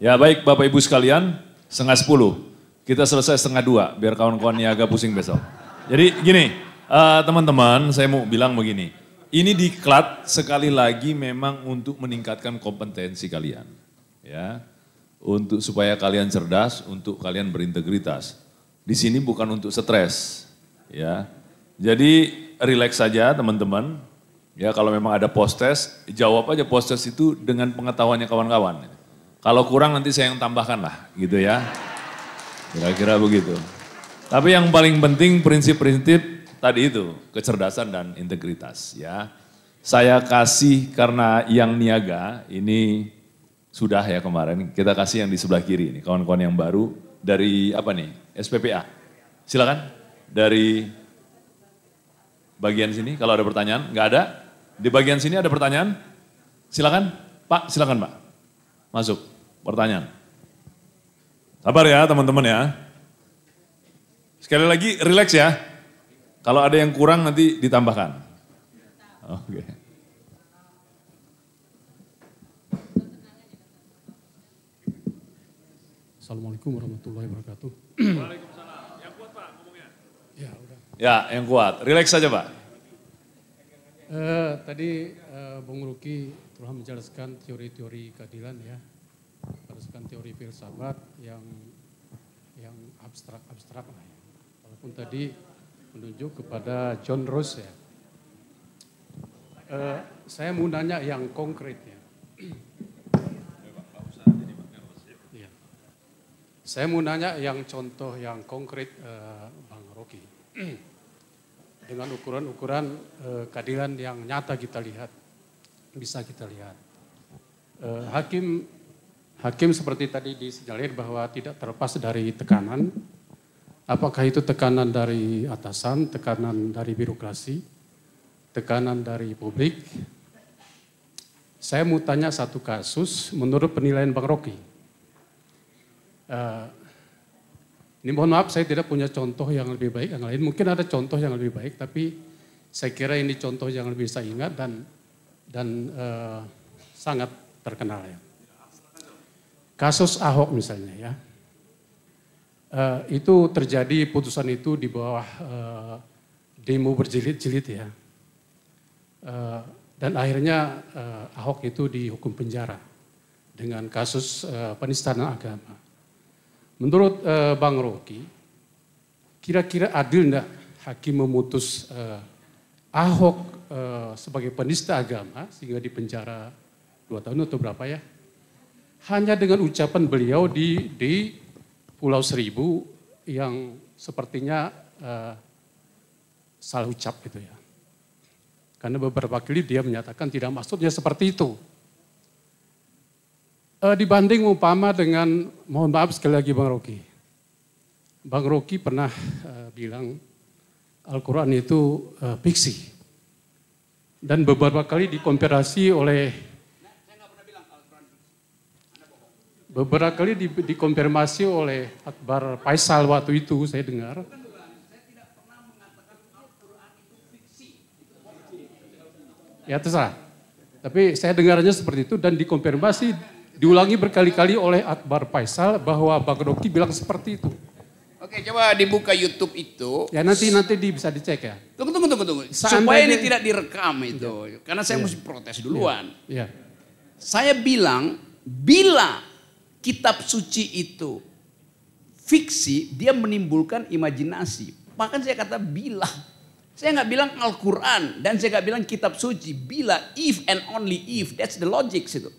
Speaker 2: Ya baik Bapak Ibu sekalian, setengah sepuluh. Kita selesai setengah dua, biar kawan-kawannya agak pusing besok. Jadi gini, uh, teman-teman saya mau bilang begini. Ini diklat sekali lagi memang untuk meningkatkan kompetensi kalian. ya Untuk supaya kalian cerdas, untuk kalian berintegritas. Di sini bukan untuk stres. ya Jadi relax saja teman-teman. Ya kalau memang ada post test, jawab aja post test itu dengan pengetahuannya kawan-kawan. Kalau kurang nanti saya yang tambahkan lah gitu ya. Kira-kira begitu. Tapi yang paling penting prinsip-prinsip tadi itu, kecerdasan dan integritas ya. Saya kasih karena yang niaga ini sudah ya kemarin, kita kasih yang di sebelah kiri ini, kawan-kawan yang baru dari apa nih? SPPA. Silakan dari bagian sini kalau ada pertanyaan, nggak ada? Di bagian sini ada pertanyaan? Silakan, Pak, silakan Pak. Masuk, pertanyaan. Sabar ya teman-teman ya. Sekali lagi relax ya. Kalau ada yang kurang nanti ditambahkan.
Speaker 6: Oke. Okay. Assalamualaikum warahmatullahi wabarakatuh. Waalaikumsalam. Yang kuat
Speaker 2: Pak ngomongnya. Ya, udah. Ya, yang kuat. Relax saja Pak.
Speaker 6: Uh, tadi uh, Bung Ruki telah menjelaskan teori-teori keadilan ya mengharuskan teori filsafat yang yang abstrak-abstrak lah ya. Walaupun tadi menunjuk kepada John Rose ya. Uh, saya mau nanya yang konkret ya. ya. Saya mau nanya yang contoh yang konkret uh, Bang Rocky. Dengan ukuran-ukuran uh, keadilan yang nyata kita lihat, bisa kita lihat. Uh, hakim Hakim seperti tadi disinyalir bahwa tidak terlepas dari tekanan. Apakah itu tekanan dari atasan, tekanan dari birokrasi, tekanan dari publik? Saya mau tanya satu kasus menurut penilaian Bang Rocky. Uh, ini mohon maaf saya tidak punya contoh yang lebih baik yang lain. Mungkin ada contoh yang lebih baik, tapi saya kira ini contoh yang lebih saya ingat dan dan uh, sangat terkenal ya. Kasus Ahok misalnya ya. Uh, itu terjadi putusan itu di bawah uh, demo berjilid-jilid ya. Uh, dan akhirnya uh, Ahok itu dihukum penjara dengan kasus uh, penistaan agama. Menurut uh, Bang Rocky, kira-kira adil enggak hakim memutus uh, Ahok uh, sebagai penista agama sehingga dipenjara dua tahun atau berapa ya? hanya dengan ucapan beliau di, di Pulau Seribu yang sepertinya uh, salah ucap gitu ya. Karena beberapa kali dia menyatakan tidak maksudnya seperti itu. E, dibanding umpama dengan, mohon maaf sekali lagi Bang Roki, Bang Roki pernah e, bilang Al-Quran itu e, fiksi. Dan beberapa kali dikomparasi oleh beberapa kali di, dikonfirmasi oleh Akbar Faisal waktu itu saya dengar. Ya terserah. Tapi saya dengarnya seperti itu dan dikonfirmasi diulangi berkali-kali oleh Akbar Faisal bahwa Bang Rocky bilang seperti itu. Oke, coba dibuka
Speaker 1: YouTube itu. Ya nanti
Speaker 6: nanti di, bisa dicek ya.
Speaker 1: Tunggu tunggu tunggu tunggu. Supaya ini tidak direkam itu, ya. karena saya ya. mesti protes iya. duluan.
Speaker 6: Ya. ya. Saya bilang bila
Speaker 1: kitab suci itu fiksi, dia menimbulkan imajinasi. Bahkan saya kata bila. Saya nggak bilang Al-Quran dan saya nggak bilang kitab suci. Bila, if and only if. That's the logic situ.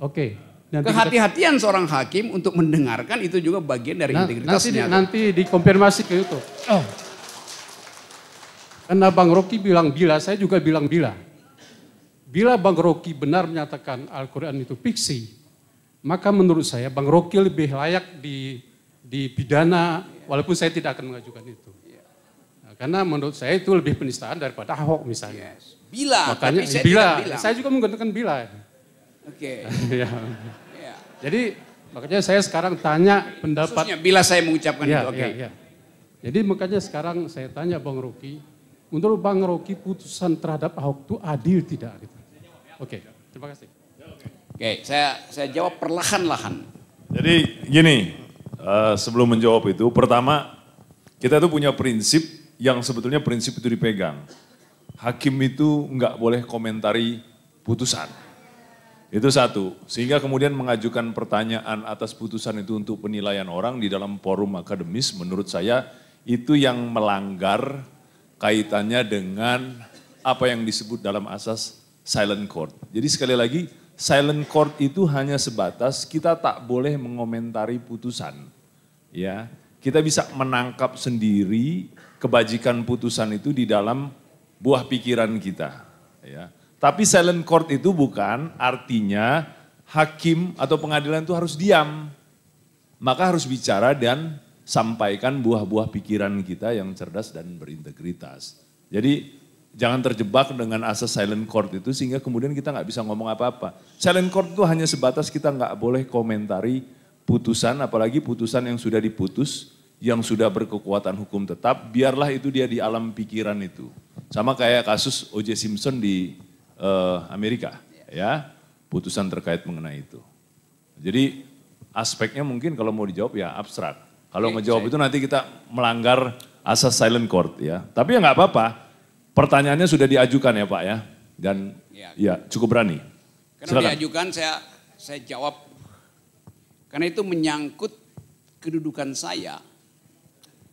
Speaker 6: Oke. Okay. Kehati-hatian kita... seorang hakim untuk mendengarkan itu juga bagian dari nah, integritasnya. Nanti, nanti dikonfirmasi ke itu. Oh. Karena Bang Rocky bilang bila, saya juga bilang bila. Bila Bang Rocky benar menyatakan Al-Quran itu fiksi, maka menurut saya Bang Rocky lebih layak di pidana, walaupun saya tidak akan mengajukan itu. Nah, karena menurut saya itu lebih penistaan daripada Ahok misalnya.
Speaker 8: Bila, Makanya, tapi saya bila, bila. Saya
Speaker 6: juga menggunakan bila. Oke. Okay. ya. Iya. Jadi makanya saya sekarang tanya pendapat. Khususnya bila saya mengucapkan ya, itu, oke. Okay. Ya, ya. Jadi makanya sekarang saya tanya Bang Rocky, menurut Bang Rocky putusan terhadap Ahok itu adil tidak? Oke, okay.
Speaker 1: terima kasih. Oke, saya saya jawab perlahan-lahan.
Speaker 2: Jadi gini, uh, sebelum menjawab itu, pertama kita itu punya prinsip yang sebetulnya prinsip itu dipegang. Hakim itu nggak boleh komentari putusan. Itu satu. Sehingga kemudian mengajukan pertanyaan atas putusan itu untuk penilaian orang di dalam forum akademis menurut saya itu yang melanggar kaitannya dengan apa yang disebut dalam asas silent court. Jadi sekali lagi silent court itu hanya sebatas kita tak boleh mengomentari putusan. Ya, kita bisa menangkap sendiri kebajikan putusan itu di dalam buah pikiran kita. Ya. Tapi silent court itu bukan artinya hakim atau pengadilan itu harus diam. Maka harus bicara dan sampaikan buah-buah pikiran kita yang cerdas dan berintegritas. Jadi Jangan terjebak dengan asas silent court itu sehingga kemudian kita nggak bisa ngomong apa-apa. Silent court itu hanya sebatas kita nggak boleh komentari putusan, apalagi putusan yang sudah diputus, yang sudah berkekuatan hukum tetap, biarlah itu dia di alam pikiran itu. Sama kayak kasus O.J. Simpson di uh, Amerika, ya putusan terkait mengenai itu. Jadi aspeknya mungkin kalau mau dijawab ya abstrak. Kalau okay, ngejawab itu nanti kita melanggar asas silent court ya. Tapi ya nggak apa-apa. Pertanyaannya sudah diajukan ya Pak ya, dan ya, ya cukup berani. Karena Silakan.
Speaker 1: diajukan saya saya jawab karena itu menyangkut kedudukan saya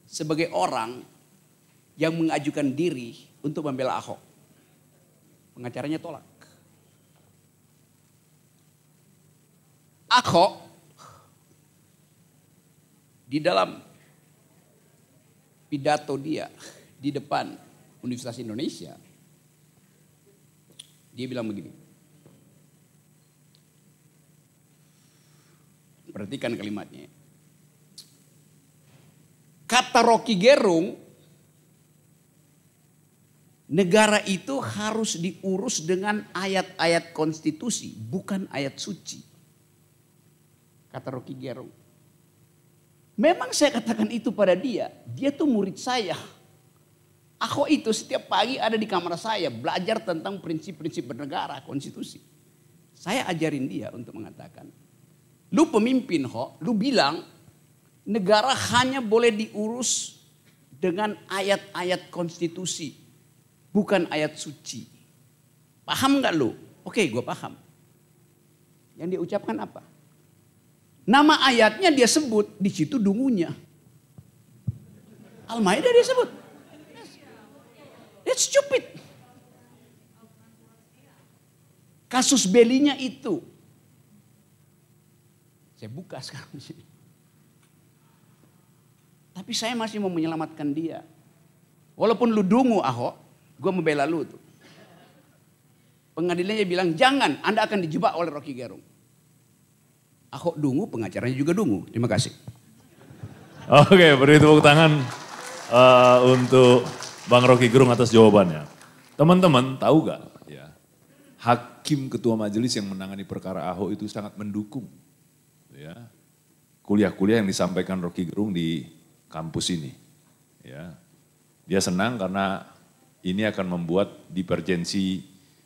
Speaker 1: sebagai orang yang mengajukan diri untuk membela Ahok. Pengacaranya tolak. Ahok di dalam pidato dia di depan Universitas Indonesia. Dia bilang begini. Perhatikan kalimatnya. Kata Rocky Gerung, negara itu harus diurus dengan ayat-ayat konstitusi, bukan ayat suci. Kata Rocky Gerung. Memang saya katakan itu pada dia, dia tuh murid saya. Aku itu setiap pagi ada di kamar saya belajar tentang prinsip-prinsip bernegara, konstitusi. Saya ajarin dia untuk mengatakan, lu pemimpin ho, lu bilang negara hanya boleh diurus dengan ayat-ayat konstitusi, bukan ayat suci. Paham nggak lu? Oke, gue paham. Yang dia ucapkan apa? Nama ayatnya dia sebut, di situ dungunya. Al-Maidah dia sebut. That's stupid. Kasus belinya itu. Saya buka sekarang di sini. Tapi saya masih mau menyelamatkan dia. Walaupun lu dungu Ahok, gue membela lu tuh. Pengadilannya bilang, jangan Anda akan dijebak oleh Rocky Gerung. Ahok dungu, pengacaranya juga dungu. Terima kasih. Oke, beri tepuk tangan
Speaker 2: uh, untuk Bang Rocky Gerung atas jawabannya. Teman-teman tahu gak ya, hakim ketua majelis yang menangani perkara Ahok itu sangat mendukung ya kuliah-kuliah yang disampaikan Rocky Gerung di kampus ini. Ya. Dia senang karena ini akan membuat divergensi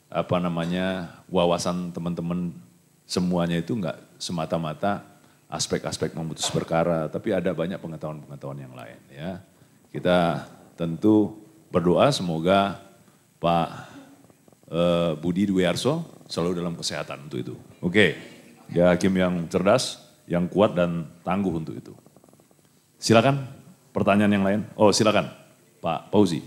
Speaker 2: apa namanya wawasan teman-teman semuanya itu enggak semata-mata aspek-aspek memutus perkara, tapi ada banyak pengetahuan-pengetahuan yang lain ya. Kita tentu berdoa semoga Pak uh, Budi Dwiarso selalu dalam kesehatan untuk itu. Oke, okay. ya hakim yang cerdas, yang kuat dan tangguh untuk itu. Silakan pertanyaan yang lain. Oh silakan Pak Fauzi.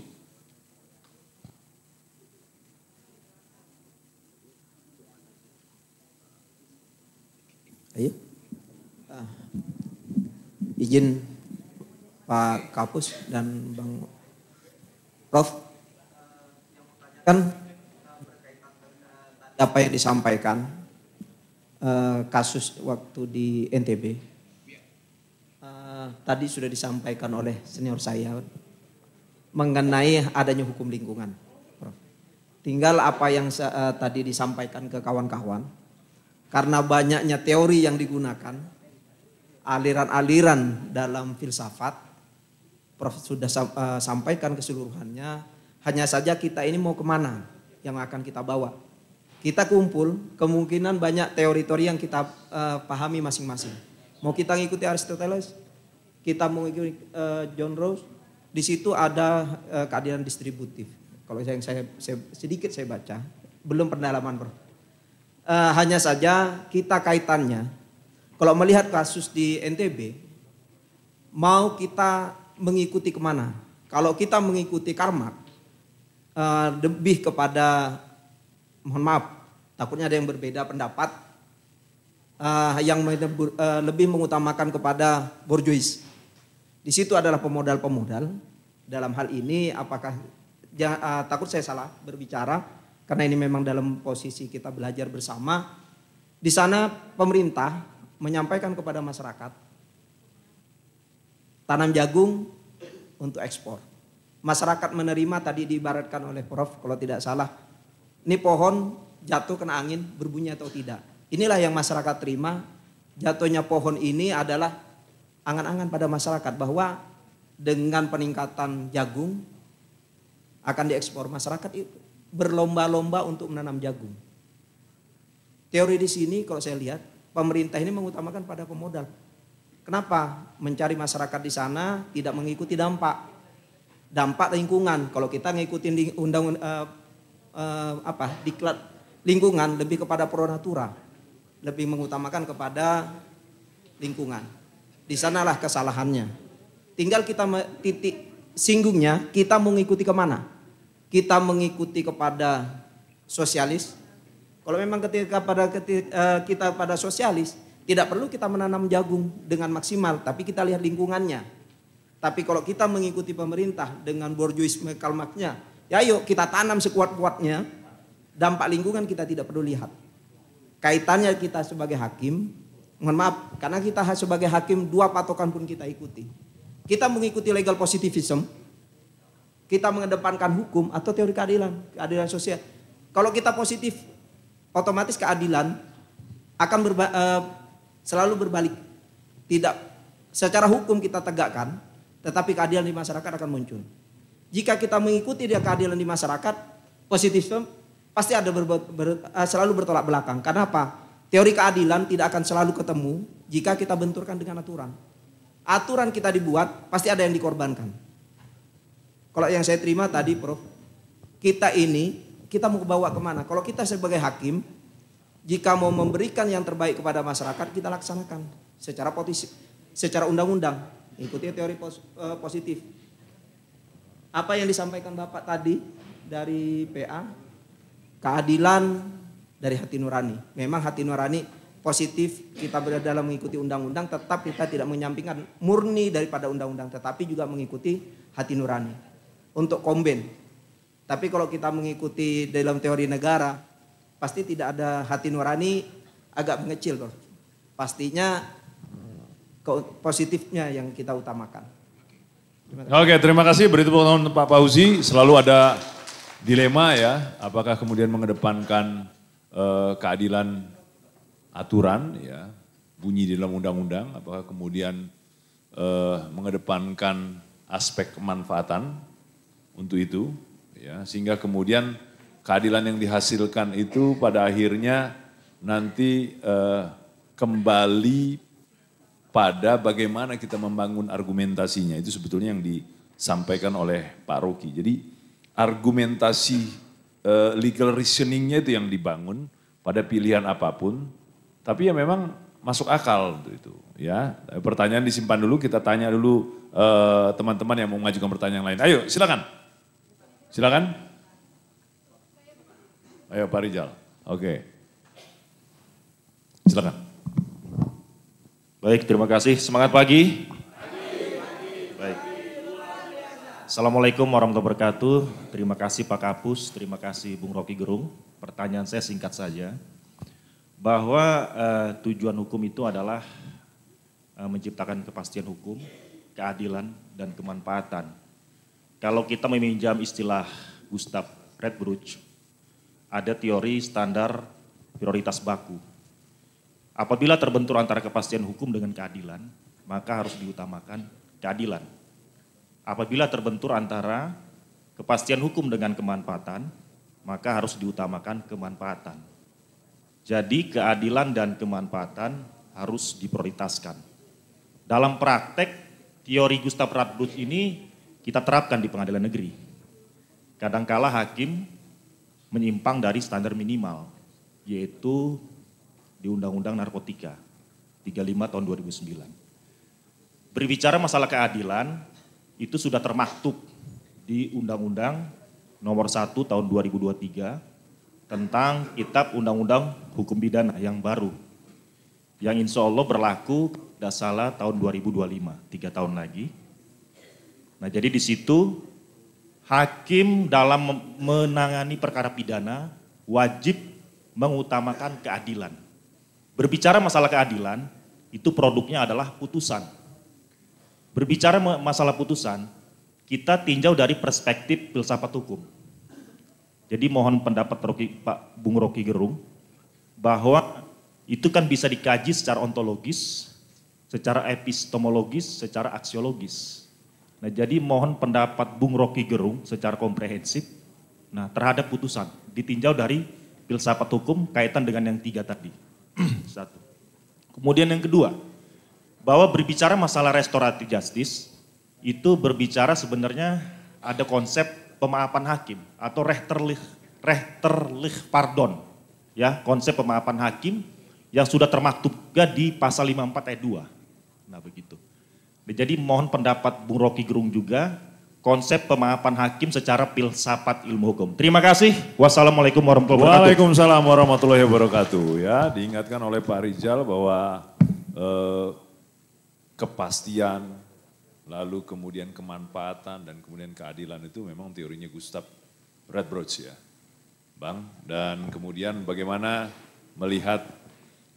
Speaker 8: Ayo.
Speaker 9: Ah. Izin Pak Kapus dan Bang Prof? Kan apa yang disampaikan eh, kasus waktu di NTB eh, tadi sudah disampaikan oleh senior saya mengenai adanya hukum lingkungan. Tinggal apa yang eh, tadi disampaikan ke kawan-kawan karena banyaknya teori yang digunakan aliran-aliran dalam filsafat Prof sudah eh, sampaikan keseluruhannya. Hanya saja kita ini mau kemana yang akan kita bawa. Kita kumpul, kemungkinan banyak teori-teori yang kita uh, pahami masing-masing. Mau kita ngikuti Aristoteles, kita mau ngikuti uh, John Rose, di situ ada uh, keadilan distributif. Kalau yang saya, saya sedikit saya baca, belum pendalaman bro. Uh, hanya saja kita kaitannya, kalau melihat kasus di NTB, mau kita mengikuti kemana. Kalau kita mengikuti karma, eh, lebih kepada mohon maaf, takutnya ada yang berbeda pendapat eh, yang eh, lebih mengutamakan kepada borjuis. Di situ adalah pemodal-pemodal. Dalam hal ini, apakah takut saya salah berbicara karena ini memang dalam posisi kita belajar bersama. Di sana pemerintah menyampaikan kepada masyarakat tanam jagung untuk ekspor. Masyarakat menerima tadi diibaratkan oleh Prof kalau tidak salah. Ini pohon jatuh kena angin berbunyi atau tidak. Inilah yang masyarakat terima. Jatuhnya pohon ini adalah angan-angan pada masyarakat bahwa dengan peningkatan jagung akan diekspor masyarakat itu berlomba-lomba untuk menanam jagung. Teori di sini kalau saya lihat pemerintah ini mengutamakan pada pemodal Kenapa? Mencari masyarakat di sana tidak mengikuti dampak. Dampak lingkungan. Kalau kita mengikuti undang uh, uh, apa? Diklat lingkungan lebih kepada pronatura. Lebih mengutamakan kepada lingkungan. Di sanalah kesalahannya. Tinggal kita titik singgungnya, kita mengikuti kemana? Kita mengikuti kepada sosialis. Kalau memang ketika pada ketika, eh, kita pada sosialis, tidak perlu kita menanam jagung dengan maksimal, tapi kita lihat lingkungannya. Tapi kalau kita mengikuti pemerintah dengan borjuisme kalmaknya, ya yuk kita tanam sekuat-kuatnya, dampak lingkungan kita tidak perlu lihat. Kaitannya kita sebagai hakim, mohon maaf, karena kita sebagai hakim dua patokan pun kita ikuti. Kita mengikuti legal positivism, kita mengedepankan hukum atau teori keadilan, keadilan sosial. Kalau kita positif, otomatis keadilan akan berba, eh, selalu berbalik. Tidak secara hukum kita tegakkan, tetapi keadilan di masyarakat akan muncul. Jika kita mengikuti dia keadilan di masyarakat, positifnya pasti ada ber, ber, eh, selalu bertolak belakang. Karena apa? Teori keadilan tidak akan selalu ketemu jika kita benturkan dengan aturan. Aturan kita dibuat, pasti ada yang dikorbankan. Kalau yang saya terima tadi, Prof, kita ini kita mau bawa kemana? Kalau kita sebagai hakim, jika mau memberikan yang terbaik kepada masyarakat, kita laksanakan secara positif, secara undang-undang. Ikuti teori pos, uh, positif. Apa yang disampaikan Bapak tadi dari PA? Keadilan dari hati nurani. Memang hati nurani positif kita berada dalam mengikuti undang-undang tetap kita tidak menyampingkan murni daripada undang-undang tetapi juga mengikuti hati nurani untuk komben tapi kalau kita mengikuti dalam teori negara pasti tidak ada hati nurani agak mengecil loh. Pastinya positifnya yang kita utamakan.
Speaker 2: Terima Oke, terima kasih. Berita tangan Pak Fauzi selalu ada dilema ya, apakah kemudian mengedepankan eh, keadilan aturan ya, bunyi di dalam undang-undang, apakah kemudian eh, mengedepankan aspek kemanfaatan untuk itu ya, sehingga kemudian keadilan yang dihasilkan itu pada akhirnya nanti eh, kembali pada bagaimana kita membangun argumentasinya. Itu sebetulnya yang disampaikan oleh Pak Rocky. Jadi argumentasi eh, legal reasoningnya itu yang dibangun pada pilihan apapun. Tapi ya memang masuk akal itu. Ya, pertanyaan disimpan dulu. Kita tanya dulu eh, teman-teman eh, teman -teman yang mau mengajukan pertanyaan lain. Ayo, silakan. Silakan. Ayo Pak Rijal, Oke. Okay. Silakan.
Speaker 4: Baik, terima kasih. Semangat pagi. Baik. Assalamualaikum warahmatullahi wabarakatuh. Terima kasih Pak Kapus, terima kasih Bung Rocky Gerung. Pertanyaan saya singkat saja. Bahwa eh, tujuan hukum itu adalah eh, menciptakan kepastian hukum, keadilan, dan kemanfaatan. Kalau kita meminjam istilah Gustav Redbruch, ada teori standar prioritas baku. Apabila terbentur antara kepastian hukum dengan keadilan, maka harus diutamakan keadilan. Apabila terbentur antara kepastian hukum dengan kemanfaatan, maka harus diutamakan kemanfaatan. Jadi keadilan dan kemanfaatan harus diprioritaskan. Dalam praktek, teori Gustav Radbruch ini kita terapkan di pengadilan negeri. Kadangkala hakim menyimpang dari standar minimal, yaitu di Undang-Undang Narkotika 35 tahun 2009. Berbicara masalah keadilan, itu sudah termaktub di Undang-Undang nomor 1 tahun 2023 tentang kitab Undang-Undang Hukum Pidana yang baru, yang insya Allah berlaku tidak tahun 2025, tiga tahun lagi. Nah jadi di situ hakim dalam menangani perkara pidana wajib mengutamakan keadilan. Berbicara masalah keadilan, itu produknya adalah putusan. Berbicara masalah putusan, kita tinjau dari perspektif filsafat hukum. Jadi mohon pendapat Roki, Pak Bung Rocky Gerung bahwa itu kan bisa dikaji secara ontologis, secara epistemologis, secara aksiologis. Nah, jadi mohon pendapat Bung Rocky Gerung secara komprehensif nah terhadap putusan ditinjau dari filsafat hukum kaitan dengan yang tiga tadi. Satu. Kemudian yang kedua, bahwa berbicara masalah restoratif justice itu berbicara sebenarnya ada konsep pemaafan hakim atau rehterlich rehterlich pardon ya konsep pemaafan hakim yang sudah termaktub juga di pasal 54 ayat 2. Nah begitu. Jadi mohon pendapat Bung Rocky Gerung juga konsep pemahaman hakim secara filsafat ilmu hukum. Terima kasih. Wassalamualaikum warahmatullahi wabarakatuh.
Speaker 2: Waalaikumsalam warahmatullahi wabarakatuh. Ya,
Speaker 4: diingatkan oleh Pak Rizal bahwa
Speaker 2: eh, kepastian, lalu kemudian kemanfaatan dan kemudian keadilan itu memang teorinya Gustav Radbroch ya, Bang. Dan kemudian bagaimana melihat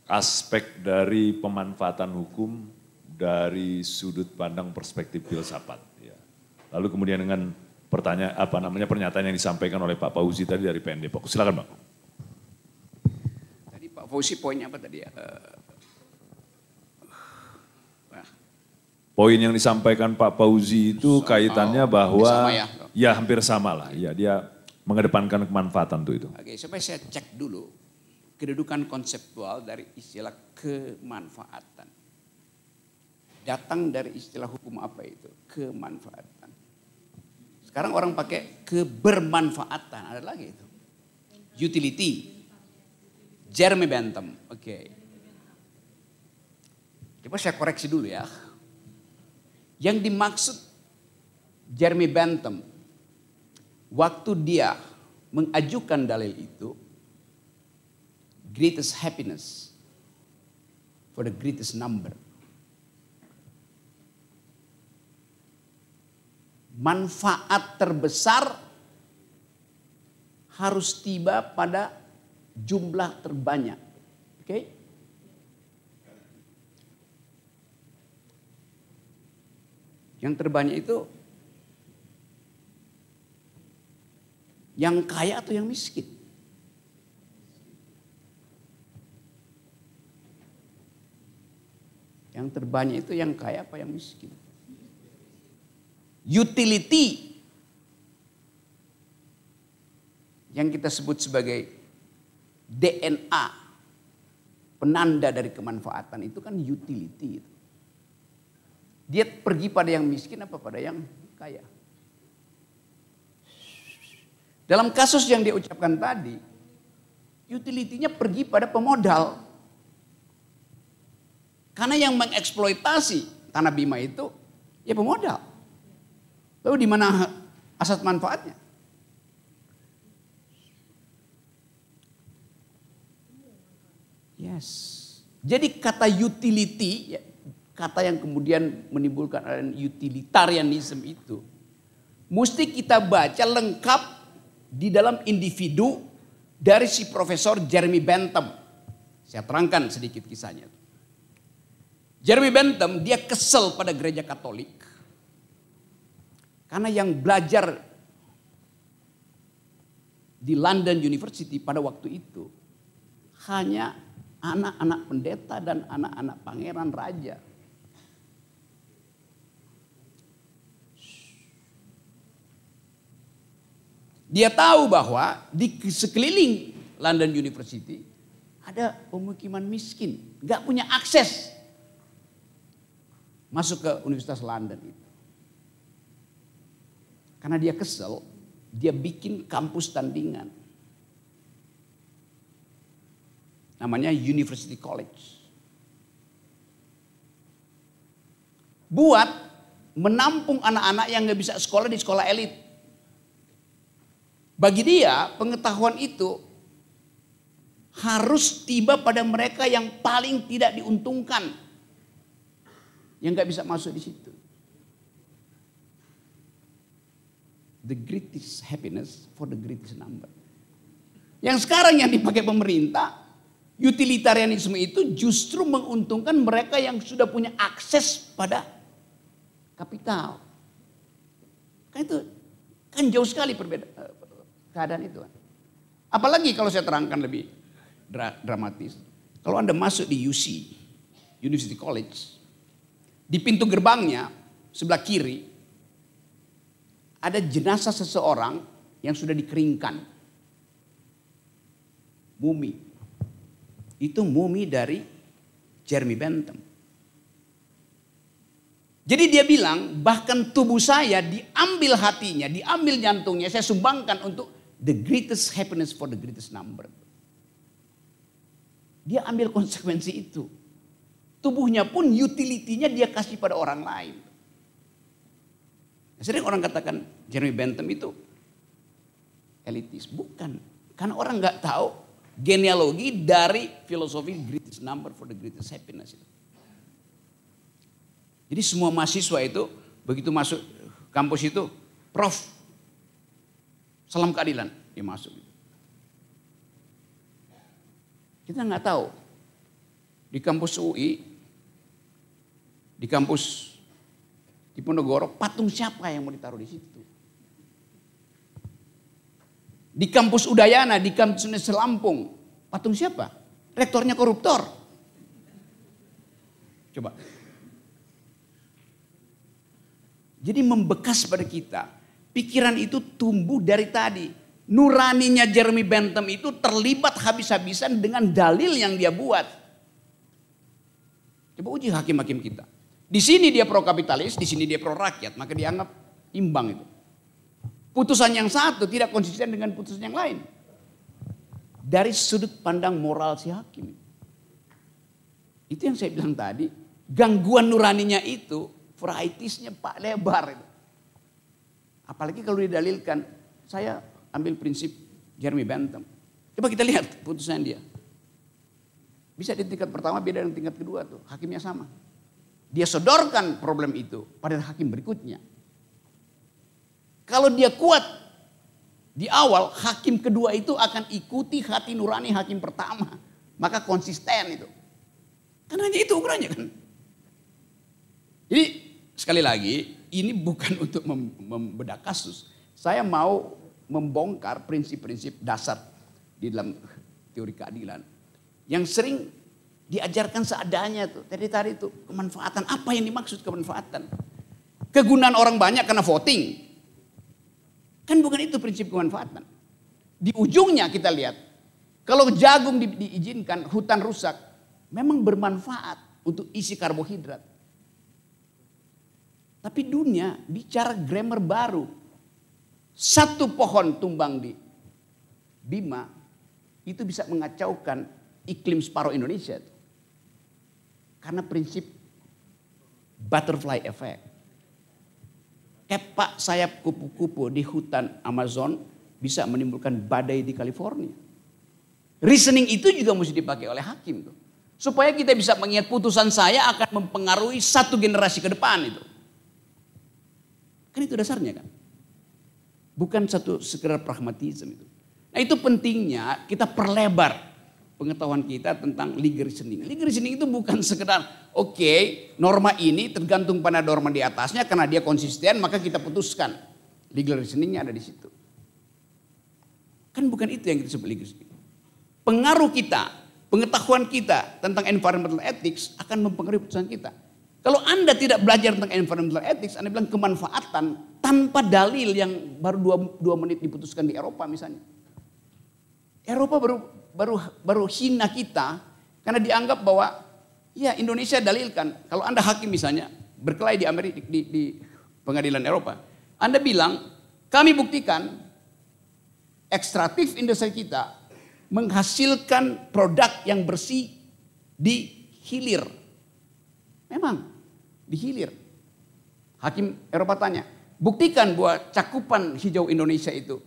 Speaker 2: aspek dari pemanfaatan hukum dari sudut pandang perspektif filsafat. Ya. Lalu kemudian dengan pertanyaan apa namanya pernyataan yang disampaikan oleh Pak Fauzi tadi dari PND Pak. Silakan Pak.
Speaker 1: Tadi Pak Fauzi poinnya apa tadi ya? Eh,
Speaker 2: Poin yang disampaikan Pak Fauzi itu so, kaitannya bahwa ya. ya hampir sama lah. Ya dia mengedepankan kemanfaatan tuh itu.
Speaker 1: Oke, supaya saya cek dulu kedudukan konseptual dari istilah kemanfaatan datang dari istilah hukum apa itu? Kemanfaatan. Sekarang orang pakai kebermanfaatan. Ada lagi itu. Utility. Jeremy Bentham. Oke. Okay. Coba saya koreksi dulu ya. Yang dimaksud Jeremy Bentham waktu dia mengajukan dalil itu greatest happiness for the greatest number. manfaat terbesar harus tiba pada jumlah terbanyak. Oke? Okay? Yang terbanyak itu yang kaya atau yang miskin? Yang terbanyak itu yang kaya apa yang miskin? utility yang kita sebut sebagai DNA penanda dari kemanfaatan itu kan utility Dia pergi pada yang miskin apa pada yang kaya. Dalam kasus yang dia ucapkan tadi, utilitinya pergi pada pemodal. Karena yang mengeksploitasi tanah bima itu ya pemodal. Lalu di mana asas manfaatnya? Yes. Jadi kata utility, ya, kata yang kemudian menimbulkan utilitarianism itu, mesti kita baca lengkap di dalam individu dari si Profesor Jeremy Bentham. Saya terangkan sedikit kisahnya. Jeremy Bentham dia kesel pada gereja Katolik karena yang belajar di London University pada waktu itu hanya anak-anak pendeta dan anak-anak pangeran raja. Dia tahu bahwa di sekeliling London University ada pemukiman miskin, nggak punya akses masuk ke Universitas London itu. Karena dia kesel, dia bikin kampus tandingan. Namanya University College. Buat menampung anak-anak yang gak bisa sekolah di sekolah elit. Bagi dia pengetahuan itu harus tiba pada mereka yang paling tidak diuntungkan. Yang gak bisa masuk di situ. the greatest happiness for the greatest number. Yang sekarang yang dipakai pemerintah, utilitarianisme itu justru menguntungkan mereka yang sudah punya akses pada kapital. Kan itu kan jauh sekali perbedaan eh, keadaan itu. Apalagi kalau saya terangkan lebih dra dramatis. Kalau Anda masuk di UC, University College, di pintu gerbangnya sebelah kiri ada jenazah seseorang yang sudah dikeringkan. Mumi. Itu mumi dari Jeremy Bentham. Jadi dia bilang bahkan tubuh saya diambil hatinya, diambil jantungnya, saya sumbangkan untuk the greatest happiness for the greatest number. Dia ambil konsekuensi itu. Tubuhnya pun utilitinya dia kasih pada orang lain. Sering orang katakan Jeremy Bentham itu elitis. Bukan. Karena orang nggak tahu genealogi dari filosofi greatest number for the greatest happiness itu. Jadi semua mahasiswa itu begitu masuk kampus itu, Prof, salam keadilan, dia masuk. Gitu. Kita nggak tahu di kampus UI, di kampus di Diponegoro, patung siapa yang mau ditaruh di situ? Di kampus Udayana, di kampus Universitas Lampung, patung siapa? Rektornya koruptor. Coba. Jadi membekas pada kita. Pikiran itu tumbuh dari tadi. Nuraninya Jeremy Bentham itu terlibat habis-habisan dengan dalil yang dia buat. Coba uji hakim-hakim kita. Di sini dia pro kapitalis, di sini dia pro rakyat, maka dianggap imbang itu. Putusan yang satu tidak konsisten dengan putusan yang lain. Dari sudut pandang moral si hakim. Itu yang saya bilang tadi, gangguan nuraninya itu, fraitisnya pak lebar. Itu. Apalagi kalau didalilkan, saya ambil prinsip Jeremy Bentham. Coba kita lihat putusan dia. Bisa di tingkat pertama beda dengan tingkat kedua tuh, hakimnya sama. Dia sodorkan problem itu pada hakim berikutnya. Kalau dia kuat di awal, hakim kedua itu akan ikuti hati nurani hakim pertama. Maka konsisten itu. Karena hanya itu ukurannya kan. Jadi sekali lagi, ini bukan untuk membedah kasus. Saya mau membongkar prinsip-prinsip dasar di dalam teori keadilan. Yang sering Diajarkan seadanya tuh, tadi tadi itu kemanfaatan. Apa yang dimaksud kemanfaatan? Kegunaan orang banyak karena voting. Kan bukan itu prinsip kemanfaatan. Di ujungnya kita lihat, kalau jagung di, diizinkan, hutan rusak, memang bermanfaat untuk isi karbohidrat. Tapi dunia bicara grammar baru. Satu pohon tumbang di Bima itu bisa mengacaukan iklim separuh Indonesia. Karena prinsip butterfly effect. Kepak sayap kupu-kupu di hutan Amazon bisa menimbulkan badai di California. Reasoning itu juga mesti dipakai oleh hakim tuh. Supaya kita bisa mengingat putusan saya akan mempengaruhi satu generasi ke depan itu. Kan itu dasarnya kan. Bukan satu sekedar pragmatisme itu. Nah itu pentingnya kita perlebar pengetahuan kita tentang legal reasoning. Legal reasoning itu bukan sekedar oke okay, norma ini tergantung pada norma di atasnya karena dia konsisten maka kita putuskan. Legal reasoningnya ada di situ. Kan bukan itu yang kita sebut legal reasoning. Pengaruh kita, pengetahuan kita tentang environmental ethics akan mempengaruhi putusan kita. Kalau Anda tidak belajar tentang environmental ethics, Anda bilang kemanfaatan tanpa dalil yang baru dua, dua menit diputuskan di Eropa misalnya. Eropa baru baru baru hina kita karena dianggap bahwa ya Indonesia dalilkan kalau Anda hakim misalnya berkelahi di Amerika di, di pengadilan Eropa, Anda bilang kami buktikan ekstraktif industri kita menghasilkan produk yang bersih di hilir. Memang di hilir. Hakim Eropa tanya, buktikan bahwa cakupan hijau Indonesia itu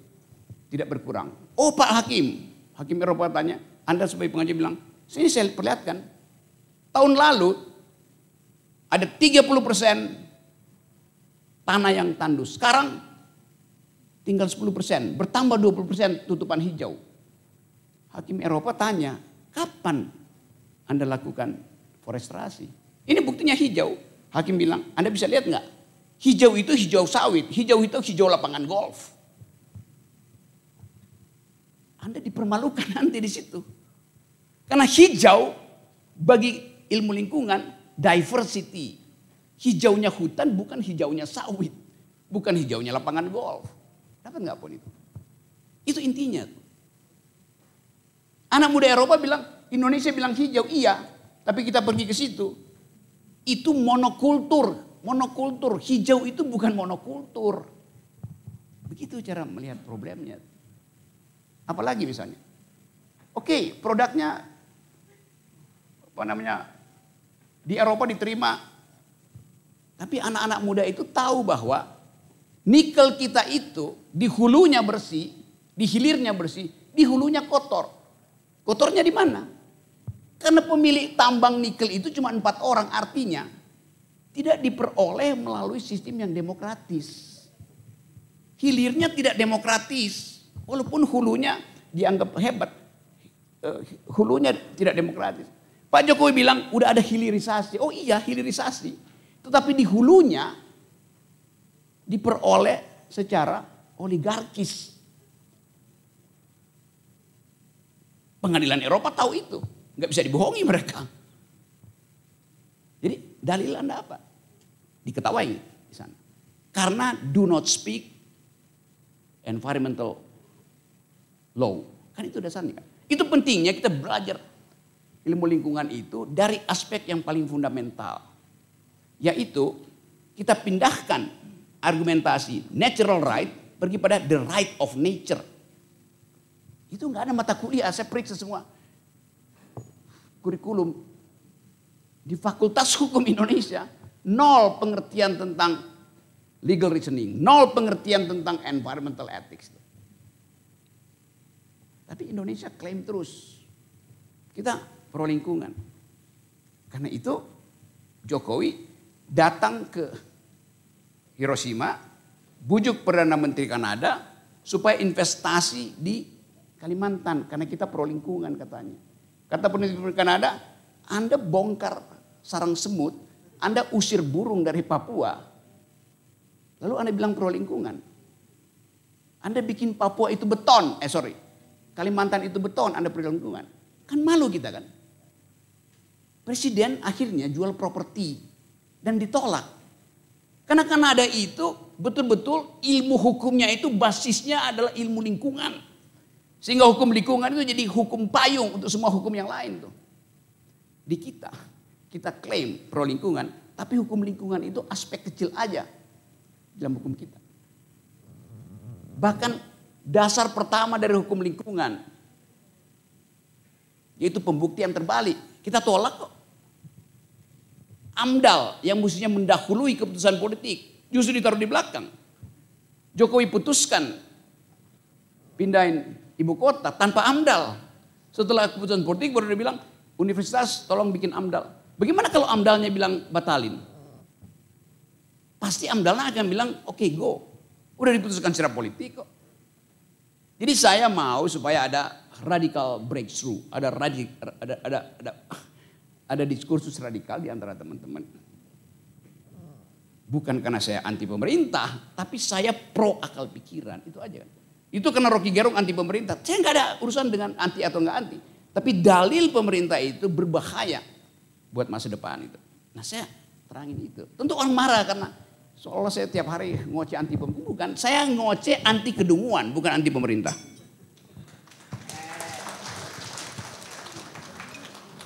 Speaker 1: tidak berkurang. Oh Pak Hakim, Hakim Eropa tanya, Anda sebagai pengajar bilang, sini saya perlihatkan. Tahun lalu ada 30 persen tanah yang tandus. Sekarang tinggal 10 persen, bertambah 20 persen tutupan hijau. Hakim Eropa tanya, kapan Anda lakukan forestasi? Ini buktinya hijau. Hakim bilang, Anda bisa lihat nggak? Hijau itu hijau sawit, hijau itu hijau lapangan golf. Anda dipermalukan nanti di situ. Karena hijau bagi ilmu lingkungan diversity. Hijaunya hutan bukan hijaunya sawit. Bukan hijaunya lapangan golf. Dapat nggak pun itu? Itu intinya. Anak muda Eropa bilang, Indonesia bilang hijau, iya. Tapi kita pergi ke situ. Itu monokultur. Monokultur, hijau itu bukan monokultur. Begitu cara melihat problemnya. Apalagi misalnya. Oke, okay, produknya apa namanya? Di Eropa diterima. Tapi anak-anak muda itu tahu bahwa nikel kita itu di hulunya bersih, di hilirnya bersih, di hulunya kotor. Kotornya di mana? Karena pemilik tambang nikel itu cuma empat orang, artinya tidak diperoleh melalui sistem yang demokratis. Hilirnya tidak demokratis. Walaupun hulunya dianggap hebat. Eh, hulunya tidak demokratis. Pak Jokowi bilang udah ada hilirisasi. Oh iya hilirisasi. Tetapi di hulunya diperoleh secara oligarkis. Pengadilan Eropa tahu itu. Nggak bisa dibohongi mereka. Jadi dalil Anda apa? Diketawai di sana. Karena do not speak environmental Low, Kan itu dasarnya kan. Itu pentingnya kita belajar ilmu lingkungan itu dari aspek yang paling fundamental. Yaitu kita pindahkan argumentasi natural right pergi pada the right of nature. Itu nggak ada mata kuliah, saya periksa semua kurikulum di Fakultas Hukum Indonesia. Nol pengertian tentang legal reasoning, nol pengertian tentang environmental ethics. Tapi Indonesia klaim terus. Kita pro lingkungan. Karena itu Jokowi datang ke Hiroshima, bujuk Perdana Menteri Kanada supaya investasi di Kalimantan karena kita pro lingkungan katanya. Kata peneliti Kanada, Anda bongkar sarang semut, Anda usir burung dari Papua, lalu Anda bilang pro lingkungan. Anda bikin Papua itu beton, eh sorry, Kalimantan itu beton, Anda peduli lingkungan. Kan malu kita kan. Presiden akhirnya jual properti dan ditolak. Karena ada itu betul-betul ilmu hukumnya itu basisnya adalah ilmu lingkungan. Sehingga hukum lingkungan itu jadi hukum payung untuk semua hukum yang lain tuh. Di kita, kita klaim pro lingkungan, tapi hukum lingkungan itu aspek kecil aja dalam hukum kita. Bahkan Dasar pertama dari hukum lingkungan. Yaitu pembuktian terbalik. Kita tolak kok. AMDAL yang mestinya mendahului keputusan politik. Justru ditaruh di belakang. Jokowi putuskan pindahin ibu kota tanpa AMDAL. Setelah keputusan politik baru dia bilang, universitas tolong bikin AMDAL. Bagaimana kalau AMDALnya bilang batalin? Pasti AMDALnya akan bilang, oke okay, go. Udah diputuskan secara politik kok. Jadi saya mau supaya ada radikal breakthrough, ada radik, ada ada ada, ada diskursus radikal di antara teman-teman. Bukan karena saya anti pemerintah, tapi saya pro akal pikiran itu aja. Itu karena Rocky Gerung anti pemerintah. Saya nggak ada urusan dengan anti atau nggak anti. Tapi dalil pemerintah itu berbahaya buat masa depan itu. Nah saya terangin itu. Tentu orang marah karena Seolah saya tiap hari ngoceh anti pemerintah. Bukan, saya ngoceh anti kedunguan, bukan anti pemerintah.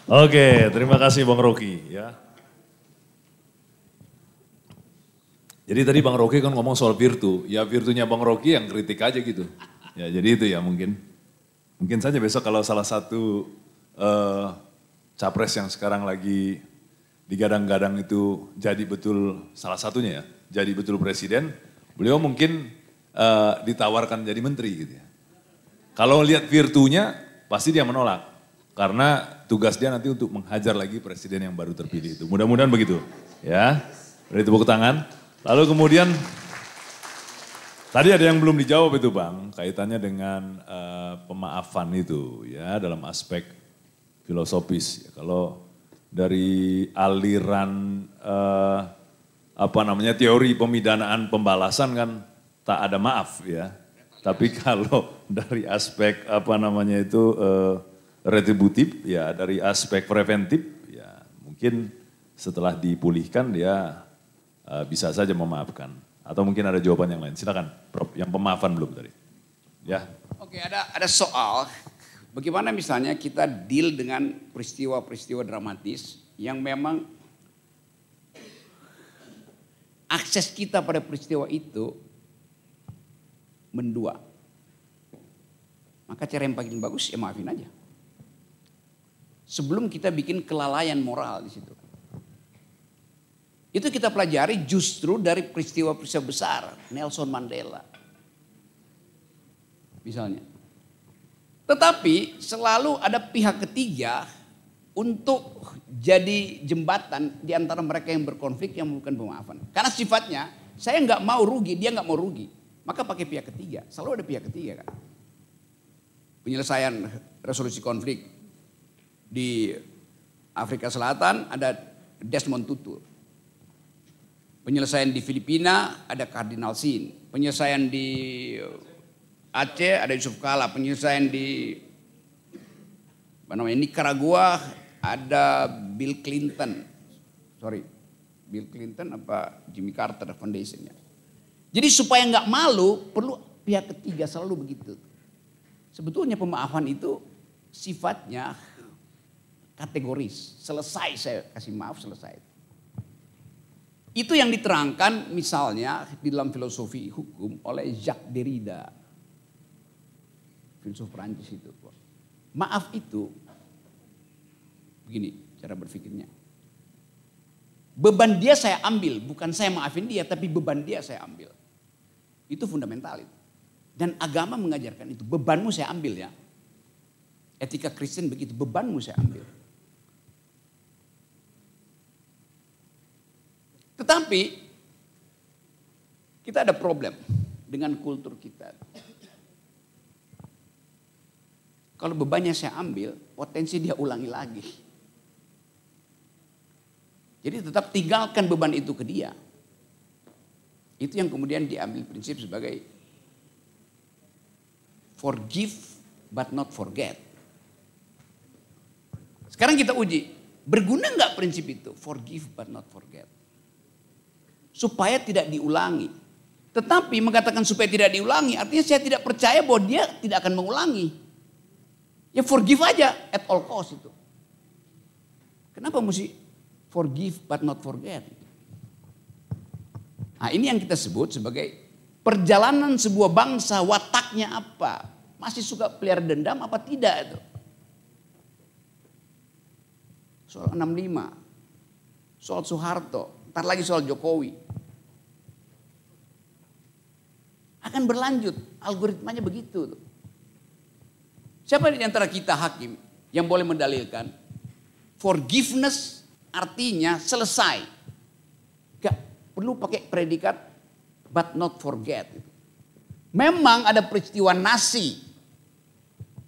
Speaker 2: Oke, terima kasih Bang Rocky ya. Jadi tadi Bang Rocky kan ngomong soal virtu. Ya virtunya Bang Rocky yang kritik aja gitu. Ya jadi itu ya mungkin. Mungkin saja besok kalau salah satu uh, capres yang sekarang lagi digadang-gadang itu jadi betul salah satunya ya jadi betul presiden, beliau mungkin uh, ditawarkan jadi menteri gitu ya. Kalau lihat virtunya pasti dia menolak karena tugas dia nanti untuk menghajar lagi presiden yang baru terpilih itu. Mudah-mudahan begitu ya. Beri tepuk tangan. Lalu kemudian Tadi ada yang belum dijawab itu Bang, kaitannya dengan uh, pemaafan itu ya dalam aspek filosofis. Ya, kalau dari aliran uh, apa namanya teori pemidanaan pembalasan kan tak ada maaf ya. Tapi kalau dari aspek apa namanya itu eh, retributif ya dari aspek preventif ya mungkin setelah dipulihkan dia uh, bisa saja memaafkan. Atau mungkin ada jawaban yang lain. Silakan, Prof. Yang pemaafan belum tadi. Ya.
Speaker 1: Oke, ada ada soal bagaimana misalnya kita deal dengan peristiwa-peristiwa dramatis yang memang akses kita pada peristiwa itu mendua. Maka cara yang paling bagus ya maafin aja. Sebelum kita bikin kelalaian moral di situ. Itu kita pelajari justru dari peristiwa-peristiwa besar Nelson Mandela. Misalnya. Tetapi selalu ada pihak ketiga untuk jadi jembatan di antara mereka yang berkonflik yang bukan pemaafan. Karena sifatnya saya nggak mau rugi, dia nggak mau rugi. Maka pakai pihak ketiga, selalu ada pihak ketiga kan. Penyelesaian resolusi konflik di Afrika Selatan ada Desmond Tutu. Penyelesaian di Filipina ada Kardinal Sin. Penyelesaian di Aceh ada Yusuf Kala. Penyelesaian di apa namanya Nicaragua ada Bill Clinton, sorry, Bill Clinton apa Jimmy Carter Foundationnya. Jadi supaya nggak malu perlu pihak ketiga selalu begitu. Sebetulnya pemaafan itu sifatnya kategoris. Selesai saya kasih maaf selesai. Itu yang diterangkan misalnya di dalam filosofi hukum oleh Jacques Derrida. Filsuf Prancis itu. Maaf itu Begini cara berpikirnya. Beban dia saya ambil, bukan saya maafin dia, tapi beban dia saya ambil. Itu fundamental itu. Dan agama mengajarkan itu, bebanmu saya ambil ya. Etika Kristen begitu, bebanmu saya ambil. Tetapi kita ada problem dengan kultur kita. Kalau bebannya saya ambil, potensi dia ulangi lagi. Jadi tetap tinggalkan beban itu ke dia. Itu yang kemudian diambil prinsip sebagai forgive but not forget. Sekarang kita uji, berguna nggak prinsip itu? Forgive but not forget. Supaya tidak diulangi. Tetapi mengatakan supaya tidak diulangi, artinya saya tidak percaya bahwa dia tidak akan mengulangi. Ya forgive aja at all cost itu. Kenapa mesti forgive but not forget. Nah ini yang kita sebut sebagai perjalanan sebuah bangsa wataknya apa. Masih suka pelihara dendam apa tidak itu. Soal 65. Soal Soeharto. Ntar lagi soal Jokowi. Akan berlanjut. Algoritmanya begitu. Tuh. Siapa di antara kita hakim yang boleh mendalilkan forgiveness artinya selesai. Gak perlu pakai predikat but not forget. Memang ada peristiwa nasi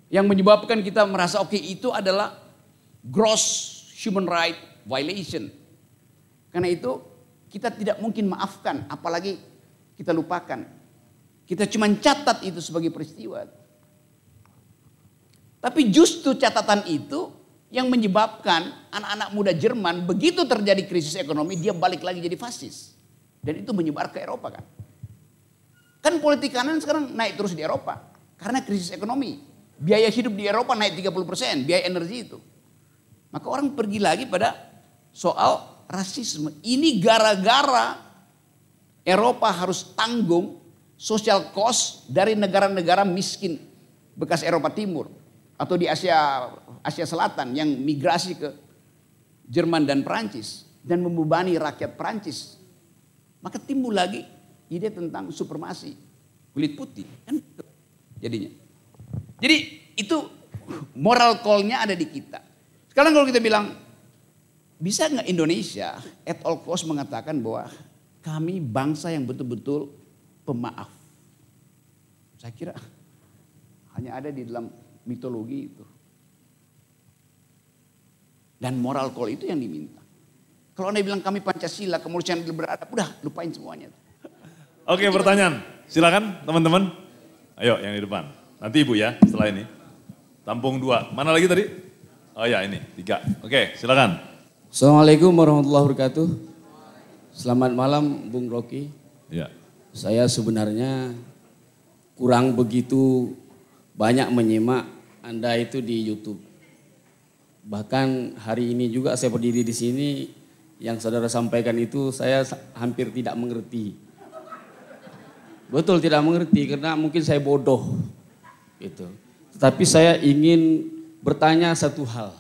Speaker 1: yang menyebabkan kita merasa oke okay, itu adalah gross human right violation. Karena itu kita tidak mungkin maafkan apalagi kita lupakan. Kita cuma catat itu sebagai peristiwa. Tapi justru catatan itu yang menyebabkan anak-anak muda Jerman begitu terjadi krisis ekonomi dia balik lagi jadi fasis. Dan itu menyebar ke Eropa kan. Kan politik kanan sekarang naik terus di Eropa karena krisis ekonomi. Biaya hidup di Eropa naik 30%, biaya energi itu. Maka orang pergi lagi pada soal rasisme. Ini gara-gara Eropa harus tanggung social cost dari negara-negara miskin bekas Eropa Timur atau di Asia Asia Selatan yang migrasi ke Jerman dan Perancis dan membebani rakyat Perancis, maka timbul lagi ide tentang supremasi kulit putih kan gitu jadinya. Jadi itu moral call-nya ada di kita. Sekarang kalau kita bilang bisa nggak Indonesia at all cost mengatakan bahwa kami bangsa yang betul-betul pemaaf. Saya kira hanya ada di dalam mitologi itu. Dan moral call itu yang diminta. Kalau Anda bilang kami Pancasila, kemurnian beradab, udah lupain semuanya.
Speaker 2: Oke okay, pertanyaan, silakan teman-teman. Ayo yang di depan. Nanti Ibu ya setelah ini. Tampung dua, mana lagi tadi? Oh ya ini, tiga. Oke silakan.
Speaker 10: Assalamualaikum warahmatullahi wabarakatuh. Selamat malam Bung Rocky. Ya. Saya sebenarnya kurang begitu banyak menyimak anda itu di YouTube. Bahkan hari ini juga saya berdiri di sini, yang saudara sampaikan itu saya hampir tidak mengerti. Betul tidak mengerti karena mungkin saya bodoh. Gitu. Tetapi saya ingin bertanya satu hal.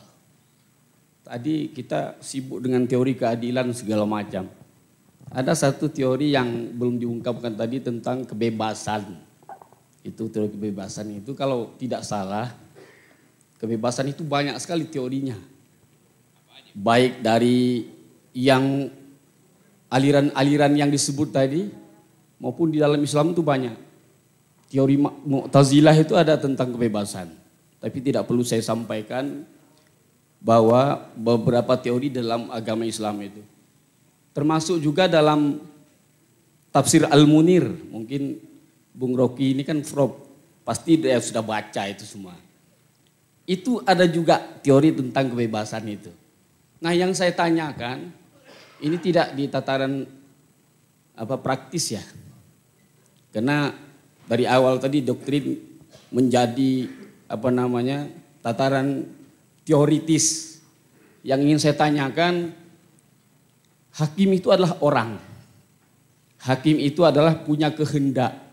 Speaker 10: Tadi kita sibuk dengan teori keadilan segala macam. Ada satu teori yang belum diungkapkan tadi tentang kebebasan itu teori kebebasan itu kalau tidak salah Kebebasan itu banyak sekali teorinya. Baik dari yang aliran-aliran yang disebut tadi maupun di dalam Islam itu banyak. Teori Mu'tazilah itu ada tentang kebebasan. Tapi tidak perlu saya sampaikan bahwa beberapa teori dalam agama Islam itu. Termasuk juga dalam tafsir Al-Munir. Mungkin Bung Rocky ini kan Frob. Pasti dia sudah baca itu semua itu ada juga teori tentang kebebasan itu. Nah yang saya tanyakan, ini tidak di tataran apa praktis ya. Karena dari awal tadi doktrin menjadi apa namanya tataran teoritis. Yang ingin saya tanyakan, hakim itu adalah orang. Hakim itu adalah punya kehendak.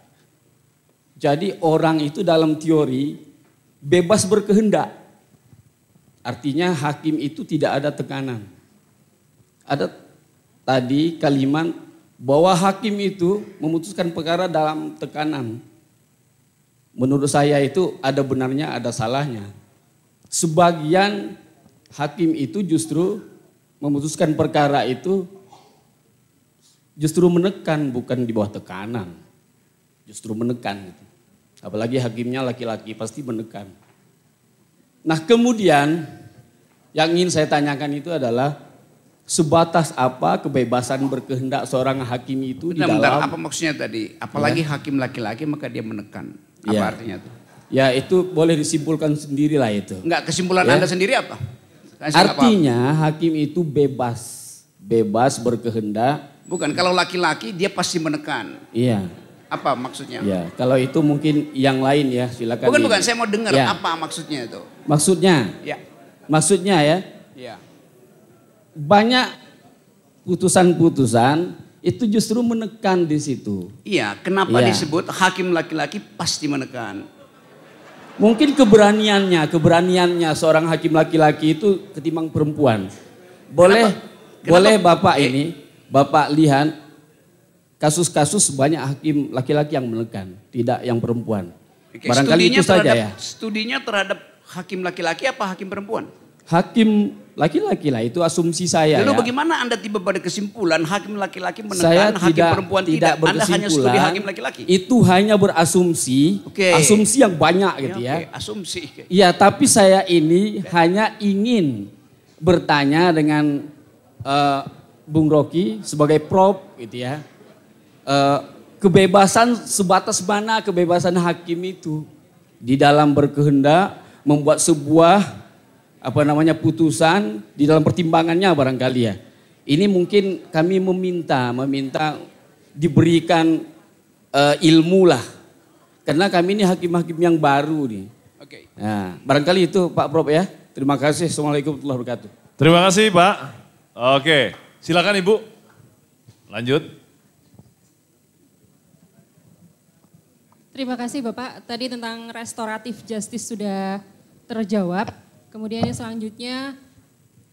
Speaker 10: Jadi orang itu dalam teori bebas berkehendak. Artinya hakim itu tidak ada tekanan. Ada tadi kalimat bahwa hakim itu memutuskan perkara dalam tekanan. Menurut saya itu ada benarnya, ada salahnya. Sebagian hakim itu justru memutuskan perkara itu justru menekan bukan di bawah tekanan. Justru menekan gitu. Apalagi hakimnya laki-laki pasti menekan. Nah kemudian yang ingin saya tanyakan itu adalah sebatas apa kebebasan berkehendak seorang hakim itu bentar, di dalam apa maksudnya tadi apalagi ya. hakim laki-laki maka dia menekan apa ya. artinya itu ya itu boleh disimpulkan sendiri lah itu enggak kesimpulan ya. Anda
Speaker 1: sendiri apa Kasih artinya apa?
Speaker 10: hakim itu bebas bebas berkehendak
Speaker 1: bukan kalau laki-laki dia pasti menekan iya apa maksudnya? Ya, kalau itu mungkin yang lain ya,
Speaker 10: silakan. Bukan bukan, saya mau dengar ya. apa
Speaker 1: maksudnya itu. Maksudnya? Ya.
Speaker 10: Maksudnya ya. Ya. Banyak putusan-putusan itu justru menekan di situ.
Speaker 1: Iya, kenapa ya. disebut hakim laki-laki pasti menekan? Mungkin keberaniannya, keberaniannya seorang
Speaker 10: hakim laki-laki itu ketimbang perempuan. Boleh kenapa? Kenapa? boleh Bapak eh. ini, Bapak lihat kasus-kasus banyak hakim laki-laki yang menekan, tidak yang perempuan. Oke, Barangkali itu saja ya.
Speaker 1: Studinya terhadap hakim laki-laki apa hakim perempuan?
Speaker 10: Hakim laki-laki lah itu asumsi saya. Lalu ya.
Speaker 1: bagaimana Anda tiba pada kesimpulan hakim laki-laki menekan saya hakim tidak, perempuan tidak? tidak anda hanya studi hakim laki-laki.
Speaker 10: Itu hanya berasumsi, okay. asumsi yang banyak gitu iya, ya. Okay. Asumsi. Iya, tapi saya ini okay. hanya ingin bertanya dengan uh, Bung Rocky sebagai prop gitu ya uh, kebebasan sebatas mana kebebasan hakim itu di dalam berkehendak membuat sebuah apa namanya putusan di dalam pertimbangannya barangkali ya. Ini mungkin kami meminta meminta diberikan uh, ilmu lah. Karena kami ini hakim-hakim yang baru nih. Oke. Okay. Nah, barangkali itu Pak Prof ya. Terima kasih. Assalamualaikum warahmatullahi wabarakatuh.
Speaker 2: Terima kasih Pak. Oke. Silakan Ibu. Lanjut.
Speaker 7: Terima kasih Bapak. Tadi tentang restoratif justice sudah terjawab. Kemudian yang selanjutnya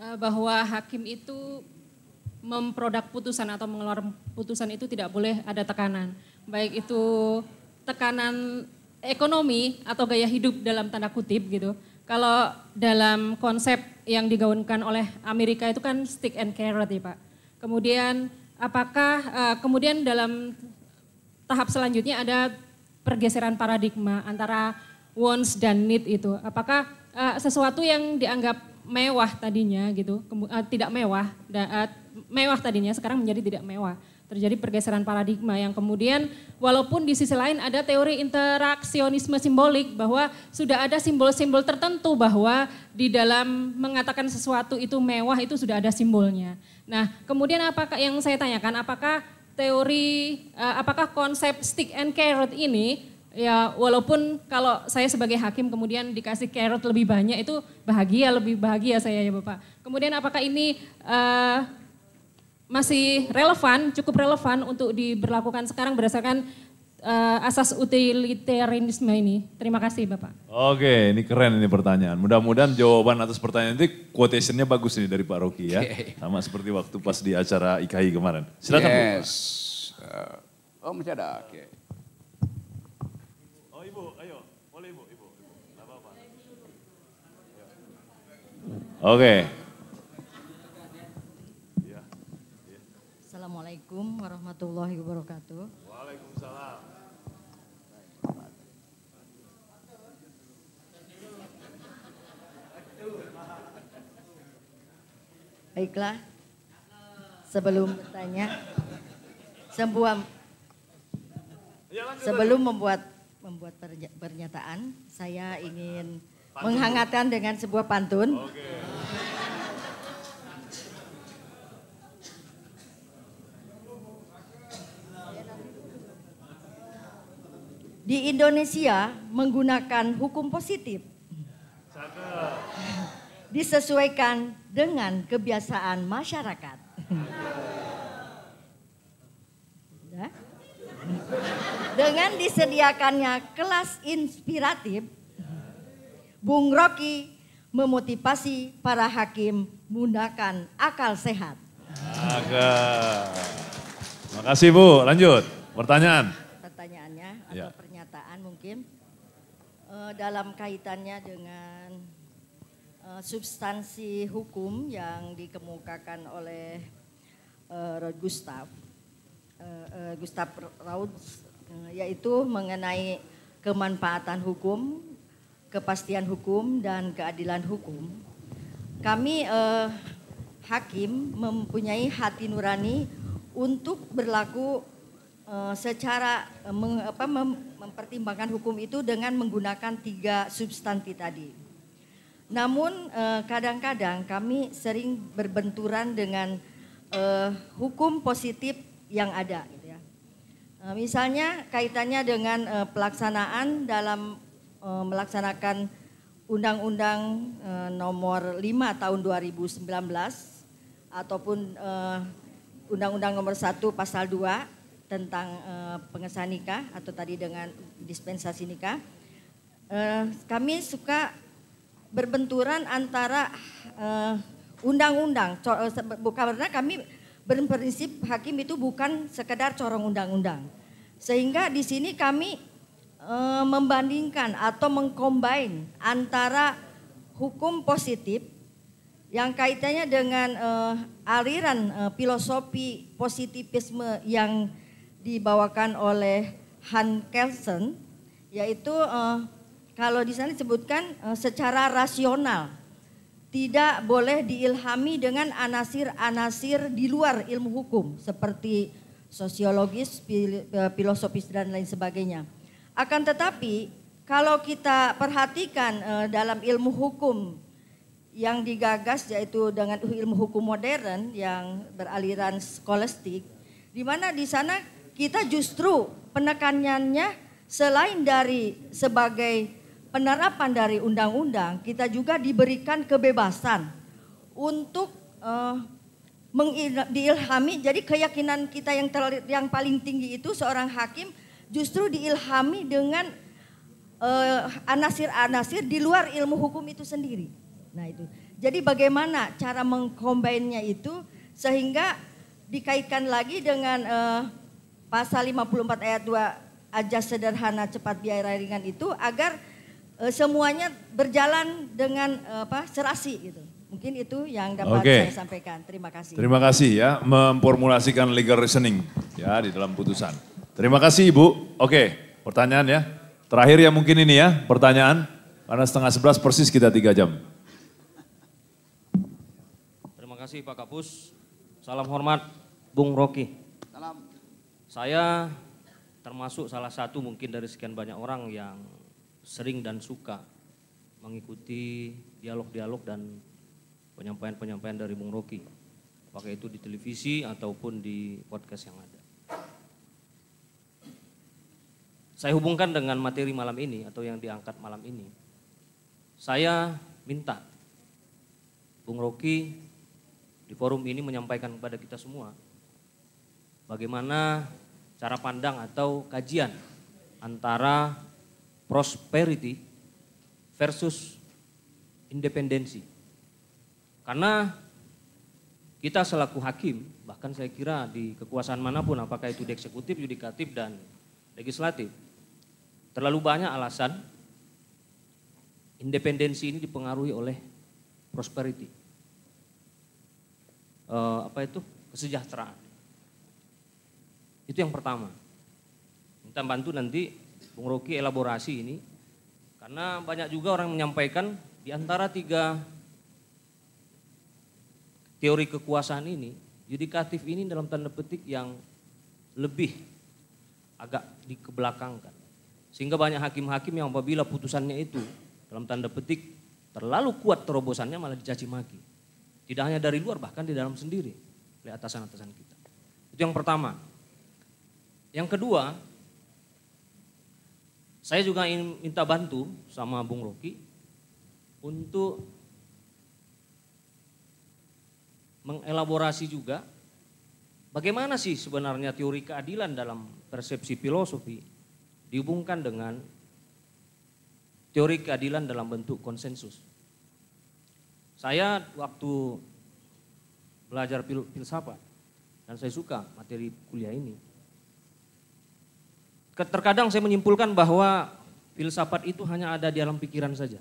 Speaker 7: eh, bahwa hakim itu memproduk putusan atau mengeluarkan putusan itu tidak boleh ada tekanan. Baik itu tekanan ekonomi atau gaya hidup dalam tanda kutip gitu. Kalau dalam konsep yang digaunkan oleh Amerika itu kan stick and carrot ya Pak. Kemudian apakah eh, kemudian dalam tahap selanjutnya ada pergeseran paradigma antara wants dan need itu. Apakah uh, sesuatu yang dianggap mewah tadinya gitu, uh, tidak mewah, da, uh, mewah tadinya sekarang menjadi tidak mewah. Terjadi pergeseran paradigma yang kemudian walaupun di sisi lain ada teori interaksionisme simbolik bahwa sudah ada simbol-simbol tertentu bahwa di dalam mengatakan sesuatu itu mewah itu sudah ada simbolnya. Nah, kemudian apakah yang saya tanyakan apakah teori uh, apakah konsep stick and carrot ini ya walaupun kalau saya sebagai hakim kemudian dikasih carrot lebih banyak itu bahagia lebih bahagia saya ya Bapak. Kemudian apakah ini uh, masih relevan, cukup relevan untuk diberlakukan sekarang berdasarkan uh, asas utilitarianisme ini? Terima kasih Bapak.
Speaker 2: Oke, ini keren ini pertanyaan. Mudah-mudahan jawaban atas pertanyaan ini quotationnya bagus ini dari Pak Rocky ya. Okay. Sama seperti waktu pas di acara IKI kemarin. Silakan yes. Bu. Uh,
Speaker 1: eh, oh masih ada, oke. Okay. Oh Ibu, ayo. Boleh Ibu, Ibu.
Speaker 2: apa Oke. Okay.
Speaker 11: Iya, iya. Assalamualaikum warahmatullahi wabarakatuh. Baiklah, sebelum bertanya, sebuah, iya, sebelum membuat membuat pernyataan, saya ingin menghangatkan dengan sebuah pantun. Di Indonesia menggunakan hukum positif disesuaikan dengan kebiasaan masyarakat. Ya. dengan disediakannya kelas inspiratif, Bung Rocky memotivasi para hakim menggunakan akal sehat.
Speaker 2: Terima kasih Bu. Lanjut. Pertanyaan.
Speaker 11: Pertanyaannya atau ya. pernyataan mungkin eh, dalam kaitannya dengan Eh, substansi hukum yang dikemukakan oleh uh, eh, Gustav, uh, uh, Gustav Raud, uh, yaitu mengenai kemanfaatan hukum, kepastian hukum, dan keadilan hukum. Kami uh, hakim mempunyai hati nurani untuk berlaku uh, secara uh, mem- apa, mem, mempertimbangkan hukum itu dengan menggunakan tiga substansi tadi. Namun eh, kadang-kadang kami sering berbenturan dengan eh, hukum positif yang ada. Gitu ya. eh, misalnya kaitannya dengan pelaksanaan dalam melaksanakan Undang-Undang Nomor 5 Tahun 2019 ataupun Undang-Undang Nomor 1 Pasal 2 tentang pengesahan nikah atau tadi dengan dispensasi nikah. Kami suka berbenturan antara eh, undang-undang. Uh, Karena kami berprinsip hakim itu bukan sekedar corong undang-undang. Sehingga di sini kami uh, membandingkan atau mengcombine antara hukum positif yang kaitannya dengan uh, aliran uh, filosofi positivisme yang dibawakan oleh Han Kelsen yaitu uh, kalau di sana disebutkan e, secara rasional, tidak boleh diilhami dengan anasir-anasir di luar ilmu hukum seperti sosiologis, e, filosofis dan lain sebagainya. Akan tetapi kalau kita perhatikan e, dalam ilmu hukum yang digagas yaitu dengan ilmu hukum modern yang beraliran skolastik, di mana di sana kita justru penekanannya selain dari sebagai penerapan dari undang-undang kita juga diberikan kebebasan untuk uh, diilhami. Jadi keyakinan kita yang ter, yang paling tinggi itu seorang hakim justru diilhami dengan eh, anasir-anasir uh, di luar ilmu hukum itu sendiri. Nah itu. Jadi bagaimana cara mengkombainnya itu sehingga dikaitkan lagi dengan uh, pasal 54 ayat 2 aja sederhana cepat biaya ringan itu agar Eh, semuanya berjalan dengan eh, apa serasi gitu. Mungkin itu yang dapat okay. saya sampaikan. Terima kasih. Terima kasih
Speaker 2: ya memformulasikan legal reasoning ya di dalam putusan. Terima kasih Ibu. Oke, pertanyaan ya. Terakhir ya mungkin ini ya, pertanyaan. Karena setengah sebelas persis kita tiga jam.
Speaker 12: Terima kasih Pak Kapus. Salam hormat Bung Rocky. Salam. Saya termasuk salah satu mungkin dari sekian banyak orang yang sering dan suka mengikuti dialog-dialog dan penyampaian-penyampaian dari Bung Rocky, apakah itu di televisi ataupun di podcast yang ada. Saya hubungkan dengan materi malam ini atau yang diangkat malam ini. Saya minta Bung Rocky di forum ini menyampaikan kepada kita semua bagaimana cara pandang atau kajian antara prosperity versus independensi. Karena kita selaku hakim, bahkan saya kira di kekuasaan manapun, apakah itu di eksekutif, yudikatif, dan legislatif, terlalu banyak alasan independensi ini dipengaruhi oleh prosperity. E, apa itu? Kesejahteraan. Itu yang pertama. Minta bantu nanti Bung Rocky elaborasi ini. Karena banyak juga orang menyampaikan di antara tiga teori kekuasaan ini, yudikatif ini dalam tanda petik yang lebih agak dikebelakangkan. Sehingga banyak hakim-hakim yang apabila putusannya itu dalam tanda petik terlalu kuat terobosannya malah dicaci maki. Tidak hanya dari luar bahkan di dalam sendiri oleh atasan-atasan kita. Itu yang pertama. Yang kedua, saya juga ingin minta bantu sama Bung Rocky untuk mengelaborasi juga bagaimana sih sebenarnya teori keadilan dalam persepsi filosofi dihubungkan dengan teori keadilan dalam bentuk konsensus. Saya waktu belajar filsafat dan saya suka materi kuliah ini terkadang saya menyimpulkan bahwa filsafat itu hanya ada di dalam pikiran saja.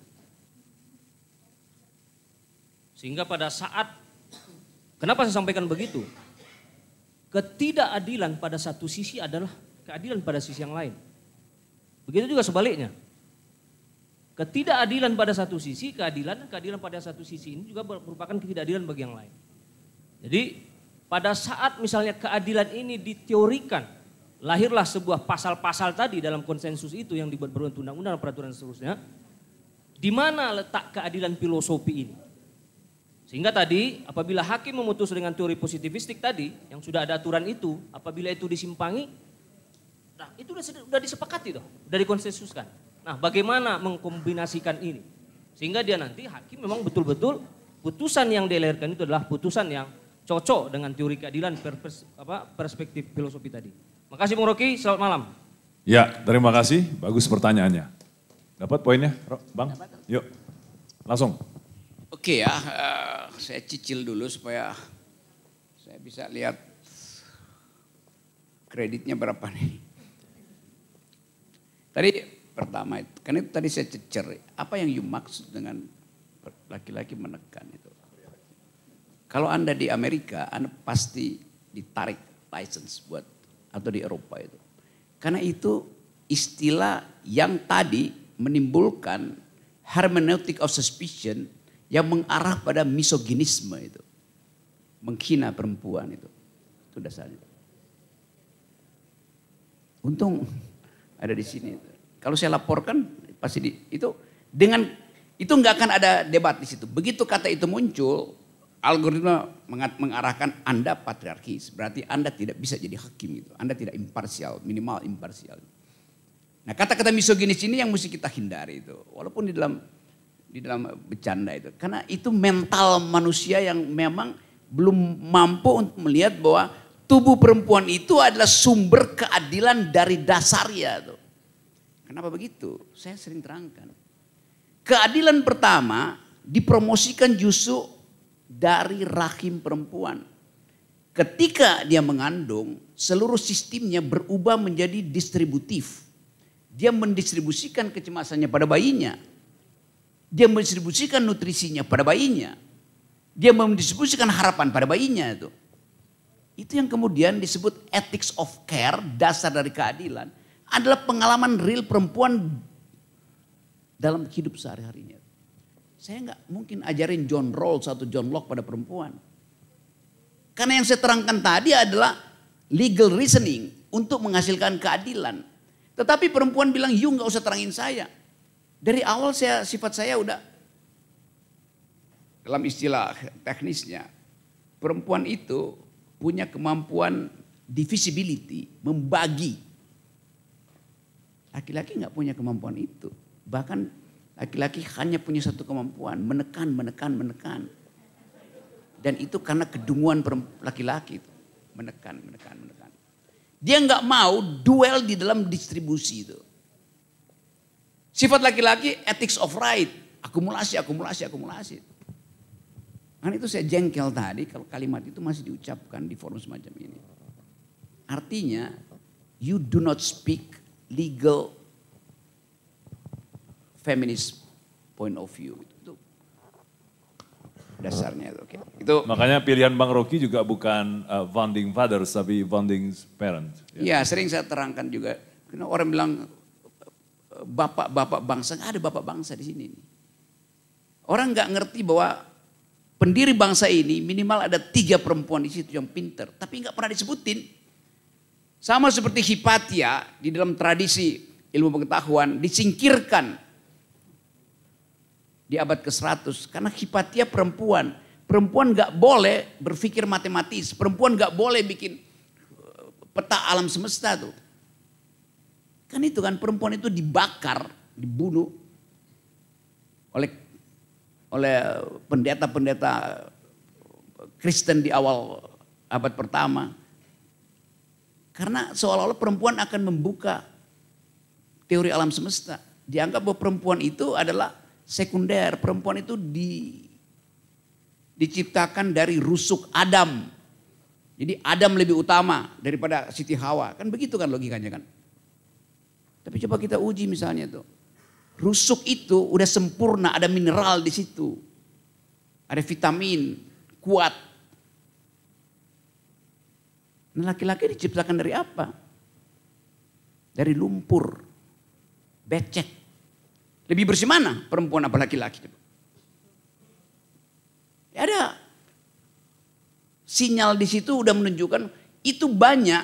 Speaker 12: Sehingga pada saat, kenapa saya sampaikan begitu? Ketidakadilan pada satu sisi adalah keadilan pada sisi yang lain. Begitu juga sebaliknya. Ketidakadilan pada satu sisi, keadilan, keadilan pada satu sisi ini juga merupakan ketidakadilan bagi yang lain. Jadi pada saat misalnya keadilan ini diteorikan lahirlah sebuah pasal-pasal tadi dalam konsensus itu yang dibuat berbentuk undang-undang peraturan seterusnya. Di mana letak keadilan filosofi ini? Sehingga tadi apabila hakim memutus dengan teori positivistik tadi yang sudah ada aturan itu, apabila itu disimpangi, nah itu sudah, sudah disepakati dari konsensus kan, Nah, bagaimana mengkombinasikan ini? Sehingga dia nanti hakim memang betul-betul putusan yang dilahirkan itu adalah putusan yang cocok dengan teori keadilan perspektif filosofi tadi. Makasih Bung Roki, selamat malam.
Speaker 2: Ya, terima kasih. Bagus pertanyaannya. Dapat poinnya, Bang? Yuk, langsung.
Speaker 1: Oke ya, uh, saya cicil dulu supaya saya bisa lihat kreditnya berapa nih. Tadi pertama itu, karena itu tadi saya cecer, apa yang you maksud dengan laki-laki menekan itu? Kalau Anda di Amerika, Anda pasti ditarik license buat atau di Eropa itu. Karena itu istilah yang tadi menimbulkan hermeneutic of suspicion yang mengarah pada misoginisme itu. Menghina perempuan itu. Itu dasarnya. Untung ada di sini. Kalau saya laporkan pasti di, itu dengan itu nggak akan ada debat di situ. Begitu kata itu muncul, algoritma mengarahkan Anda patriarkis, berarti Anda tidak bisa jadi hakim itu. Anda tidak imparsial, minimal imparsial. Nah, kata-kata misoginis ini yang mesti kita hindari itu. Walaupun di dalam di dalam bercanda itu. Karena itu mental manusia yang memang belum mampu untuk melihat bahwa tubuh perempuan itu adalah sumber keadilan dari dasarnya itu. Kenapa begitu? Saya sering terangkan. Keadilan pertama dipromosikan justru dari rahim perempuan. Ketika dia mengandung, seluruh sistemnya berubah menjadi distributif. Dia mendistribusikan kecemasannya pada bayinya. Dia mendistribusikan nutrisinya pada bayinya. Dia mendistribusikan harapan pada bayinya itu. Itu yang kemudian disebut ethics of care, dasar dari keadilan, adalah pengalaman real perempuan dalam hidup sehari-harinya. Saya nggak mungkin ajarin John Rawls atau John Locke pada perempuan. Karena yang saya terangkan tadi adalah legal reasoning untuk menghasilkan keadilan. Tetapi perempuan bilang, you nggak usah terangin saya. Dari awal saya sifat saya udah dalam istilah teknisnya perempuan itu punya kemampuan divisibility, membagi. Laki-laki nggak punya kemampuan itu. Bahkan Laki-laki hanya punya satu kemampuan, menekan, menekan, menekan. Dan itu karena kedunguan laki-laki itu. Menekan, menekan, menekan. Dia nggak mau duel di dalam distribusi itu. Sifat laki-laki ethics of right. Akumulasi, akumulasi, akumulasi. Karena itu saya jengkel tadi kalau kalimat itu masih diucapkan di forum semacam ini. Artinya, you do not speak legal feminist point of view. Itu dasarnya itu. Okay.
Speaker 2: Itu makanya pilihan Bang Rocky juga bukan uh, founding fathers tapi founding parents.
Speaker 1: Ya. Iya, ya, sering saya terangkan juga. Karena orang bilang bapak-bapak bangsa, ada bapak bangsa di sini. Orang nggak ngerti bahwa pendiri bangsa ini minimal ada tiga perempuan di situ yang pinter, tapi nggak pernah disebutin. Sama seperti Hipatia di dalam tradisi ilmu pengetahuan disingkirkan di abad ke-100. Karena Hipatia perempuan. Perempuan gak boleh berpikir matematis. Perempuan gak boleh bikin uh, peta alam semesta tuh. Kan itu kan perempuan itu dibakar, dibunuh oleh oleh pendeta-pendeta uh, Kristen di awal abad pertama. Karena seolah-olah perempuan akan membuka teori alam semesta. Dianggap bahwa perempuan itu adalah sekunder. Perempuan itu di diciptakan dari rusuk Adam. Jadi Adam lebih utama daripada Siti Hawa. Kan begitu kan logikanya kan. Tapi coba kita uji misalnya tuh. Rusuk itu udah sempurna, ada mineral di situ. Ada vitamin, kuat. Nah laki-laki diciptakan dari apa? Dari lumpur, becek. Lebih bersih mana perempuan apa laki-laki? ada sinyal di situ udah menunjukkan itu banyak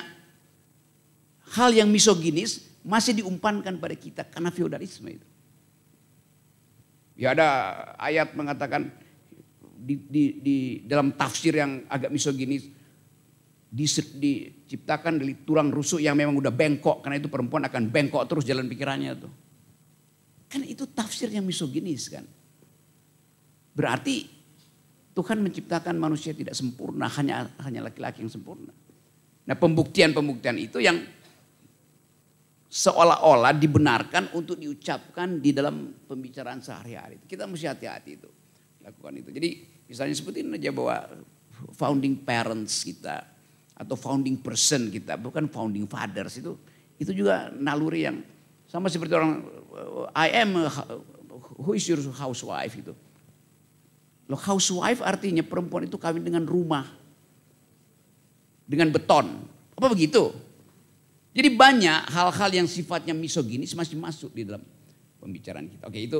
Speaker 1: hal yang misoginis masih diumpankan pada kita karena feodalisme itu. Ya ada ayat mengatakan di, di, di dalam tafsir yang agak misoginis diciptakan dari tulang rusuk yang memang udah bengkok karena itu perempuan akan bengkok terus jalan pikirannya tuh. Kan itu tafsir yang misoginis kan. Berarti Tuhan menciptakan manusia tidak sempurna, hanya hanya laki-laki yang sempurna. Nah, pembuktian-pembuktian itu yang seolah-olah dibenarkan untuk diucapkan di dalam pembicaraan sehari-hari. Kita mesti hati-hati itu lakukan itu. Jadi misalnya seperti ini aja bahwa founding parents kita atau founding person kita bukan founding fathers itu itu juga naluri yang sama seperti orang I am who is your housewife itu. Loh, housewife artinya perempuan itu kawin dengan rumah. Dengan beton. Apa begitu? Jadi banyak hal-hal yang sifatnya misoginis masih masuk di dalam pembicaraan kita. Oke, itu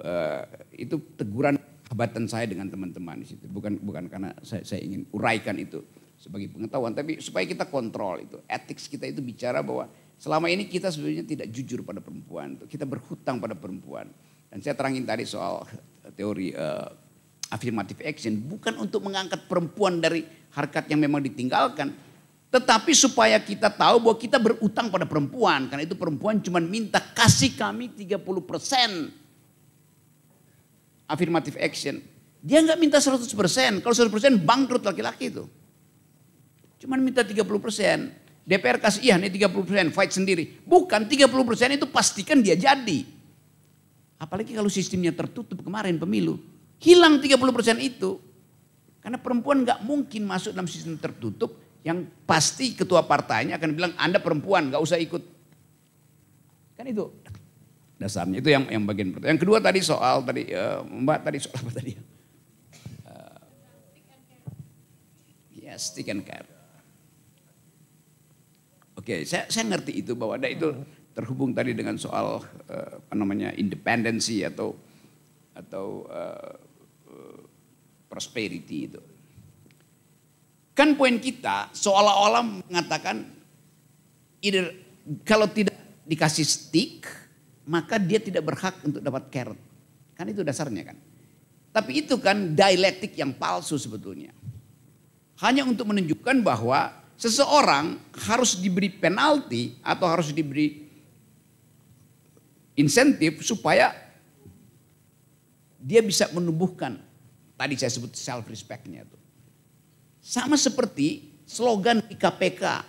Speaker 1: uh, itu teguran kehabatan saya dengan teman-teman di situ. Bukan bukan karena saya, saya ingin uraikan itu sebagai pengetahuan, tapi supaya kita kontrol itu. Etik kita itu bicara bahwa Selama ini kita sebenarnya tidak jujur pada perempuan, kita berhutang pada perempuan. Dan saya terangin tadi soal eh, teori uh, affirmative action bukan untuk mengangkat perempuan dari harkat yang memang ditinggalkan, tetapi supaya kita tahu bahwa kita berutang pada perempuan. Karena itu perempuan cuma minta kasih kami 30 persen affirmative action. Dia nggak minta 100 persen. Kalau 100 persen bangkrut laki-laki itu. Cuman minta 30 persen. DPR kasih iya nih 30% fight sendiri. Bukan 30% itu pastikan dia jadi. Apalagi kalau sistemnya tertutup kemarin pemilu. Hilang 30% itu. Karena perempuan gak mungkin masuk dalam sistem tertutup yang pasti ketua partainya akan bilang Anda perempuan gak usah ikut. Kan itu dasarnya itu yang yang bagian pertama. Yang kedua tadi soal tadi uh, Mbak tadi soal apa tadi? Uh, yes, stick and care Oke, okay, saya saya ngerti itu bahwa ada itu hmm. terhubung tadi dengan soal uh, apa namanya independensi atau atau uh, prosperity itu. Kan poin kita seolah-olah mengatakan either, kalau tidak dikasih stick maka dia tidak berhak untuk dapat carrot. Kan itu dasarnya kan. Tapi itu kan dialektik yang palsu sebetulnya. Hanya untuk menunjukkan bahwa Seseorang harus diberi penalti atau harus diberi insentif supaya dia bisa menumbuhkan tadi saya sebut self respectnya itu. Sama seperti slogan di KPK,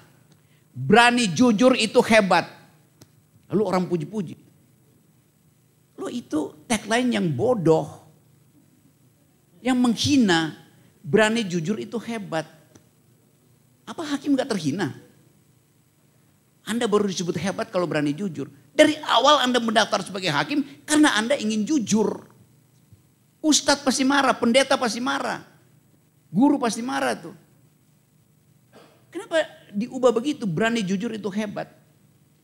Speaker 1: berani jujur itu hebat. Lalu orang puji-puji. Lo itu tagline yang bodoh, yang menghina, berani jujur itu hebat. Apa hakim gak terhina? Anda baru disebut hebat kalau berani jujur. Dari awal Anda mendaftar sebagai hakim karena Anda ingin jujur. Ustadz pasti marah, pendeta pasti marah. Guru pasti marah tuh. Kenapa diubah begitu? Berani jujur itu hebat.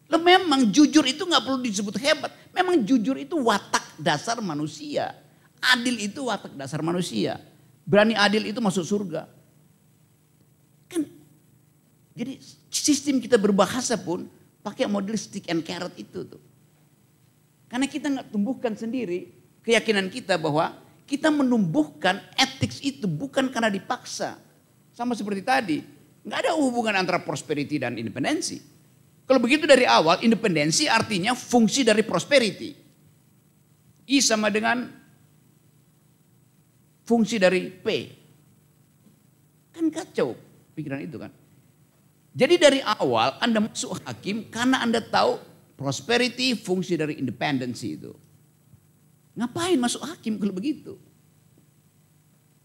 Speaker 1: Lo memang jujur itu nggak perlu disebut hebat. Memang jujur itu watak dasar manusia. Adil itu watak dasar manusia. Berani adil itu masuk surga. Jadi sistem kita berbahasa pun pakai model stick and carrot itu tuh. Karena kita nggak tumbuhkan sendiri keyakinan kita bahwa kita menumbuhkan etik itu bukan karena dipaksa. Sama seperti tadi, nggak ada hubungan antara prosperity dan independensi. Kalau begitu dari awal, independensi artinya fungsi dari prosperity. I sama dengan fungsi dari P. Kan kacau pikiran itu kan. Jadi dari awal Anda masuk hakim karena Anda tahu prosperity fungsi dari independensi itu. Ngapain masuk hakim kalau begitu?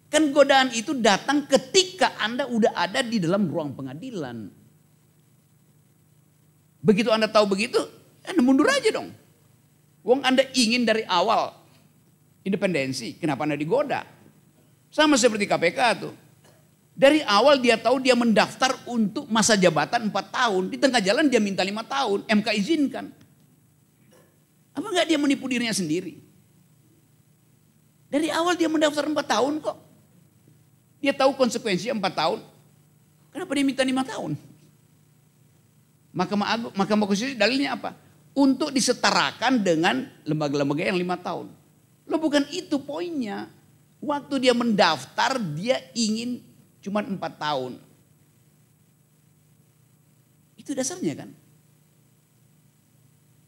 Speaker 1: Kan godaan itu datang ketika Anda udah ada di dalam ruang pengadilan. Begitu Anda tahu begitu, Anda mundur aja dong. Wong Anda ingin dari awal independensi, kenapa Anda digoda? Sama seperti KPK tuh. Dari awal dia tahu dia mendaftar untuk masa jabatan 4 tahun. Di tengah jalan dia minta 5 tahun. MK izinkan. Apa enggak dia menipu dirinya sendiri? Dari awal dia mendaftar 4 tahun kok. Dia tahu konsekuensinya 4 tahun. Kenapa dia minta 5 tahun? Mahkamah Agung, Mahkamah Konstitusi dalilnya apa? Untuk disetarakan dengan lembaga-lembaga yang 5 tahun. Lo bukan itu poinnya. Waktu dia mendaftar, dia ingin cuma empat tahun. Itu dasarnya kan.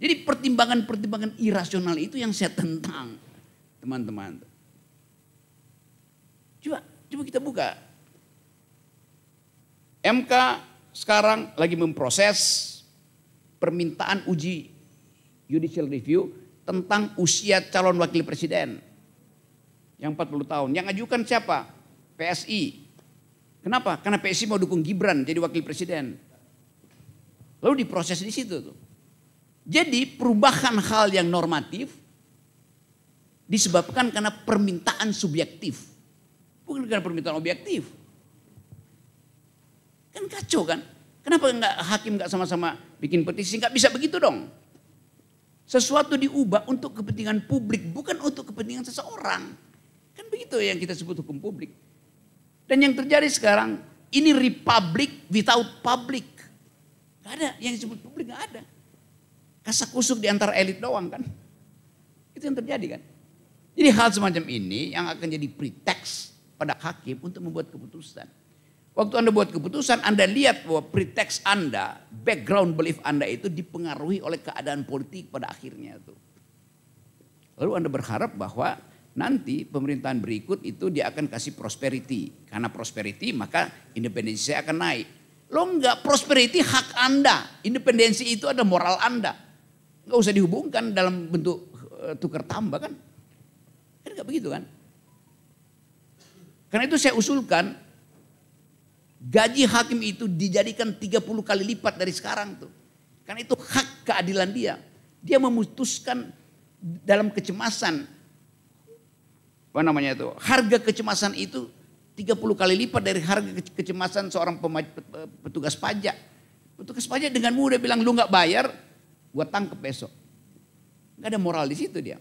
Speaker 1: Jadi pertimbangan-pertimbangan irasional itu yang saya tentang teman-teman. Coba, coba kita buka. MK sekarang lagi memproses permintaan uji judicial review tentang usia calon wakil presiden yang 40 tahun. Yang ajukan siapa? PSI. Kenapa? Karena PSI mau dukung Gibran jadi wakil presiden. Lalu diproses di situ tuh. Jadi perubahan hal yang normatif disebabkan karena permintaan subjektif. Bukan karena permintaan objektif. Kan kacau kan? Kenapa enggak hakim enggak sama-sama bikin petisi? Enggak bisa begitu dong. Sesuatu diubah untuk kepentingan publik, bukan untuk kepentingan seseorang. Kan begitu yang kita sebut hukum publik. Dan yang terjadi sekarang, ini republik without public. Gak ada, yang disebut publik gak ada. Kasak kusuk di antara elit doang kan. Itu yang terjadi kan. Jadi hal semacam ini yang akan jadi preteks pada hakim untuk membuat keputusan. Waktu Anda buat keputusan, Anda lihat bahwa preteks Anda, background belief Anda itu dipengaruhi oleh keadaan politik pada akhirnya itu. Lalu Anda berharap bahwa nanti pemerintahan berikut itu dia akan kasih prosperity. Karena prosperity maka independensi saya akan naik. Lo enggak prosperity hak Anda. Independensi itu ada moral Anda. Enggak usah dihubungkan dalam bentuk eh, tukar tambah kan. Kan enggak begitu kan. Karena itu saya usulkan gaji hakim itu dijadikan 30 kali lipat dari sekarang tuh. Karena itu hak keadilan dia. Dia memutuskan dalam kecemasan apa namanya itu harga kecemasan itu 30 kali lipat dari harga kecemasan seorang petugas pajak. Petugas pajak dengan mudah bilang lu nggak bayar, gua tangkep besok. nggak ada moral di situ dia.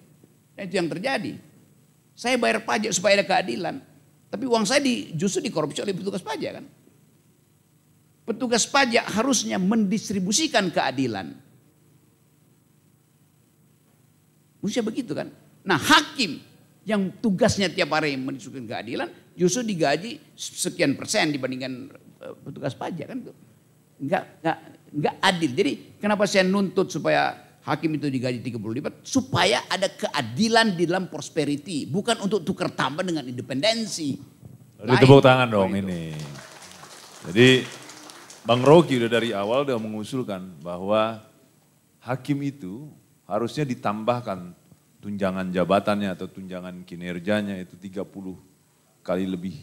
Speaker 1: nah itu yang terjadi. Saya bayar pajak supaya ada keadilan. Tapi uang saya di, justru dikorupsi oleh petugas pajak kan. Petugas pajak harusnya mendistribusikan keadilan. Manusia begitu kan. Nah hakim yang tugasnya tiap hari menunjukkan keadilan justru digaji sekian persen dibandingkan eh, petugas pajak kan nggak nggak nggak adil jadi kenapa saya nuntut supaya hakim itu digaji 30 lipat supaya ada keadilan di dalam prosperity bukan untuk tukar tambah dengan independensi ditepuk
Speaker 2: tangan dong itu. ini jadi Bang Rocky udah dari awal udah mengusulkan bahwa hakim itu harusnya ditambahkan tunjangan jabatannya atau tunjangan kinerjanya itu 30 kali lebih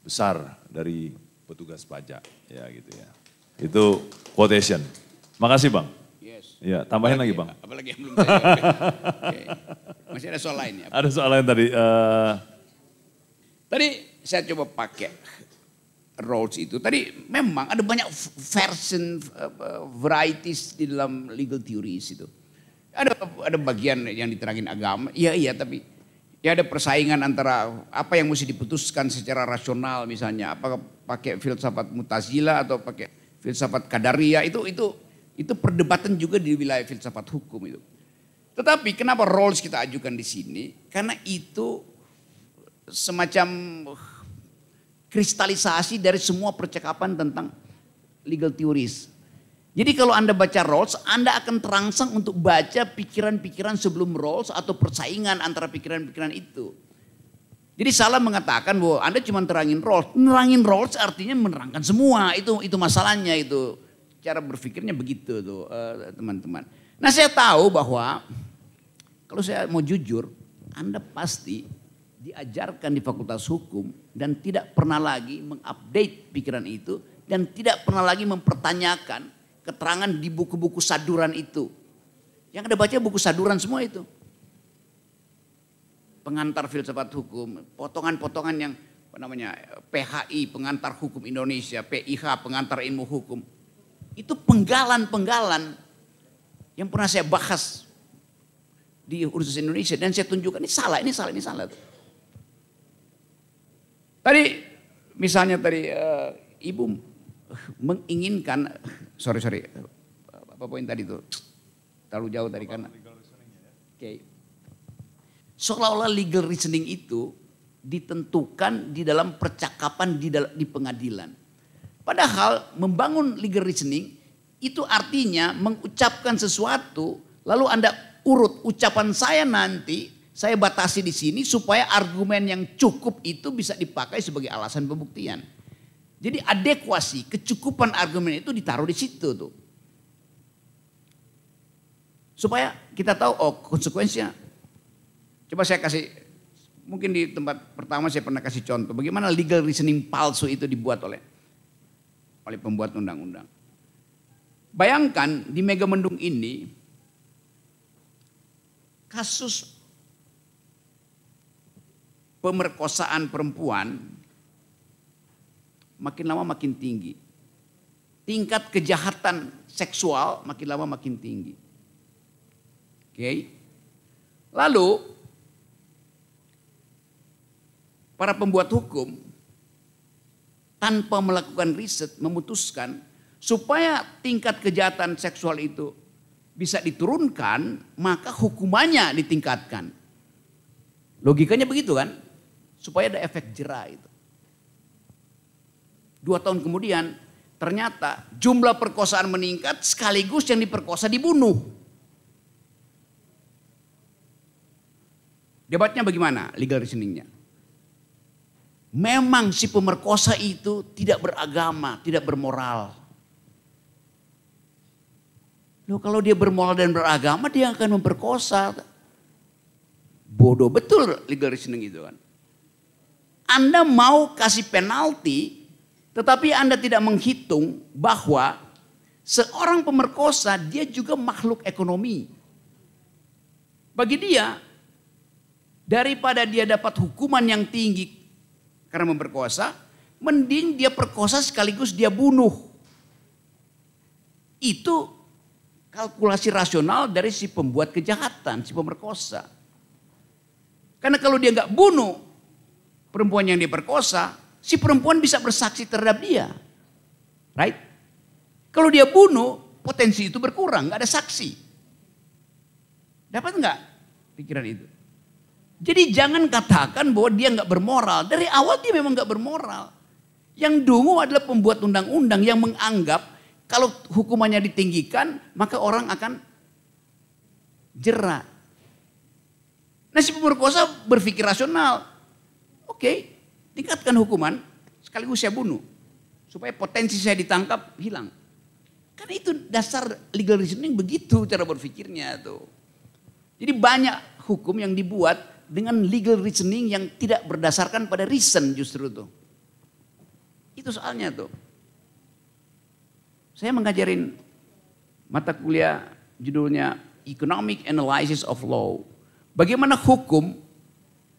Speaker 2: besar dari petugas pajak ya gitu ya. Itu quotation. Makasih Bang. Yes. Ya, tambahin apalagi, lagi Bang. Apalagi yang belum saya okay. Masih ada soal lain ya.
Speaker 1: Ada soal lain tadi. Uh... Tadi saya coba pakai roles itu. Tadi memang ada banyak version uh, varieties di dalam legal theories itu ada ada bagian yang diterangin agama. Iya iya tapi ya ada persaingan antara apa yang mesti diputuskan secara rasional misalnya. Apakah pakai filsafat mutazila atau pakai filsafat kadaria itu itu itu perdebatan juga di wilayah filsafat hukum itu. Tetapi kenapa roles kita ajukan di sini? Karena itu semacam kristalisasi dari semua percakapan tentang legal theories. Jadi kalau Anda baca Rawls, Anda akan terangsang untuk baca pikiran-pikiran sebelum Rawls atau persaingan antara pikiran-pikiran itu. Jadi salah mengatakan bahwa Anda cuma terangin Rawls. Nerangin Rawls artinya menerangkan semua. Itu itu masalahnya itu. Cara berpikirnya begitu tuh eh, teman-teman. nah saya tahu bahwa kalau saya mau jujur, Anda pasti diajarkan di Fakultas Hukum dan tidak pernah lagi mengupdate pikiran itu dan tidak pernah lagi mempertanyakan keterangan di buku-buku saduran itu. Yang ada baca buku saduran semua itu. Pengantar filsafat hukum, potongan-potongan yang apa namanya PHI, pengantar hukum Indonesia, PIH, pengantar ilmu hukum. Itu penggalan-penggalan yang pernah saya bahas di Universitas Indonesia dan saya tunjukkan ini salah, ini salah, ini salah. Tadi misalnya tadi uh, ibu menginginkan sorry sorry apa poin tadi itu terlalu jauh tadi karena ya? oke okay. seolah-olah legal reasoning itu ditentukan di dalam percakapan di, dalam, di pengadilan padahal membangun legal reasoning itu artinya mengucapkan sesuatu lalu anda urut ucapan saya nanti saya batasi di sini supaya argumen yang cukup itu bisa dipakai sebagai alasan pembuktian jadi adekuasi, kecukupan argumen itu ditaruh di situ tuh. Supaya kita tahu oh konsekuensinya. Coba saya kasih mungkin di tempat pertama saya pernah kasih contoh bagaimana legal reasoning palsu itu dibuat oleh oleh pembuat undang-undang. Bayangkan di Mega Mendung ini kasus pemerkosaan perempuan makin lama makin tinggi. Tingkat kejahatan seksual makin lama makin tinggi. Oke. Okay. Lalu para pembuat hukum tanpa melakukan riset memutuskan supaya tingkat kejahatan seksual itu bisa diturunkan, maka hukumannya ditingkatkan. Logikanya begitu kan? Supaya ada efek jerah itu. Dua tahun kemudian ternyata jumlah perkosaan meningkat sekaligus yang diperkosa dibunuh. Debatnya bagaimana legal reasoningnya? Memang si pemerkosa itu tidak beragama, tidak bermoral. Loh kalau dia bermoral dan beragama dia akan memperkosa. Bodoh betul legal reasoning itu kan. Anda mau kasih penalti tetapi Anda tidak menghitung bahwa seorang pemerkosa dia juga makhluk ekonomi. Bagi dia daripada dia dapat hukuman yang tinggi karena memperkosa, mending dia perkosa sekaligus dia bunuh. Itu kalkulasi rasional dari si pembuat kejahatan, si pemerkosa. Karena kalau dia nggak bunuh perempuan yang diperkosa, si perempuan bisa bersaksi terhadap dia. Right? Kalau dia bunuh, potensi itu berkurang, nggak ada saksi. Dapat nggak pikiran itu? Jadi jangan katakan bahwa dia nggak bermoral. Dari awal dia memang nggak bermoral. Yang dungu adalah pembuat undang-undang yang menganggap kalau hukumannya ditinggikan maka orang akan jerat. Nah si pemerkosa berpikir rasional. Oke, okay, tingkatkan hukuman, sekaligus saya bunuh. Supaya potensi saya ditangkap hilang. Karena itu dasar legal reasoning begitu cara berpikirnya tuh. Jadi banyak hukum yang dibuat dengan legal reasoning yang tidak berdasarkan pada reason justru tuh. Itu soalnya tuh. Saya mengajarin mata kuliah judulnya Economic Analysis of Law. Bagaimana hukum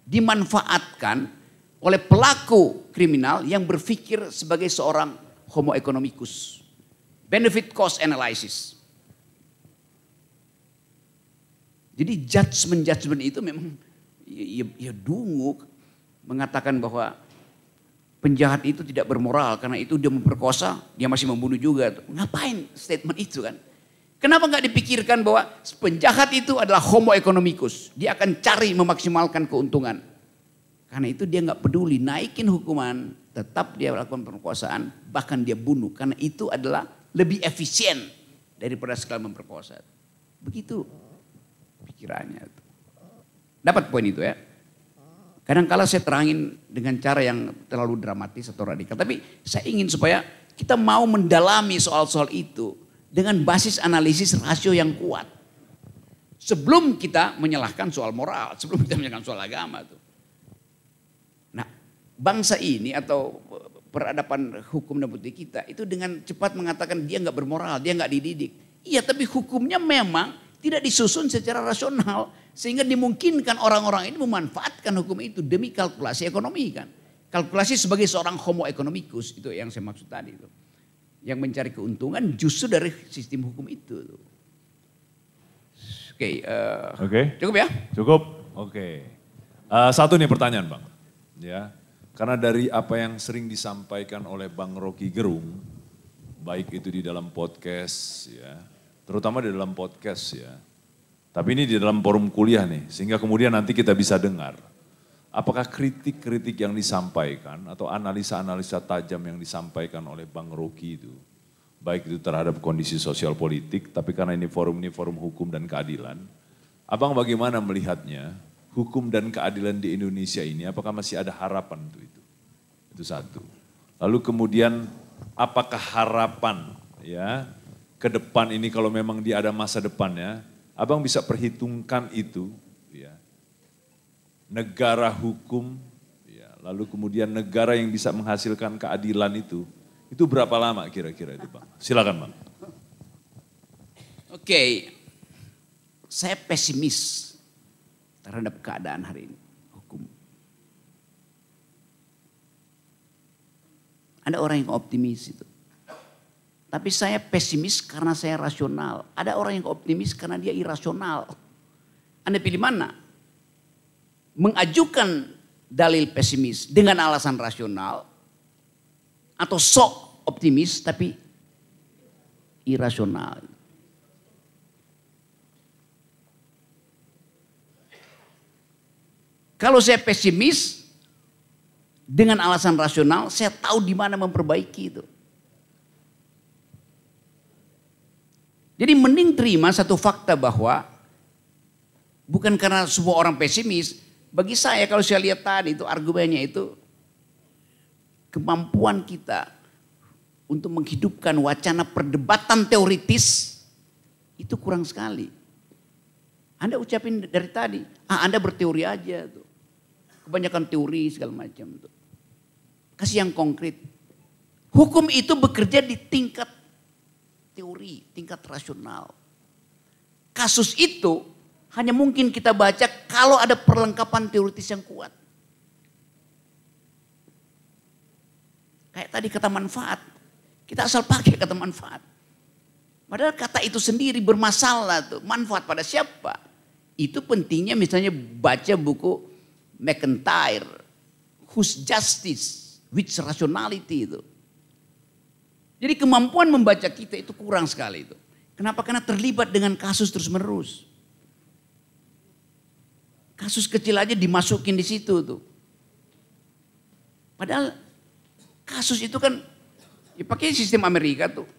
Speaker 1: dimanfaatkan oleh pelaku kriminal yang berpikir sebagai seorang homo economicus. Benefit cost analysis. Jadi judgement-judgement itu memang ya, ya, ya dungu mengatakan bahwa penjahat itu tidak bermoral karena itu dia memperkosa, dia masih membunuh juga. Ngapain statement itu kan? Kenapa nggak dipikirkan bahwa penjahat itu adalah homo economicus? Dia akan cari memaksimalkan keuntungan. Karena itu dia nggak peduli naikin hukuman, tetap dia lakukan perkosaan, bahkan dia bunuh. Karena itu adalah lebih efisien daripada sekali memperkosa. Begitu pikirannya. Dapat poin itu ya. Kadang kala saya terangin dengan cara yang terlalu dramatis atau radikal. Tapi saya ingin supaya kita mau mendalami soal-soal itu dengan basis analisis rasio yang kuat. Sebelum kita menyalahkan soal moral, sebelum kita menyalahkan soal agama. Tuh bangsa ini atau peradaban hukum dan budi kita itu dengan cepat mengatakan dia nggak bermoral, dia nggak dididik. Iya, tapi hukumnya memang tidak disusun secara rasional sehingga dimungkinkan orang-orang ini memanfaatkan hukum itu demi kalkulasi ekonomi kan. Kalkulasi sebagai seorang homo economicus itu yang saya maksud tadi itu. Yang mencari keuntungan justru dari sistem hukum itu. Oke, okay, uh, eh, okay. cukup ya?
Speaker 2: Cukup. Oke. Okay. Uh, eh, satu nih pertanyaan, Bang. Ya. Karena dari apa yang sering disampaikan oleh Bang Rocky Gerung, baik itu di dalam podcast ya, terutama di dalam podcast ya. Tapi ini di dalam forum kuliah nih, sehingga kemudian nanti kita bisa dengar. Apakah kritik-kritik yang disampaikan atau analisa-analisa tajam yang disampaikan oleh Bang Rocky itu, baik itu terhadap kondisi sosial politik, tapi karena ini forum ini forum hukum dan keadilan, Abang bagaimana melihatnya? hukum dan keadilan di Indonesia ini, apakah masih ada harapan untuk itu? Itu satu. Lalu kemudian apakah harapan ya ke depan ini kalau memang dia ada masa depannya, ya, abang bisa perhitungkan itu ya. Negara hukum ya, lalu kemudian negara yang bisa menghasilkan keadilan itu itu berapa lama kira-kira itu Bang? Silakan Bang.
Speaker 1: Oke. Okay. Saya pesimis terhadap keadaan hari ini. Hukum. Ada orang yang optimis itu. Tapi saya pesimis karena saya rasional. Ada orang yang optimis karena dia irasional. Anda pilih mana? Mengajukan dalil pesimis dengan alasan rasional atau sok optimis tapi irasional. Kalau saya pesimis dengan alasan rasional, saya tahu di mana memperbaiki itu. Jadi mending terima satu fakta bahwa bukan karena semua orang pesimis. Bagi saya kalau saya lihat tadi itu argumennya itu kemampuan kita untuk menghidupkan wacana perdebatan teoritis itu kurang sekali. Anda ucapin dari tadi, ah Anda berteori aja tuh. Kebanyakan teori segala macam itu. Kasih yang konkret. Hukum itu bekerja di tingkat teori, tingkat rasional. Kasus itu hanya mungkin kita baca kalau ada perlengkapan teoritis yang kuat. Kayak tadi kata manfaat. Kita asal pakai kata manfaat. Padahal kata itu sendiri bermasalah tuh. Manfaat pada siapa? Itu pentingnya misalnya baca buku McIntyre, whose justice, which rationality itu. Jadi kemampuan membaca kita itu kurang sekali itu. Kenapa? Karena terlibat dengan kasus terus menerus. Kasus kecil aja dimasukin di situ tuh. Padahal kasus itu kan ya pakai sistem Amerika tuh.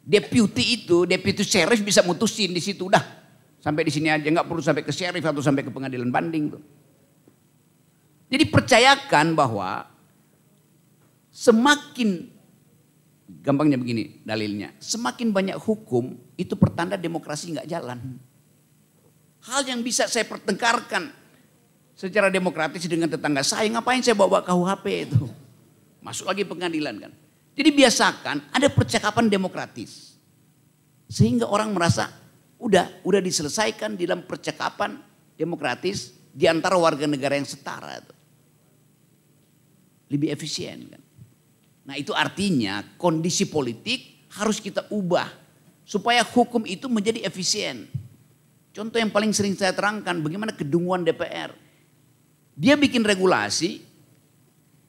Speaker 1: Deputy itu, deputy sheriff bisa mutusin di situ udah. Sampai di sini aja nggak perlu sampai ke sheriff atau sampai ke pengadilan banding tuh. Jadi percayakan bahwa semakin gampangnya begini dalilnya, semakin banyak hukum itu pertanda demokrasi nggak jalan. Hal yang bisa saya pertengkarkan secara demokratis dengan tetangga saya, ngapain saya bawa ke KUHP itu? Masuk lagi pengadilan kan. Jadi biasakan ada percakapan demokratis. Sehingga orang merasa udah udah diselesaikan dalam percakapan demokratis di antara warga negara yang setara itu lebih efisien. Kan? Nah itu artinya kondisi politik harus kita ubah supaya hukum itu menjadi efisien. Contoh yang paling sering saya terangkan bagaimana kedunguan DPR. Dia bikin regulasi,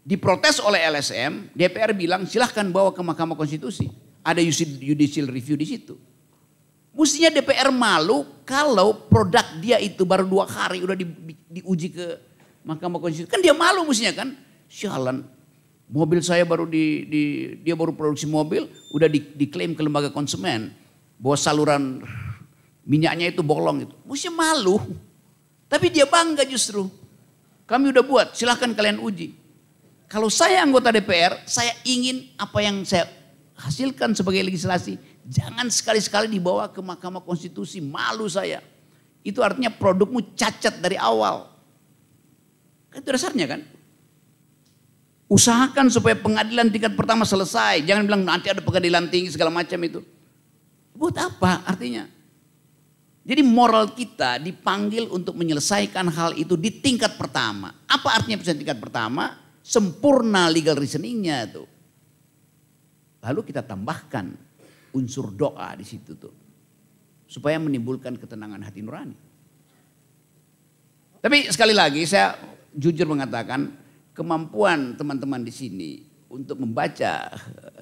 Speaker 1: diprotes oleh LSM, DPR bilang silahkan bawa ke Mahkamah Konstitusi. Ada judicial review di situ. Mestinya DPR malu kalau produk dia itu baru dua hari udah di, di, diuji ke Mahkamah Konstitusi. Kan dia malu mestinya kan. Sialan, mobil saya baru di, di dia baru produksi mobil, udah di, diklaim ke lembaga konsumen bahwa saluran minyaknya itu bolong itu. Mesti malu. Tapi dia bangga justru. Kami udah buat, silahkan kalian uji. Kalau saya anggota DPR, saya ingin apa yang saya hasilkan sebagai legislasi, jangan sekali-sekali dibawa ke Mahkamah Konstitusi, malu saya. Itu artinya produkmu cacat dari awal. Kan itu dasarnya kan. Usahakan supaya pengadilan tingkat pertama selesai. Jangan bilang nanti ada pengadilan tinggi segala macam itu. Buat apa artinya? Jadi moral kita dipanggil untuk menyelesaikan hal itu di tingkat pertama. Apa artinya pesan tingkat pertama? Sempurna legal reasoningnya tuh. Lalu kita tambahkan unsur doa di situ tuh. Supaya menimbulkan ketenangan hati nurani. Tapi sekali lagi saya jujur mengatakan kemampuan teman-teman di sini untuk membaca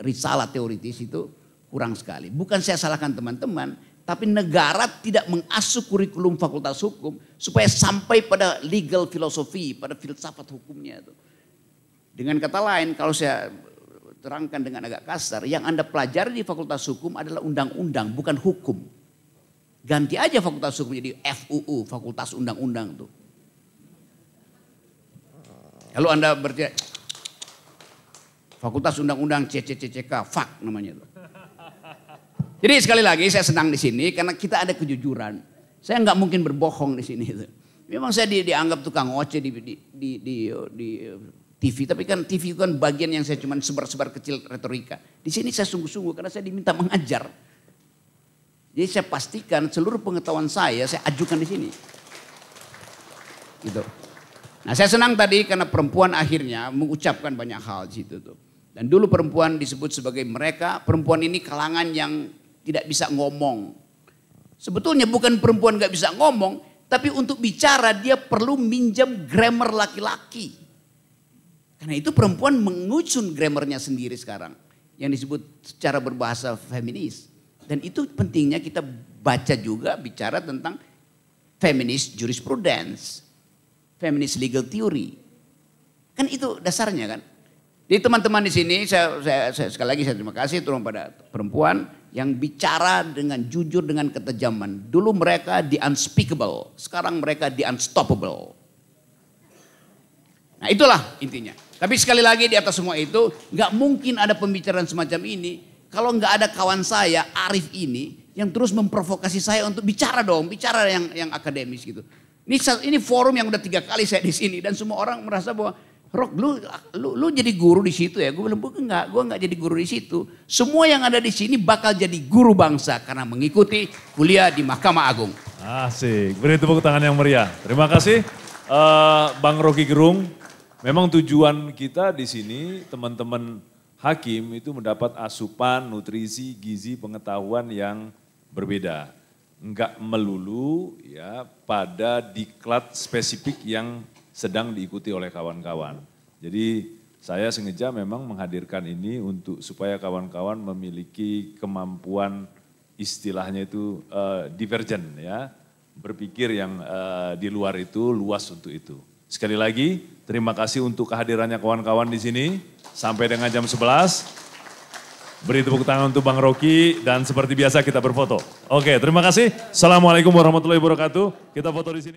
Speaker 1: risalah teoritis itu kurang sekali. Bukan saya salahkan teman-teman, tapi negara tidak mengasuh kurikulum fakultas hukum supaya sampai pada legal filosofi, pada filsafat hukumnya itu. Dengan kata lain, kalau saya terangkan dengan agak kasar, yang Anda pelajari di fakultas hukum adalah undang-undang, bukan hukum. Ganti aja fakultas hukum jadi FUU, fakultas undang-undang tuh. Lalu Anda berarti Fakultas Undang-Undang CCCCK, fak namanya itu. Jadi sekali lagi saya senang di sini karena kita ada kejujuran. Saya nggak mungkin berbohong di sini itu. Memang saya di, dianggap tukang oce di, di, di, di, di TV, tapi kan TV itu kan bagian yang saya cuma sebar-sebar kecil retorika. Di sini saya sungguh-sungguh karena saya diminta mengajar. Jadi saya pastikan seluruh pengetahuan saya saya ajukan di sini. Gitu. Nah saya senang tadi karena perempuan akhirnya mengucapkan banyak hal di situ tuh. Dan dulu perempuan disebut sebagai mereka, perempuan ini kalangan yang tidak bisa ngomong. Sebetulnya bukan perempuan gak bisa ngomong, tapi untuk bicara dia perlu minjam grammar laki-laki. Karena itu perempuan mengucun grammarnya sendiri sekarang. Yang disebut secara berbahasa feminis. Dan itu pentingnya kita baca juga bicara tentang feminis jurisprudence feminist legal theory. Kan itu dasarnya kan. Jadi teman-teman di sini saya, saya, saya sekali lagi saya terima kasih turun pada perempuan yang bicara dengan jujur dengan ketajaman. Dulu mereka di unspeakable, sekarang mereka di unstoppable. Nah itulah intinya. Tapi sekali lagi di atas semua itu nggak mungkin ada pembicaraan semacam ini kalau nggak ada kawan saya Arif ini yang terus memprovokasi saya untuk bicara dong, bicara yang yang akademis gitu. Ini ini forum yang udah tiga kali saya di sini dan semua orang merasa bahwa Rok, lu, lu, lu jadi guru di situ ya? Gue bilang, gue enggak, gue enggak jadi guru di situ. Semua yang ada di sini bakal jadi guru bangsa karena mengikuti kuliah di Mahkamah Agung.
Speaker 2: Asik, beri tepuk tangan yang meriah. Terima kasih uh, Bang Rocky Gerung. Memang tujuan kita di sini teman-teman hakim itu mendapat asupan, nutrisi, gizi, pengetahuan yang berbeda nggak melulu ya pada diklat spesifik yang sedang diikuti oleh kawan-kawan. Jadi saya sengaja memang menghadirkan ini untuk supaya kawan-kawan memiliki kemampuan istilahnya itu uh, eh, divergen ya, berpikir yang uh, di luar itu luas untuk itu. Sekali lagi terima kasih untuk kehadirannya kawan-kawan di sini sampai dengan jam 11. Beri tepuk tangan untuk Bang Rocky dan seperti biasa kita berfoto. Oke, terima kasih. Assalamualaikum warahmatullahi wabarakatuh. Kita foto di sini.